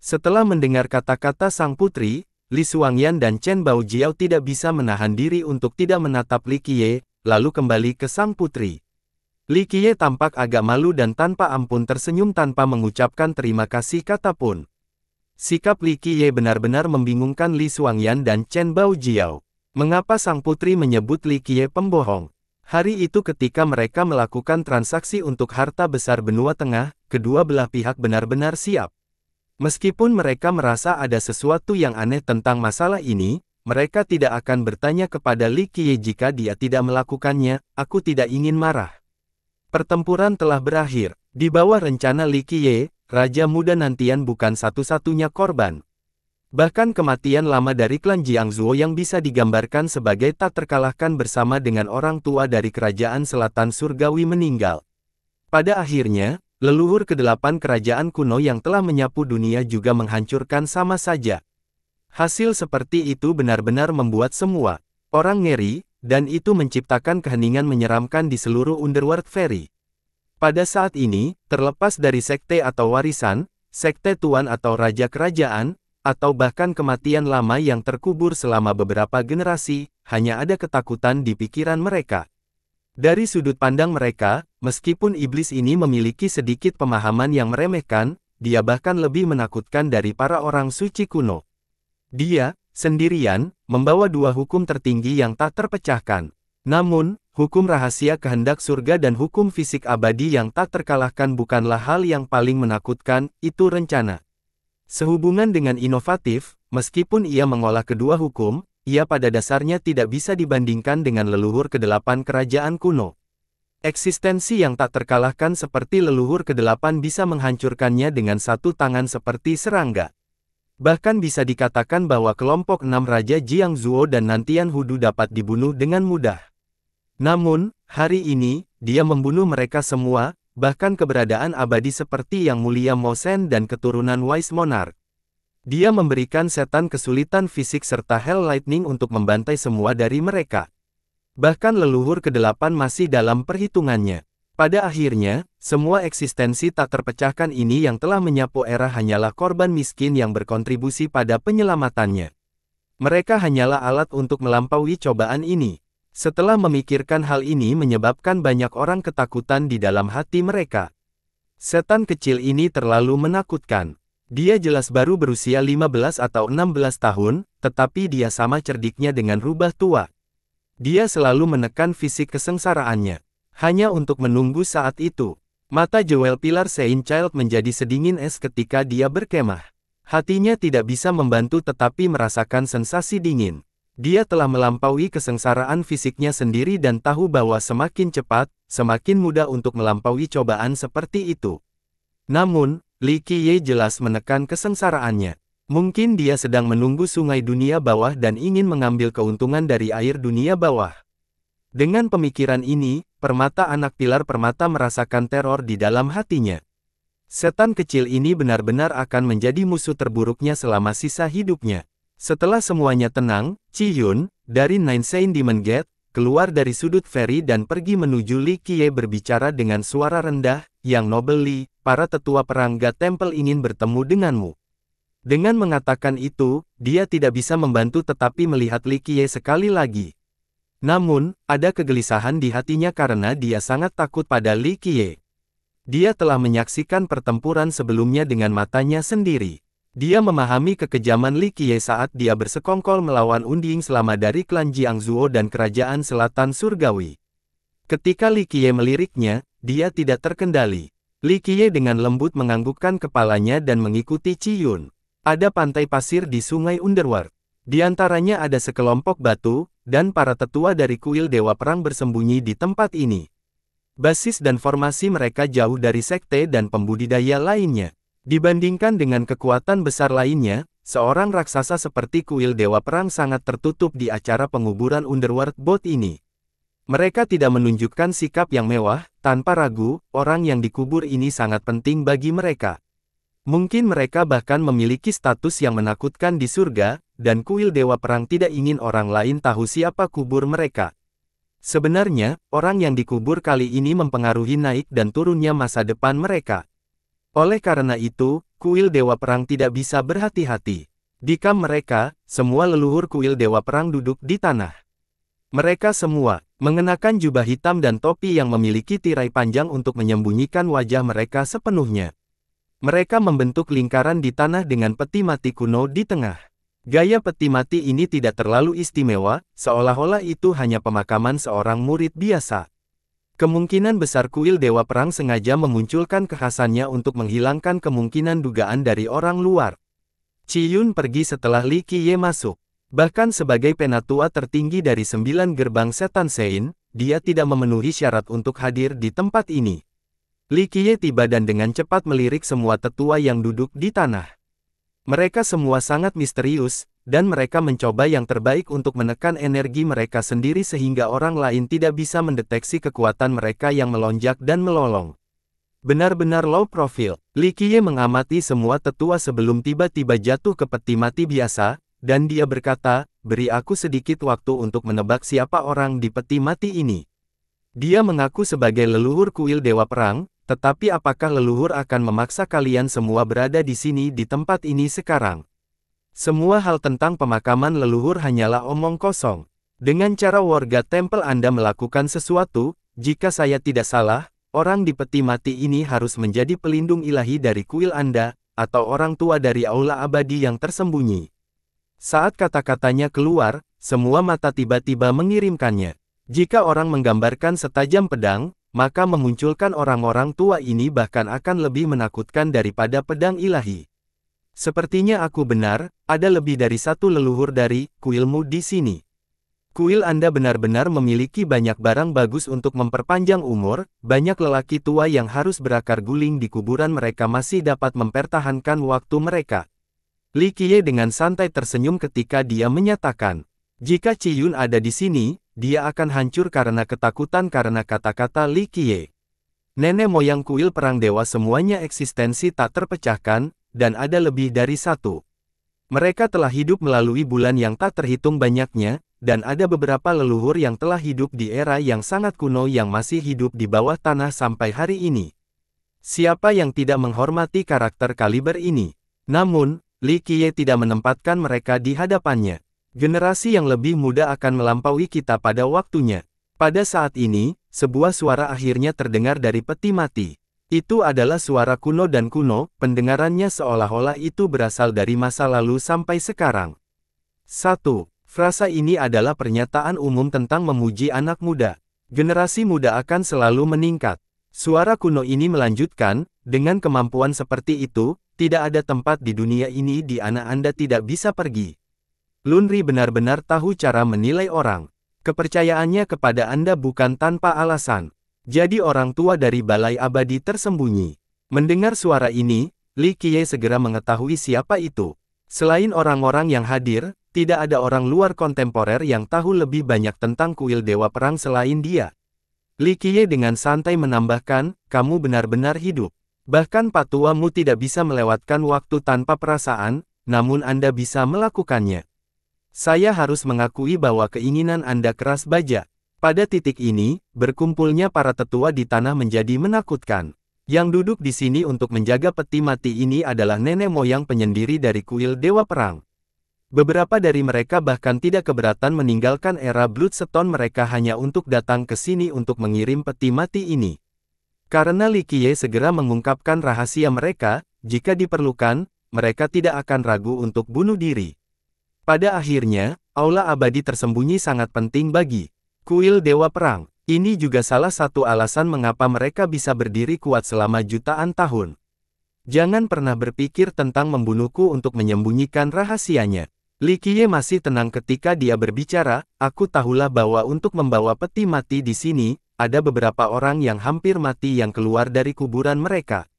Setelah mendengar kata-kata sang putri, Li Suangyan dan Chen Baojiao tidak bisa menahan diri untuk tidak menatap Li Qiye, lalu kembali ke sang putri. Li Qiye tampak agak malu dan tanpa ampun tersenyum tanpa mengucapkan terima kasih kata pun. Sikap Li Qiye benar-benar membingungkan Li Suangyan dan Chen Baojiao. Mengapa sang putri menyebut Li Qiye pembohong? Hari itu ketika mereka melakukan transaksi untuk harta besar benua tengah, kedua belah pihak benar-benar siap. Meskipun mereka merasa ada sesuatu yang aneh tentang masalah ini, mereka tidak akan bertanya kepada Li Qiye jika dia tidak melakukannya, aku tidak ingin marah. Pertempuran telah berakhir. Di bawah rencana Li Qiye, Raja Muda Nantian bukan satu-satunya korban, Bahkan kematian lama dari klan Jiang Jiangzuo yang bisa digambarkan sebagai tak terkalahkan bersama dengan orang tua dari kerajaan selatan surgawi meninggal. Pada akhirnya, leluhur kedelapan kerajaan kuno yang telah menyapu dunia juga menghancurkan sama saja. Hasil seperti itu benar-benar membuat semua orang ngeri, dan itu menciptakan keheningan menyeramkan di seluruh Underworld Ferry. Pada saat ini, terlepas dari sekte atau warisan, sekte tuan atau raja kerajaan, atau bahkan kematian lama yang terkubur selama beberapa generasi, hanya ada ketakutan di pikiran mereka. Dari sudut pandang mereka, meskipun iblis ini memiliki sedikit pemahaman yang meremehkan, dia bahkan lebih menakutkan dari para orang suci kuno. Dia, sendirian, membawa dua hukum tertinggi yang tak terpecahkan. Namun, hukum rahasia kehendak surga dan hukum fisik abadi yang tak terkalahkan bukanlah hal yang paling menakutkan, itu rencana. Sehubungan dengan inovatif, meskipun ia mengolah kedua hukum, ia pada dasarnya tidak bisa dibandingkan dengan leluhur kedelapan kerajaan kuno. Eksistensi yang tak terkalahkan seperti leluhur kedelapan bisa menghancurkannya dengan satu tangan seperti serangga. Bahkan bisa dikatakan bahwa kelompok enam Raja Jiang Zuo dan Nantian Hudu dapat dibunuh dengan mudah. Namun, hari ini, dia membunuh mereka semua, bahkan keberadaan abadi seperti yang mulia Mosen dan keturunan Wise Monarch. Dia memberikan setan kesulitan fisik serta Hell Lightning untuk membantai semua dari mereka. Bahkan leluhur kedelapan masih dalam perhitungannya. Pada akhirnya, semua eksistensi tak terpecahkan ini yang telah menyapu era hanyalah korban miskin yang berkontribusi pada penyelamatannya. Mereka hanyalah alat untuk melampaui cobaan ini. Setelah memikirkan hal ini menyebabkan banyak orang ketakutan di dalam hati mereka. Setan kecil ini terlalu menakutkan. Dia jelas baru berusia 15 atau 16 tahun, tetapi dia sama cerdiknya dengan rubah tua. Dia selalu menekan fisik kesengsaraannya. Hanya untuk menunggu saat itu. Mata Joel Pilar Saint Child menjadi sedingin es ketika dia berkemah. Hatinya tidak bisa membantu tetapi merasakan sensasi dingin. Dia telah melampaui kesengsaraan fisiknya sendiri dan tahu bahwa semakin cepat, semakin mudah untuk melampaui cobaan seperti itu. Namun, Li Qiye jelas menekan kesengsaraannya. Mungkin dia sedang menunggu sungai dunia bawah dan ingin mengambil keuntungan dari air dunia bawah. Dengan pemikiran ini, permata anak pilar permata merasakan teror di dalam hatinya. Setan kecil ini benar-benar akan menjadi musuh terburuknya selama sisa hidupnya. Setelah semuanya tenang, Chi Yun, dari Nine Saint Demon Gate, keluar dari sudut ferry dan pergi menuju Li Kie berbicara dengan suara rendah, yang Noble Li, para tetua perangga tempel ingin bertemu denganmu. Dengan mengatakan itu, dia tidak bisa membantu tetapi melihat Li Kie sekali lagi. Namun, ada kegelisahan di hatinya karena dia sangat takut pada Li Kie. Dia telah menyaksikan pertempuran sebelumnya dengan matanya sendiri. Dia memahami kekejaman Li Qiye saat dia bersekongkol melawan Unding selama dari klan Jiangzuo dan kerajaan selatan surgawi. Ketika Li Qiye meliriknya, dia tidak terkendali. Li Qiye dengan lembut menganggukkan kepalanya dan mengikuti Ciyun. Yun. Ada pantai pasir di sungai Underworld. Di antaranya ada sekelompok batu, dan para tetua dari kuil Dewa Perang bersembunyi di tempat ini. Basis dan formasi mereka jauh dari sekte dan pembudidaya lainnya. Dibandingkan dengan kekuatan besar lainnya, seorang raksasa seperti kuil Dewa Perang sangat tertutup di acara penguburan Underworld Boat ini. Mereka tidak menunjukkan sikap yang mewah, tanpa ragu, orang yang dikubur ini sangat penting bagi mereka. Mungkin mereka bahkan memiliki status yang menakutkan di surga, dan kuil Dewa Perang tidak ingin orang lain tahu siapa kubur mereka. Sebenarnya, orang yang dikubur kali ini mempengaruhi naik dan turunnya masa depan mereka. Oleh karena itu, kuil Dewa Perang tidak bisa berhati-hati. Di kam mereka, semua leluhur kuil Dewa Perang duduk di tanah. Mereka semua, mengenakan jubah hitam dan topi yang memiliki tirai panjang untuk menyembunyikan wajah mereka sepenuhnya. Mereka membentuk lingkaran di tanah dengan peti mati kuno di tengah. Gaya peti mati ini tidak terlalu istimewa, seolah-olah itu hanya pemakaman seorang murid biasa. Kemungkinan besar kuil Dewa Perang sengaja memunculkan kekhasannya untuk menghilangkan kemungkinan dugaan dari orang luar. Ciyun pergi setelah Li Qiye masuk. Bahkan sebagai penatua tertinggi dari sembilan gerbang setan Sein, dia tidak memenuhi syarat untuk hadir di tempat ini. Li Qiye tiba dan dengan cepat melirik semua tetua yang duduk di tanah. Mereka semua sangat misterius, dan mereka mencoba yang terbaik untuk menekan energi mereka sendiri sehingga orang lain tidak bisa mendeteksi kekuatan mereka yang melonjak dan melolong. Benar-benar low profile, Li Qiye mengamati semua tetua sebelum tiba-tiba jatuh ke peti mati biasa, dan dia berkata, beri aku sedikit waktu untuk menebak siapa orang di peti mati ini. Dia mengaku sebagai leluhur kuil Dewa Perang, tetapi apakah leluhur akan memaksa kalian semua berada di sini di tempat ini sekarang? Semua hal tentang pemakaman leluhur hanyalah omong kosong. Dengan cara warga tempel Anda melakukan sesuatu, jika saya tidak salah, orang di peti mati ini harus menjadi pelindung ilahi dari kuil Anda, atau orang tua dari aula abadi yang tersembunyi. Saat kata-katanya keluar, semua mata tiba-tiba mengirimkannya. Jika orang menggambarkan setajam pedang, maka memunculkan orang-orang tua ini bahkan akan lebih menakutkan daripada pedang ilahi. Sepertinya aku benar, ada lebih dari satu leluhur dari kuilmu di sini. Kuil Anda benar-benar memiliki banyak barang bagus untuk memperpanjang umur, banyak lelaki tua yang harus berakar guling di kuburan mereka masih dapat mempertahankan waktu mereka. Li Qiye dengan santai tersenyum ketika dia menyatakan, jika Ciyun ada di sini, dia akan hancur karena ketakutan karena kata-kata Li Qiye. Nenek moyang kuil perang dewa semuanya eksistensi tak terpecahkan, dan ada lebih dari satu. Mereka telah hidup melalui bulan yang tak terhitung banyaknya, dan ada beberapa leluhur yang telah hidup di era yang sangat kuno yang masih hidup di bawah tanah sampai hari ini. Siapa yang tidak menghormati karakter kaliber ini? Namun, Li Qiye tidak menempatkan mereka di hadapannya. Generasi yang lebih muda akan melampaui kita pada waktunya. Pada saat ini, sebuah suara akhirnya terdengar dari peti mati. Itu adalah suara kuno dan kuno, pendengarannya seolah-olah itu berasal dari masa lalu sampai sekarang. 1. Frasa ini adalah pernyataan umum tentang memuji anak muda. Generasi muda akan selalu meningkat. Suara kuno ini melanjutkan, dengan kemampuan seperti itu, tidak ada tempat di dunia ini di anak Anda tidak bisa pergi. Lunri benar-benar tahu cara menilai orang. Kepercayaannya kepada Anda bukan tanpa alasan. Jadi orang tua dari Balai Abadi tersembunyi. Mendengar suara ini, Li Qiye segera mengetahui siapa itu. Selain orang-orang yang hadir, tidak ada orang luar kontemporer yang tahu lebih banyak tentang kuil Dewa Perang selain dia. Li Qiye dengan santai menambahkan, kamu benar-benar hidup. Bahkan patuamu tidak bisa melewatkan waktu tanpa perasaan, namun Anda bisa melakukannya. Saya harus mengakui bahwa keinginan Anda keras baja. Pada titik ini, berkumpulnya para tetua di tanah menjadi menakutkan. Yang duduk di sini untuk menjaga peti mati ini adalah nenek moyang penyendiri dari kuil Dewa Perang. Beberapa dari mereka bahkan tidak keberatan meninggalkan era Bloodstone mereka hanya untuk datang ke sini untuk mengirim peti mati ini. Karena Likie segera mengungkapkan rahasia mereka, jika diperlukan, mereka tidak akan ragu untuk bunuh diri. Pada akhirnya, Aula Abadi tersembunyi sangat penting bagi Kuil Dewa Perang, ini juga salah satu alasan mengapa mereka bisa berdiri kuat selama jutaan tahun. Jangan pernah berpikir tentang membunuhku untuk menyembunyikan rahasianya. Li Qiye masih tenang ketika dia berbicara, aku tahulah bahwa untuk membawa peti mati di sini, ada beberapa orang yang hampir mati yang keluar dari kuburan mereka.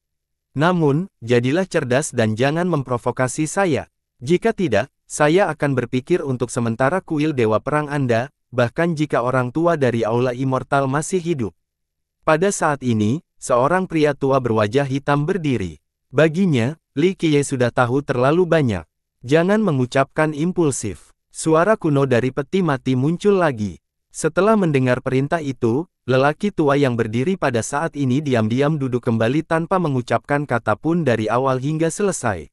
Namun, jadilah cerdas dan jangan memprovokasi saya. Jika tidak, saya akan berpikir untuk sementara kuil Dewa Perang Anda, bahkan jika orang tua dari Aula Immortal masih hidup. Pada saat ini, seorang pria tua berwajah hitam berdiri. Baginya, Li Qiye sudah tahu terlalu banyak. Jangan mengucapkan impulsif. Suara kuno dari peti mati muncul lagi. Setelah mendengar perintah itu, lelaki tua yang berdiri pada saat ini diam-diam duduk kembali tanpa mengucapkan kata pun dari awal hingga selesai.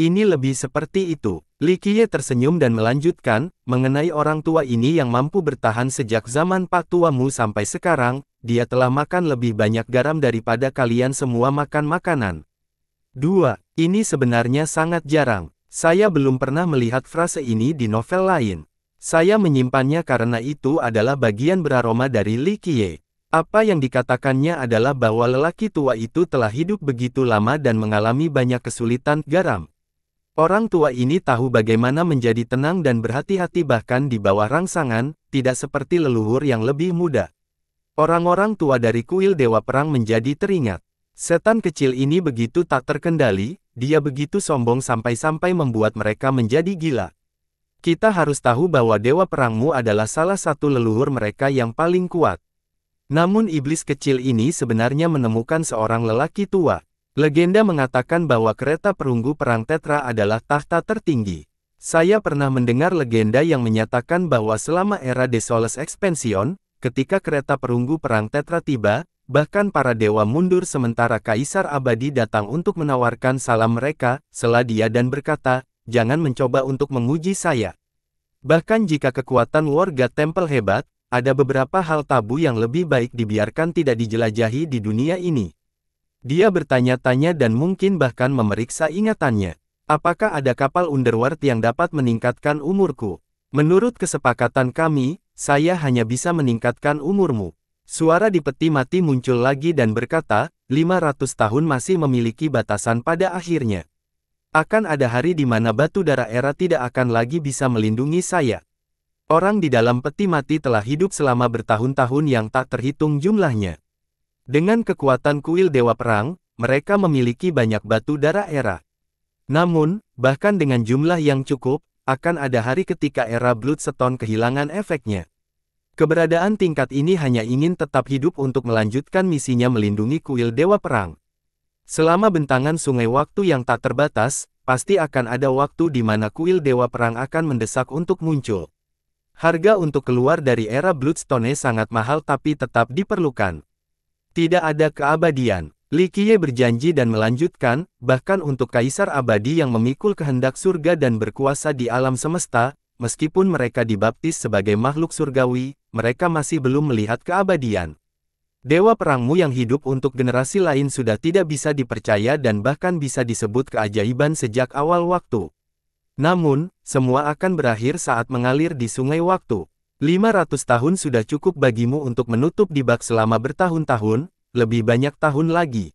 Ini lebih seperti itu. Likie tersenyum dan melanjutkan, mengenai orang tua ini yang mampu bertahan sejak zaman pak tuamu sampai sekarang, dia telah makan lebih banyak garam daripada kalian semua makan makanan. 2. Ini sebenarnya sangat jarang. Saya belum pernah melihat frase ini di novel lain. Saya menyimpannya karena itu adalah bagian beraroma dari Likie. Apa yang dikatakannya adalah bahwa lelaki tua itu telah hidup begitu lama dan mengalami banyak kesulitan garam. Orang tua ini tahu bagaimana menjadi tenang dan berhati-hati bahkan di bawah rangsangan, tidak seperti leluhur yang lebih muda. Orang-orang tua dari kuil Dewa Perang menjadi teringat. Setan kecil ini begitu tak terkendali, dia begitu sombong sampai-sampai membuat mereka menjadi gila. Kita harus tahu bahwa Dewa Perangmu adalah salah satu leluhur mereka yang paling kuat. Namun iblis kecil ini sebenarnya menemukan seorang lelaki tua, Legenda mengatakan bahwa kereta perunggu Perang Tetra adalah tahta tertinggi. Saya pernah mendengar legenda yang menyatakan bahwa selama era Desolus Expansion, ketika kereta perunggu Perang Tetra tiba, bahkan para dewa mundur sementara Kaisar Abadi datang untuk menawarkan salam mereka, Seladia dan berkata, jangan mencoba untuk menguji saya. Bahkan jika kekuatan warga Temple hebat, ada beberapa hal tabu yang lebih baik dibiarkan tidak dijelajahi di dunia ini. Dia bertanya-tanya dan mungkin bahkan memeriksa ingatannya. Apakah ada kapal Underworld yang dapat meningkatkan umurku? Menurut kesepakatan kami, saya hanya bisa meningkatkan umurmu. Suara di peti mati muncul lagi dan berkata, 500 tahun masih memiliki batasan pada akhirnya. Akan ada hari di mana batu darah era tidak akan lagi bisa melindungi saya. Orang di dalam peti mati telah hidup selama bertahun-tahun yang tak terhitung jumlahnya. Dengan kekuatan kuil Dewa Perang, mereka memiliki banyak batu darah era. Namun, bahkan dengan jumlah yang cukup, akan ada hari ketika era Bloodstone kehilangan efeknya. Keberadaan tingkat ini hanya ingin tetap hidup untuk melanjutkan misinya melindungi kuil Dewa Perang. Selama bentangan sungai waktu yang tak terbatas, pasti akan ada waktu di mana kuil Dewa Perang akan mendesak untuk muncul. Harga untuk keluar dari era Bloodstone sangat mahal tapi tetap diperlukan. Tidak ada keabadian. Li Qiye berjanji dan melanjutkan, bahkan untuk kaisar abadi yang memikul kehendak surga dan berkuasa di alam semesta, meskipun mereka dibaptis sebagai makhluk surgawi, mereka masih belum melihat keabadian. Dewa perangmu yang hidup untuk generasi lain sudah tidak bisa dipercaya dan bahkan bisa disebut keajaiban sejak awal waktu. Namun, semua akan berakhir saat mengalir di sungai waktu. 500 tahun sudah cukup bagimu untuk menutup di bak selama bertahun-tahun, lebih banyak tahun lagi.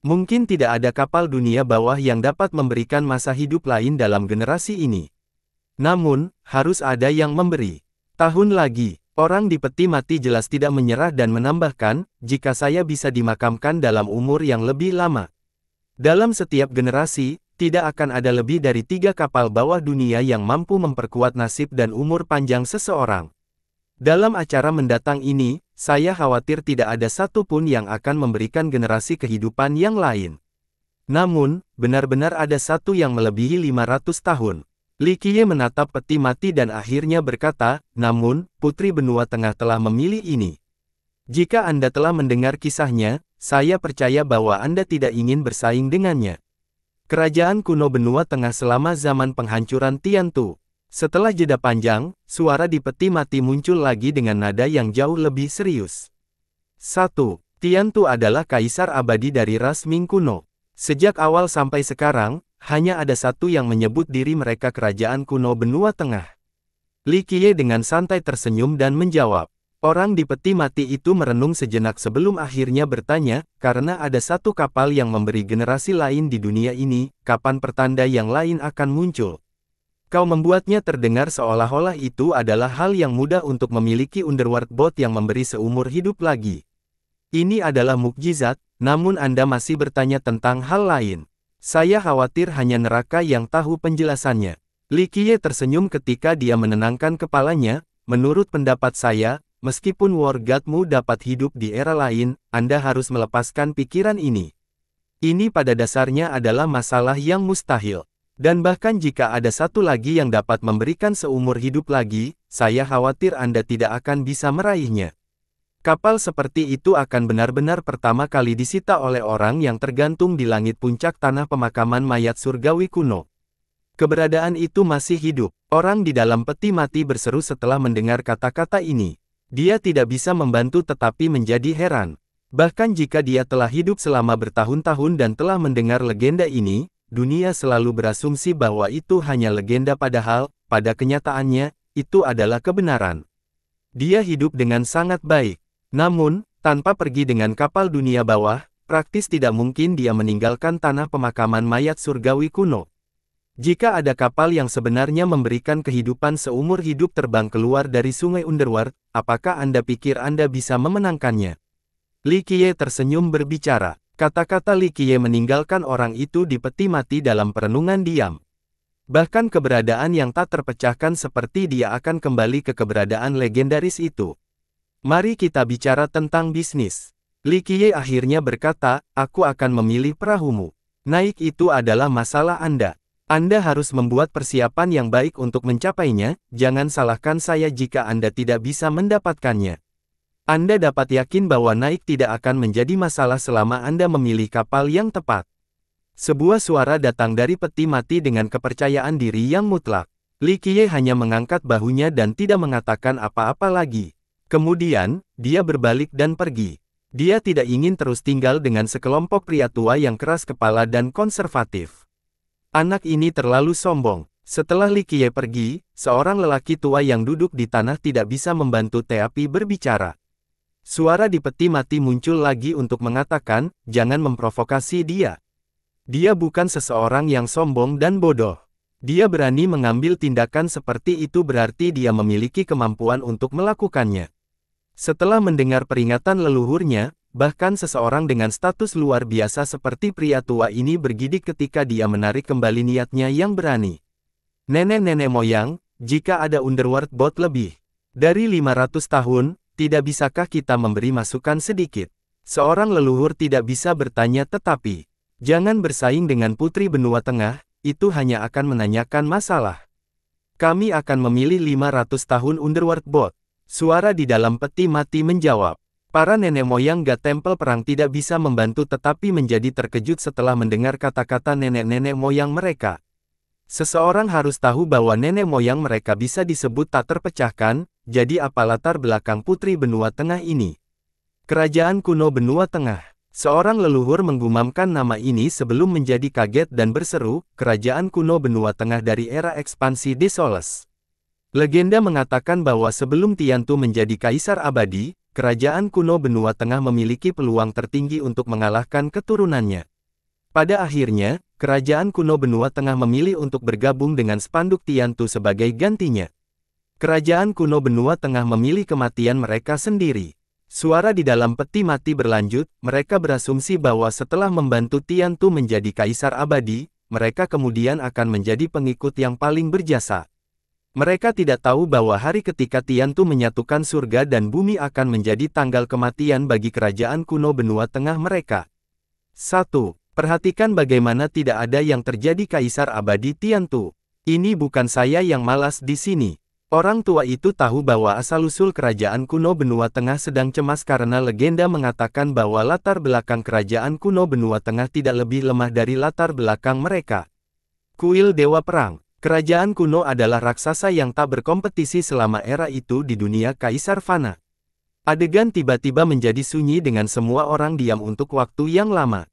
Mungkin tidak ada kapal dunia bawah yang dapat memberikan masa hidup lain dalam generasi ini. Namun, harus ada yang memberi. Tahun lagi, orang di peti mati jelas tidak menyerah dan menambahkan, jika saya bisa dimakamkan dalam umur yang lebih lama. Dalam setiap generasi, tidak akan ada lebih dari tiga kapal bawah dunia yang mampu memperkuat nasib dan umur panjang seseorang. Dalam acara mendatang ini, saya khawatir tidak ada satu pun yang akan memberikan generasi kehidupan yang lain. Namun, benar-benar ada satu yang melebihi 500 tahun. Likie menatap peti mati dan akhirnya berkata, namun, Putri Benua Tengah telah memilih ini. Jika Anda telah mendengar kisahnya, saya percaya bahwa Anda tidak ingin bersaing dengannya. Kerajaan kuno benua tengah selama zaman penghancuran Tian Tu. Setelah jeda panjang, suara di peti mati muncul lagi dengan nada yang jauh lebih serius. 1. Tu adalah kaisar abadi dari ras Ming kuno. Sejak awal sampai sekarang, hanya ada satu yang menyebut diri mereka kerajaan kuno benua tengah. Li Qiye dengan santai tersenyum dan menjawab, Orang di peti mati itu merenung sejenak sebelum akhirnya bertanya, karena ada satu kapal yang memberi generasi lain di dunia ini, kapan pertanda yang lain akan muncul? Kau membuatnya terdengar seolah-olah itu adalah hal yang mudah untuk memiliki Underworld Bot yang memberi seumur hidup lagi. Ini adalah mukjizat, namun Anda masih bertanya tentang hal lain. Saya khawatir hanya neraka yang tahu penjelasannya. Likie tersenyum ketika dia menenangkan kepalanya, menurut pendapat saya, Meskipun War Godmu dapat hidup di era lain, Anda harus melepaskan pikiran ini. Ini pada dasarnya adalah masalah yang mustahil. Dan bahkan jika ada satu lagi yang dapat memberikan seumur hidup lagi, saya khawatir Anda tidak akan bisa meraihnya. Kapal seperti itu akan benar-benar pertama kali disita oleh orang yang tergantung di langit puncak tanah pemakaman mayat surgawi kuno. Keberadaan itu masih hidup. Orang di dalam peti mati berseru setelah mendengar kata-kata ini. Dia tidak bisa membantu tetapi menjadi heran. Bahkan jika dia telah hidup selama bertahun-tahun dan telah mendengar legenda ini, dunia selalu berasumsi bahwa itu hanya legenda padahal, pada kenyataannya, itu adalah kebenaran. Dia hidup dengan sangat baik. Namun, tanpa pergi dengan kapal dunia bawah, praktis tidak mungkin dia meninggalkan tanah pemakaman mayat surgawi kuno. Jika ada kapal yang sebenarnya memberikan kehidupan seumur hidup terbang keluar dari sungai Underworld, apakah Anda pikir Anda bisa memenangkannya? Li Qiye tersenyum berbicara. Kata-kata Li Qiye meninggalkan orang itu di peti mati dalam perenungan diam. Bahkan keberadaan yang tak terpecahkan seperti dia akan kembali ke keberadaan legendaris itu. Mari kita bicara tentang bisnis. Li Qiye akhirnya berkata, aku akan memilih perahumu. Naik itu adalah masalah Anda. Anda harus membuat persiapan yang baik untuk mencapainya, jangan salahkan saya jika Anda tidak bisa mendapatkannya. Anda dapat yakin bahwa naik tidak akan menjadi masalah selama Anda memilih kapal yang tepat. Sebuah suara datang dari peti mati dengan kepercayaan diri yang mutlak. Li Qiye hanya mengangkat bahunya dan tidak mengatakan apa-apa lagi. Kemudian, dia berbalik dan pergi. Dia tidak ingin terus tinggal dengan sekelompok pria tua yang keras kepala dan konservatif. Anak ini terlalu sombong. Setelah Li Qiye pergi, seorang lelaki tua yang duduk di tanah tidak bisa membantu Teapi berbicara. Suara di peti mati muncul lagi untuk mengatakan, jangan memprovokasi dia. Dia bukan seseorang yang sombong dan bodoh. Dia berani mengambil tindakan seperti itu berarti dia memiliki kemampuan untuk melakukannya. Setelah mendengar peringatan leluhurnya, Bahkan seseorang dengan status luar biasa seperti pria tua ini bergidik ketika dia menarik kembali niatnya yang berani. Nenek-nenek moyang, jika ada underworld bot lebih dari 500 tahun, tidak bisakah kita memberi masukan sedikit? Seorang leluhur tidak bisa bertanya tetapi, jangan bersaing dengan putri benua tengah, itu hanya akan menanyakan masalah. Kami akan memilih 500 tahun underworld bot. Suara di dalam peti mati menjawab. Para nenek moyang Ga Temple Perang tidak bisa membantu tetapi menjadi terkejut setelah mendengar kata-kata nenek-nenek moyang mereka. Seseorang harus tahu bahwa nenek moyang mereka bisa disebut tak terpecahkan, jadi apa latar belakang putri benua tengah ini? Kerajaan kuno benua tengah. Seorang leluhur menggumamkan nama ini sebelum menjadi kaget dan berseru, kerajaan kuno benua tengah dari era ekspansi Desoles. Legenda mengatakan bahwa sebelum Tiantu menjadi kaisar abadi, kerajaan kuno benua tengah memiliki peluang tertinggi untuk mengalahkan keturunannya. Pada akhirnya, kerajaan kuno benua tengah memilih untuk bergabung dengan spanduk Tiantu sebagai gantinya. Kerajaan kuno benua tengah memilih kematian mereka sendiri. Suara di dalam peti mati berlanjut, mereka berasumsi bahwa setelah membantu Tiantu menjadi kaisar abadi, mereka kemudian akan menjadi pengikut yang paling berjasa. Mereka tidak tahu bahwa hari ketika Tiantu menyatukan surga dan bumi akan menjadi tanggal kematian bagi kerajaan kuno benua tengah mereka. 1. Perhatikan bagaimana tidak ada yang terjadi kaisar abadi Tiantu. Ini bukan saya yang malas di sini. Orang tua itu tahu bahwa asal-usul kerajaan kuno benua tengah sedang cemas karena legenda mengatakan bahwa latar belakang kerajaan kuno benua tengah tidak lebih lemah dari latar belakang mereka. Kuil Dewa Perang Kerajaan kuno adalah raksasa yang tak berkompetisi selama era itu di dunia Kaisar Fana. Adegan tiba-tiba menjadi sunyi dengan semua orang diam untuk waktu yang lama.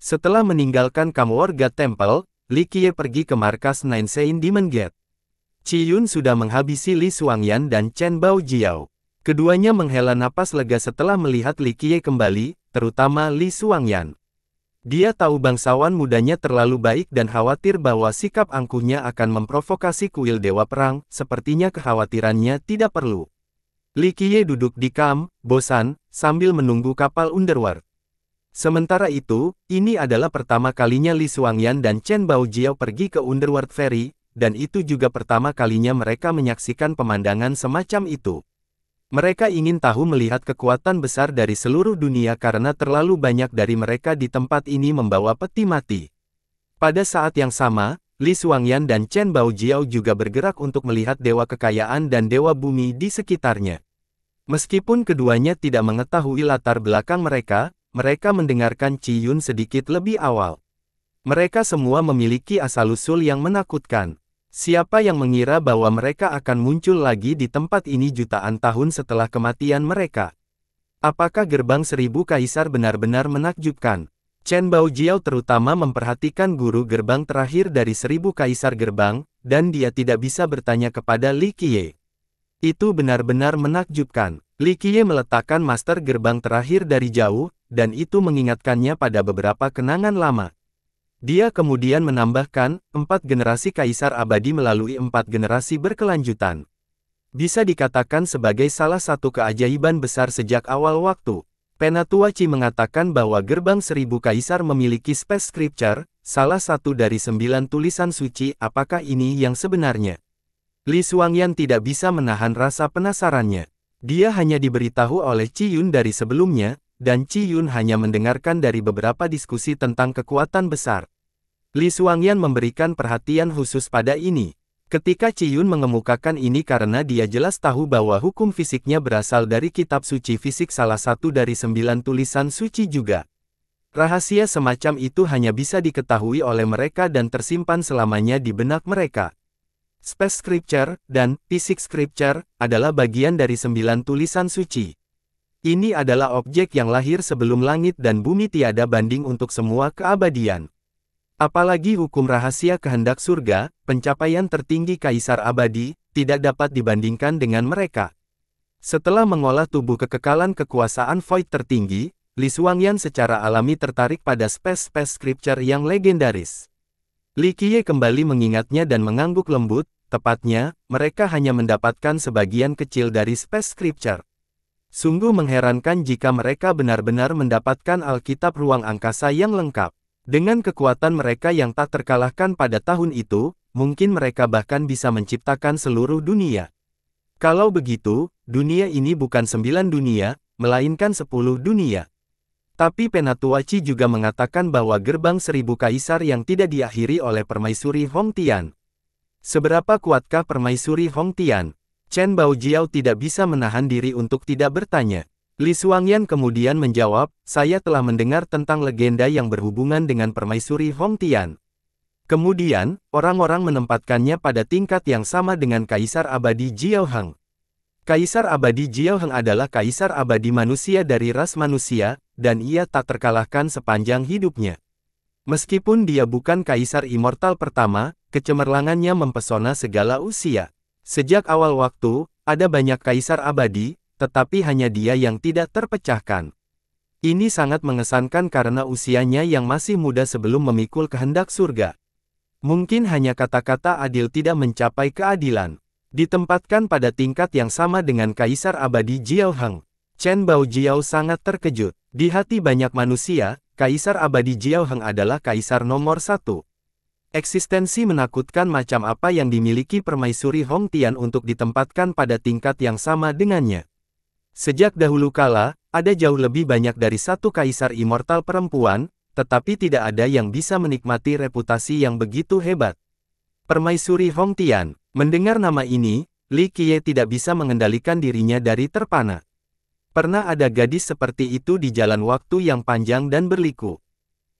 Setelah meninggalkan Kamuorga Temple, Li Qiye pergi ke markas Nine Saint Demon Gate. Qi Yun sudah menghabisi Li Suangyan dan Chen Bao Jiao. Keduanya menghela napas lega setelah melihat Li Qiye kembali, terutama Li Suangyan. Dia tahu bangsawan mudanya terlalu baik dan khawatir bahwa sikap angkuhnya akan memprovokasi kuil Dewa Perang, sepertinya kekhawatirannya tidak perlu. Li Qiye duduk di kam, bosan, sambil menunggu kapal Underworld. Sementara itu, ini adalah pertama kalinya Li Suangyan dan Chen Baojiao pergi ke Underworld Ferry, dan itu juga pertama kalinya mereka menyaksikan pemandangan semacam itu. Mereka ingin tahu melihat kekuatan besar dari seluruh dunia karena terlalu banyak dari mereka di tempat ini membawa peti mati. Pada saat yang sama, Li Suangyan dan Chen Baojiao juga bergerak untuk melihat dewa kekayaan dan dewa bumi di sekitarnya. Meskipun keduanya tidak mengetahui latar belakang mereka, mereka mendengarkan Ci Yun sedikit lebih awal. Mereka semua memiliki asal-usul yang menakutkan. Siapa yang mengira bahwa mereka akan muncul lagi di tempat ini jutaan tahun setelah kematian mereka? Apakah gerbang seribu kaisar benar-benar menakjubkan? Chen Baojiao terutama memperhatikan guru gerbang terakhir dari seribu kaisar gerbang, dan dia tidak bisa bertanya kepada Li Qiye. Itu benar-benar menakjubkan. Li Qiye meletakkan master gerbang terakhir dari jauh, dan itu mengingatkannya pada beberapa kenangan lama. Dia kemudian menambahkan, empat generasi kaisar abadi melalui empat generasi berkelanjutan. Bisa dikatakan sebagai salah satu keajaiban besar sejak awal waktu. Penatuaci mengatakan bahwa gerbang seribu kaisar memiliki space scripture, salah satu dari sembilan tulisan suci apakah ini yang sebenarnya. Li Suangyan tidak bisa menahan rasa penasarannya. Dia hanya diberitahu oleh Ciyun dari sebelumnya, dan Ciyun Yun hanya mendengarkan dari beberapa diskusi tentang kekuatan besar. Li Suangyan memberikan perhatian khusus pada ini. Ketika Ciyun Yun mengemukakan ini karena dia jelas tahu bahwa hukum fisiknya berasal dari kitab suci fisik salah satu dari sembilan tulisan suci juga. Rahasia semacam itu hanya bisa diketahui oleh mereka dan tersimpan selamanya di benak mereka. Space Scripture dan Physics Scripture adalah bagian dari sembilan tulisan suci. Ini adalah objek yang lahir sebelum langit dan bumi tiada banding untuk semua keabadian. Apalagi hukum rahasia kehendak surga, pencapaian tertinggi kaisar abadi, tidak dapat dibandingkan dengan mereka. Setelah mengolah tubuh kekekalan kekuasaan void tertinggi, Li Suangyan secara alami tertarik pada space-space scripture yang legendaris. Li Qiye kembali mengingatnya dan mengangguk lembut, Tepatnya, mereka hanya mendapatkan sebagian kecil dari space scripture. Sungguh mengherankan jika mereka benar-benar mendapatkan Alkitab ruang angkasa yang lengkap. Dengan kekuatan mereka yang tak terkalahkan pada tahun itu, mungkin mereka bahkan bisa menciptakan seluruh dunia. Kalau begitu, dunia ini bukan sembilan dunia, melainkan sepuluh dunia. Tapi Penatuaci juga mengatakan bahwa gerbang seribu kaisar yang tidak diakhiri oleh permaisuri Hongtian. Seberapa kuatkah permaisuri Hongtian? Chen Baojiao tidak bisa menahan diri untuk tidak bertanya. Li Suangyan kemudian menjawab, saya telah mendengar tentang legenda yang berhubungan dengan permaisuri Hong Tian. Kemudian, orang-orang menempatkannya pada tingkat yang sama dengan Kaisar Abadi Jiao Hang. Kaisar Abadi Jiao Hang adalah Kaisar Abadi manusia dari ras manusia, dan ia tak terkalahkan sepanjang hidupnya. Meskipun dia bukan Kaisar Immortal pertama, kecemerlangannya mempesona segala usia. Sejak awal waktu, ada banyak kaisar abadi, tetapi hanya dia yang tidak terpecahkan. Ini sangat mengesankan karena usianya yang masih muda sebelum memikul kehendak surga. Mungkin hanya kata-kata adil tidak mencapai keadilan. Ditempatkan pada tingkat yang sama dengan kaisar abadi Jiao Hang, Chen Bao Jiao sangat terkejut. Di hati banyak manusia, kaisar abadi Jiao Hang adalah kaisar nomor satu. Eksistensi menakutkan macam apa yang dimiliki permaisuri Hong Tian untuk ditempatkan pada tingkat yang sama dengannya. Sejak dahulu kala, ada jauh lebih banyak dari satu kaisar immortal perempuan, tetapi tidak ada yang bisa menikmati reputasi yang begitu hebat. Permaisuri Hong Tian, mendengar nama ini, Li Qiye tidak bisa mengendalikan dirinya dari terpana. Pernah ada gadis seperti itu di jalan waktu yang panjang dan berliku.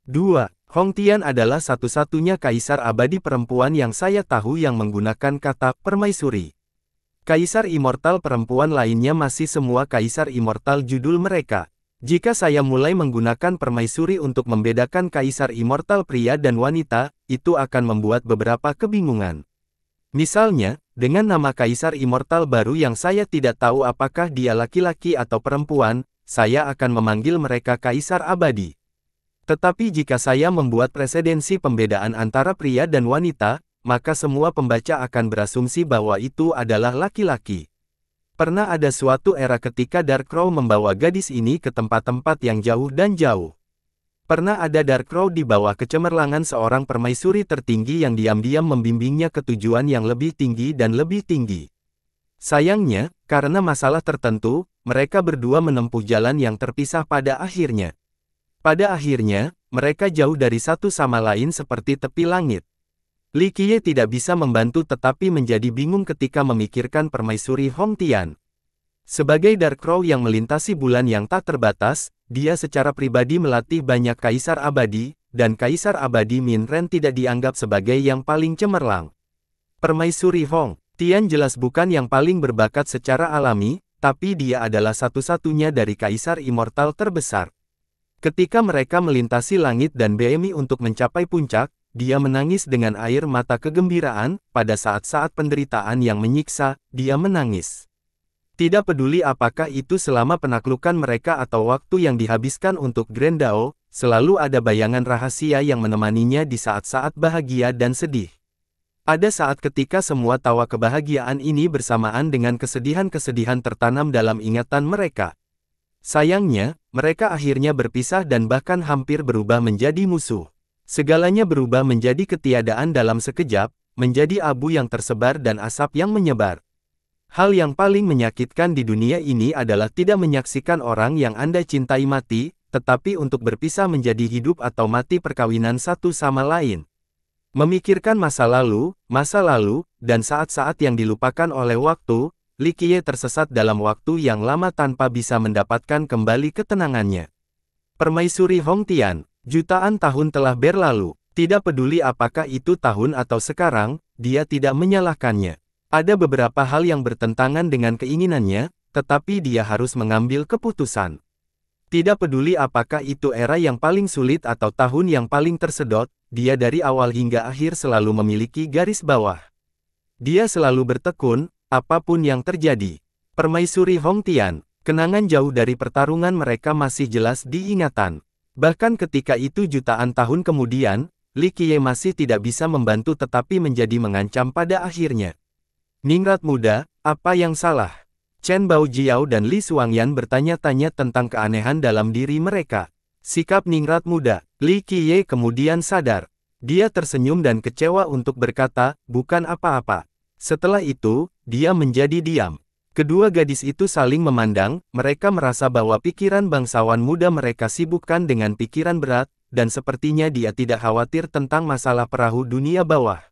2. Hong Tian adalah satu-satunya kaisar abadi perempuan yang saya tahu yang menggunakan kata permaisuri. Kaisar immortal perempuan lainnya masih semua kaisar immortal judul mereka. Jika saya mulai menggunakan permaisuri untuk membedakan kaisar immortal pria dan wanita, itu akan membuat beberapa kebingungan. Misalnya, dengan nama kaisar immortal baru yang saya tidak tahu apakah dia laki-laki atau perempuan, saya akan memanggil mereka kaisar abadi. Tetapi jika saya membuat presidensi pembedaan antara pria dan wanita, maka semua pembaca akan berasumsi bahwa itu adalah laki-laki. Pernah ada suatu era ketika Darkrow membawa gadis ini ke tempat-tempat yang jauh dan jauh. Pernah ada Darkrow di bawah kecemerlangan seorang permaisuri tertinggi yang diam-diam membimbingnya ke tujuan yang lebih tinggi dan lebih tinggi. Sayangnya, karena masalah tertentu, mereka berdua menempuh jalan yang terpisah pada akhirnya. Pada akhirnya, mereka jauh dari satu sama lain seperti tepi langit. Li Qiye tidak bisa membantu tetapi menjadi bingung ketika memikirkan permaisuri Hong Tian. Sebagai Dark Crow yang melintasi bulan yang tak terbatas, dia secara pribadi melatih banyak kaisar abadi, dan kaisar abadi Min Ren tidak dianggap sebagai yang paling cemerlang. Permaisuri Hong Tian jelas bukan yang paling berbakat secara alami, tapi dia adalah satu-satunya dari kaisar immortal terbesar. Ketika mereka melintasi langit dan BMI untuk mencapai puncak, dia menangis dengan air mata kegembiraan, pada saat-saat penderitaan yang menyiksa, dia menangis. Tidak peduli apakah itu selama penaklukan mereka atau waktu yang dihabiskan untuk Grendao, selalu ada bayangan rahasia yang menemaninya di saat-saat bahagia dan sedih. Ada saat ketika semua tawa kebahagiaan ini bersamaan dengan kesedihan-kesedihan tertanam dalam ingatan mereka, Sayangnya, mereka akhirnya berpisah dan bahkan hampir berubah menjadi musuh. Segalanya berubah menjadi ketiadaan dalam sekejap, menjadi abu yang tersebar dan asap yang menyebar. Hal yang paling menyakitkan di dunia ini adalah tidak menyaksikan orang yang Anda cintai mati, tetapi untuk berpisah menjadi hidup atau mati perkawinan satu sama lain. Memikirkan masa lalu, masa lalu, dan saat-saat yang dilupakan oleh waktu, Li Likie tersesat dalam waktu yang lama tanpa bisa mendapatkan kembali ketenangannya. Permaisuri Hong Tian, jutaan tahun telah berlalu, tidak peduli apakah itu tahun atau sekarang, dia tidak menyalahkannya. Ada beberapa hal yang bertentangan dengan keinginannya, tetapi dia harus mengambil keputusan. Tidak peduli apakah itu era yang paling sulit atau tahun yang paling tersedot, dia dari awal hingga akhir selalu memiliki garis bawah. Dia selalu bertekun, Apapun yang terjadi, permaisuri Hong Tian, kenangan jauh dari pertarungan mereka masih jelas diingatan. Bahkan ketika itu jutaan tahun kemudian, Li Qiye masih tidak bisa membantu tetapi menjadi mengancam pada akhirnya. Ningrat muda, apa yang salah? Chen Bao Jiao dan Li Suangyan bertanya-tanya tentang keanehan dalam diri mereka. Sikap Ningrat muda, Li Qiye kemudian sadar. Dia tersenyum dan kecewa untuk berkata, bukan apa-apa. Setelah itu, dia menjadi diam. Kedua gadis itu saling memandang, mereka merasa bahwa pikiran bangsawan muda mereka sibukkan dengan pikiran berat, dan sepertinya dia tidak khawatir tentang masalah perahu dunia bawah.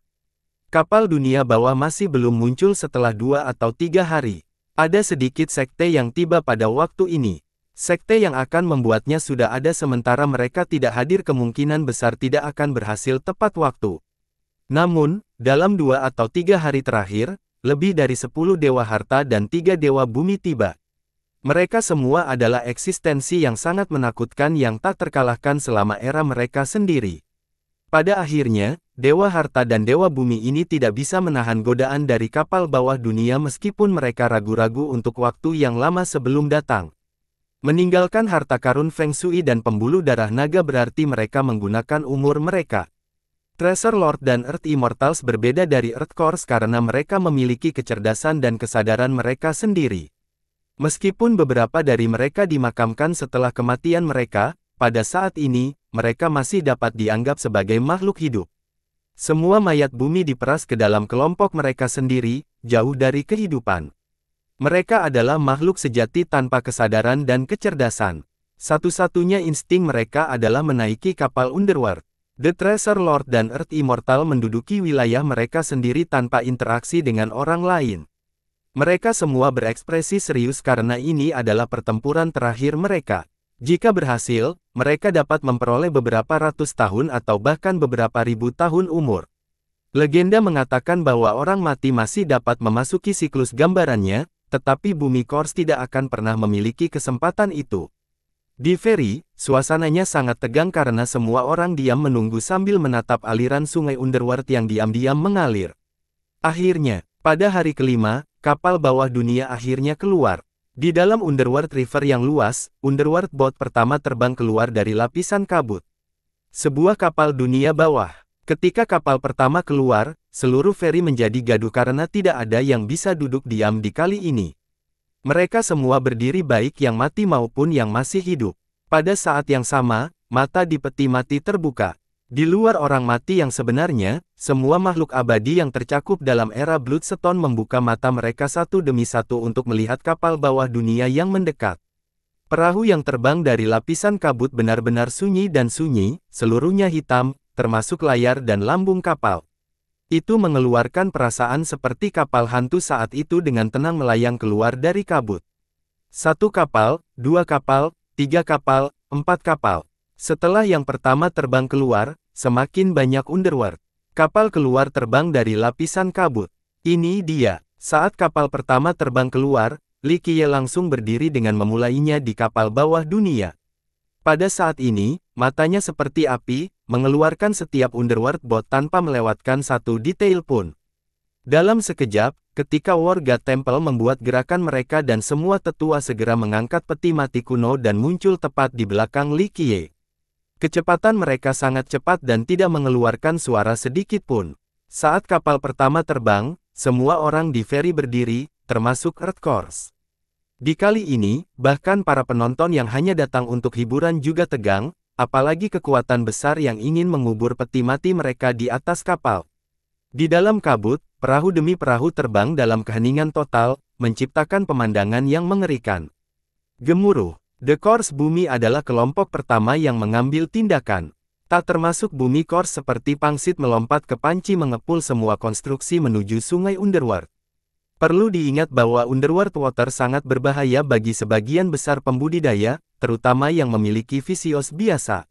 Kapal dunia bawah masih belum muncul setelah dua atau tiga hari. Ada sedikit sekte yang tiba pada waktu ini. Sekte yang akan membuatnya sudah ada sementara mereka tidak hadir kemungkinan besar tidak akan berhasil tepat waktu. Namun, dalam dua atau tiga hari terakhir, lebih dari sepuluh dewa harta dan tiga dewa bumi tiba. Mereka semua adalah eksistensi yang sangat menakutkan yang tak terkalahkan selama era mereka sendiri. Pada akhirnya, dewa harta dan dewa bumi ini tidak bisa menahan godaan dari kapal bawah dunia meskipun mereka ragu-ragu untuk waktu yang lama sebelum datang. Meninggalkan harta karun Feng Shui dan pembuluh darah naga berarti mereka menggunakan umur mereka. Tresor Lord dan Earth Immortals berbeda dari Earth Cores karena mereka memiliki kecerdasan dan kesadaran mereka sendiri. Meskipun beberapa dari mereka dimakamkan setelah kematian mereka, pada saat ini, mereka masih dapat dianggap sebagai makhluk hidup. Semua mayat bumi diperas ke dalam kelompok mereka sendiri, jauh dari kehidupan. Mereka adalah makhluk sejati tanpa kesadaran dan kecerdasan. Satu-satunya insting mereka adalah menaiki kapal Underworld. The Treasure Lord dan Earth Immortal menduduki wilayah mereka sendiri tanpa interaksi dengan orang lain. Mereka semua berekspresi serius karena ini adalah pertempuran terakhir mereka. Jika berhasil, mereka dapat memperoleh beberapa ratus tahun atau bahkan beberapa ribu tahun umur. Legenda mengatakan bahwa orang mati masih dapat memasuki siklus gambarannya, tetapi bumi Kors tidak akan pernah memiliki kesempatan itu. Di ferry, suasananya sangat tegang karena semua orang diam menunggu sambil menatap aliran sungai Underworld yang diam-diam mengalir. Akhirnya, pada hari kelima, kapal bawah dunia akhirnya keluar. Di dalam Underworld River yang luas, Underworld Boat pertama terbang keluar dari lapisan kabut. Sebuah kapal dunia bawah. Ketika kapal pertama keluar, seluruh feri menjadi gaduh karena tidak ada yang bisa duduk diam di kali ini. Mereka semua berdiri baik yang mati maupun yang masih hidup. Pada saat yang sama, mata di peti mati terbuka. Di luar orang mati yang sebenarnya, semua makhluk abadi yang tercakup dalam era Bloodstone membuka mata mereka satu demi satu untuk melihat kapal bawah dunia yang mendekat. Perahu yang terbang dari lapisan kabut benar-benar sunyi dan sunyi, seluruhnya hitam, termasuk layar dan lambung kapal. Itu mengeluarkan perasaan seperti kapal hantu saat itu dengan tenang melayang keluar dari kabut. Satu kapal, dua kapal, tiga kapal, empat kapal. Setelah yang pertama terbang keluar, semakin banyak underworld. Kapal keluar terbang dari lapisan kabut. Ini dia. Saat kapal pertama terbang keluar, Likie langsung berdiri dengan memulainya di kapal bawah dunia. Pada saat ini, matanya seperti api, mengeluarkan setiap underworld bot tanpa melewatkan satu detail pun. Dalam sekejap, ketika warga Temple membuat gerakan mereka dan semua tetua segera mengangkat peti mati kuno dan muncul tepat di belakang Li Qiye. Kecepatan mereka sangat cepat dan tidak mengeluarkan suara sedikit pun. Saat kapal pertama terbang, semua orang di ferry berdiri, termasuk Red Course. Di kali ini, bahkan para penonton yang hanya datang untuk hiburan juga tegang, apalagi kekuatan besar yang ingin mengubur peti mati mereka di atas kapal. Di dalam kabut, perahu demi perahu terbang dalam keheningan total, menciptakan pemandangan yang mengerikan. Gemuruh, The Course Bumi adalah kelompok pertama yang mengambil tindakan. Tak termasuk bumi Course seperti pangsit melompat ke panci mengepul semua konstruksi menuju sungai Underworld. Perlu diingat bahwa underworld water sangat berbahaya bagi sebagian besar pembudidaya, terutama yang memiliki visios biasa.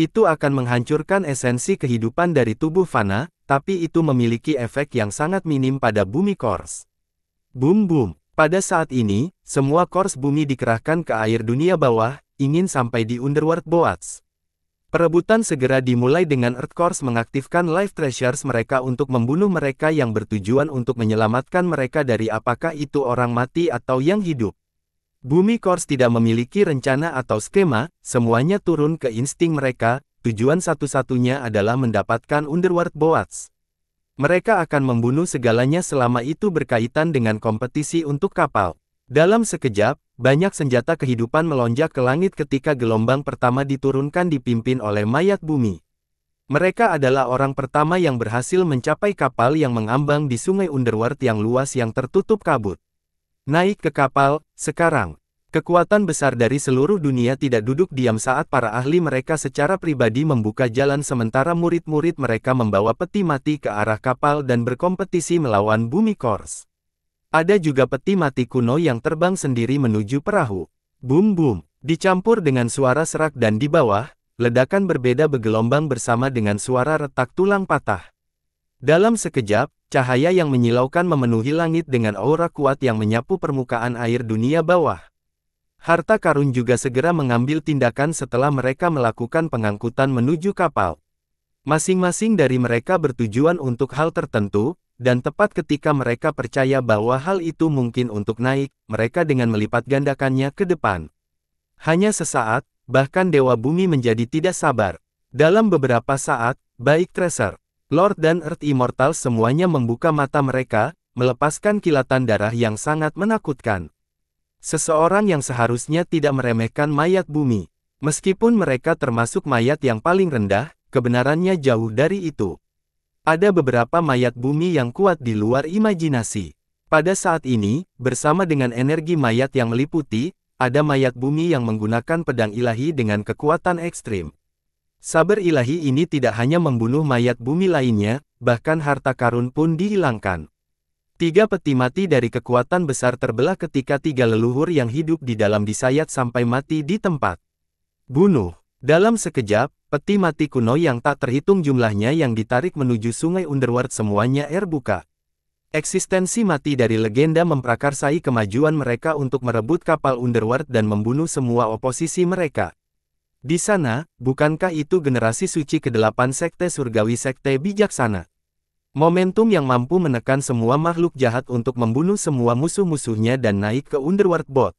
Itu akan menghancurkan esensi kehidupan dari tubuh fana, tapi itu memiliki efek yang sangat minim pada bumi kors. Boom boom. Pada saat ini, semua kors bumi dikerahkan ke air dunia bawah, ingin sampai di underworld boats. Perebutan segera dimulai dengan Earth Corps mengaktifkan Life Treasures mereka untuk membunuh mereka yang bertujuan untuk menyelamatkan mereka dari apakah itu orang mati atau yang hidup. Bumi Corps tidak memiliki rencana atau skema, semuanya turun ke insting mereka, tujuan satu-satunya adalah mendapatkan Underworld Boats. Mereka akan membunuh segalanya selama itu berkaitan dengan kompetisi untuk kapal. Dalam sekejap, banyak senjata kehidupan melonjak ke langit ketika gelombang pertama diturunkan dipimpin oleh mayat bumi. Mereka adalah orang pertama yang berhasil mencapai kapal yang mengambang di sungai Underworld yang luas yang tertutup kabut. Naik ke kapal, sekarang. Kekuatan besar dari seluruh dunia tidak duduk diam saat para ahli mereka secara pribadi membuka jalan sementara murid-murid mereka membawa peti mati ke arah kapal dan berkompetisi melawan bumi kors. Ada juga peti mati kuno yang terbang sendiri menuju perahu. Bum-bum, dicampur dengan suara serak dan di bawah, ledakan berbeda bergelombang bersama dengan suara retak tulang patah. Dalam sekejap, cahaya yang menyilaukan memenuhi langit dengan aura kuat yang menyapu permukaan air dunia bawah. Harta karun juga segera mengambil tindakan setelah mereka melakukan pengangkutan menuju kapal. Masing-masing dari mereka bertujuan untuk hal tertentu, dan tepat ketika mereka percaya bahwa hal itu mungkin untuk naik, mereka dengan melipat gandakannya ke depan. Hanya sesaat, bahkan Dewa Bumi menjadi tidak sabar. Dalam beberapa saat, baik Tracer, Lord dan Earth Immortal semuanya membuka mata mereka, melepaskan kilatan darah yang sangat menakutkan. Seseorang yang seharusnya tidak meremehkan mayat bumi. Meskipun mereka termasuk mayat yang paling rendah, kebenarannya jauh dari itu. Ada beberapa mayat bumi yang kuat di luar imajinasi. Pada saat ini, bersama dengan energi mayat yang meliputi, ada mayat bumi yang menggunakan pedang ilahi dengan kekuatan ekstrim. Saber ilahi ini tidak hanya membunuh mayat bumi lainnya, bahkan harta karun pun dihilangkan. Tiga peti mati dari kekuatan besar terbelah ketika tiga leluhur yang hidup di dalam disayat sampai mati di tempat. Bunuh. Dalam sekejap, Peti mati kuno yang tak terhitung jumlahnya yang ditarik menuju sungai Underworld semuanya air buka. Eksistensi mati dari legenda memprakarsai kemajuan mereka untuk merebut kapal Underworld dan membunuh semua oposisi mereka. Di sana, bukankah itu generasi suci ke-8 Sekte Surgawi Sekte Bijaksana? Momentum yang mampu menekan semua makhluk jahat untuk membunuh semua musuh-musuhnya dan naik ke Underworld Bot.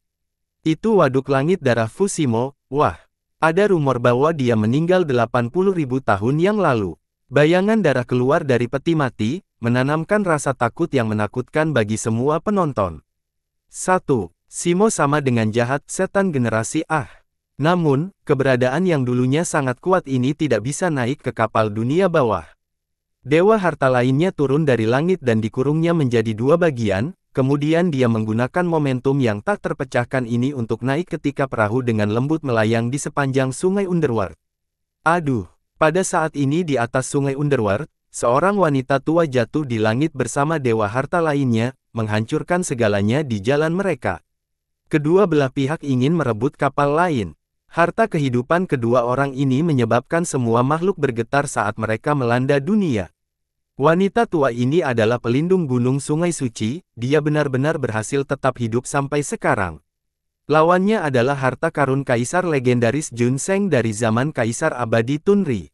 Itu waduk langit darah Fusimo, wah. Ada rumor bahwa dia meninggal 80.000 tahun yang lalu. Bayangan darah keluar dari peti mati, menanamkan rasa takut yang menakutkan bagi semua penonton. 1. Simo sama dengan jahat setan generasi Ah. Namun, keberadaan yang dulunya sangat kuat ini tidak bisa naik ke kapal dunia bawah. Dewa harta lainnya turun dari langit dan dikurungnya menjadi dua bagian, Kemudian dia menggunakan momentum yang tak terpecahkan ini untuk naik ketika perahu dengan lembut melayang di sepanjang sungai Underworld. Aduh, pada saat ini di atas sungai Underworld, seorang wanita tua jatuh di langit bersama dewa harta lainnya, menghancurkan segalanya di jalan mereka. Kedua belah pihak ingin merebut kapal lain. Harta kehidupan kedua orang ini menyebabkan semua makhluk bergetar saat mereka melanda dunia. Wanita tua ini adalah pelindung gunung Sungai Suci, dia benar-benar berhasil tetap hidup sampai sekarang. Lawannya adalah harta karun kaisar legendaris Jun Seng dari zaman Kaisar Abadi Tunri.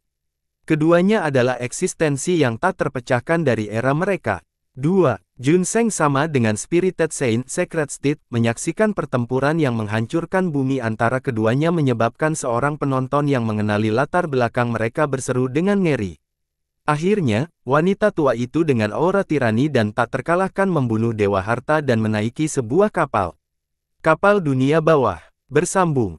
Keduanya adalah eksistensi yang tak terpecahkan dari era mereka. 2. Jun Seng sama dengan Spirited Saint Sacred State menyaksikan pertempuran yang menghancurkan bumi antara keduanya menyebabkan seorang penonton yang mengenali latar belakang mereka berseru dengan ngeri. Akhirnya, wanita tua itu dengan aura tirani dan tak terkalahkan membunuh Dewa Harta dan menaiki sebuah kapal. Kapal dunia bawah. Bersambung.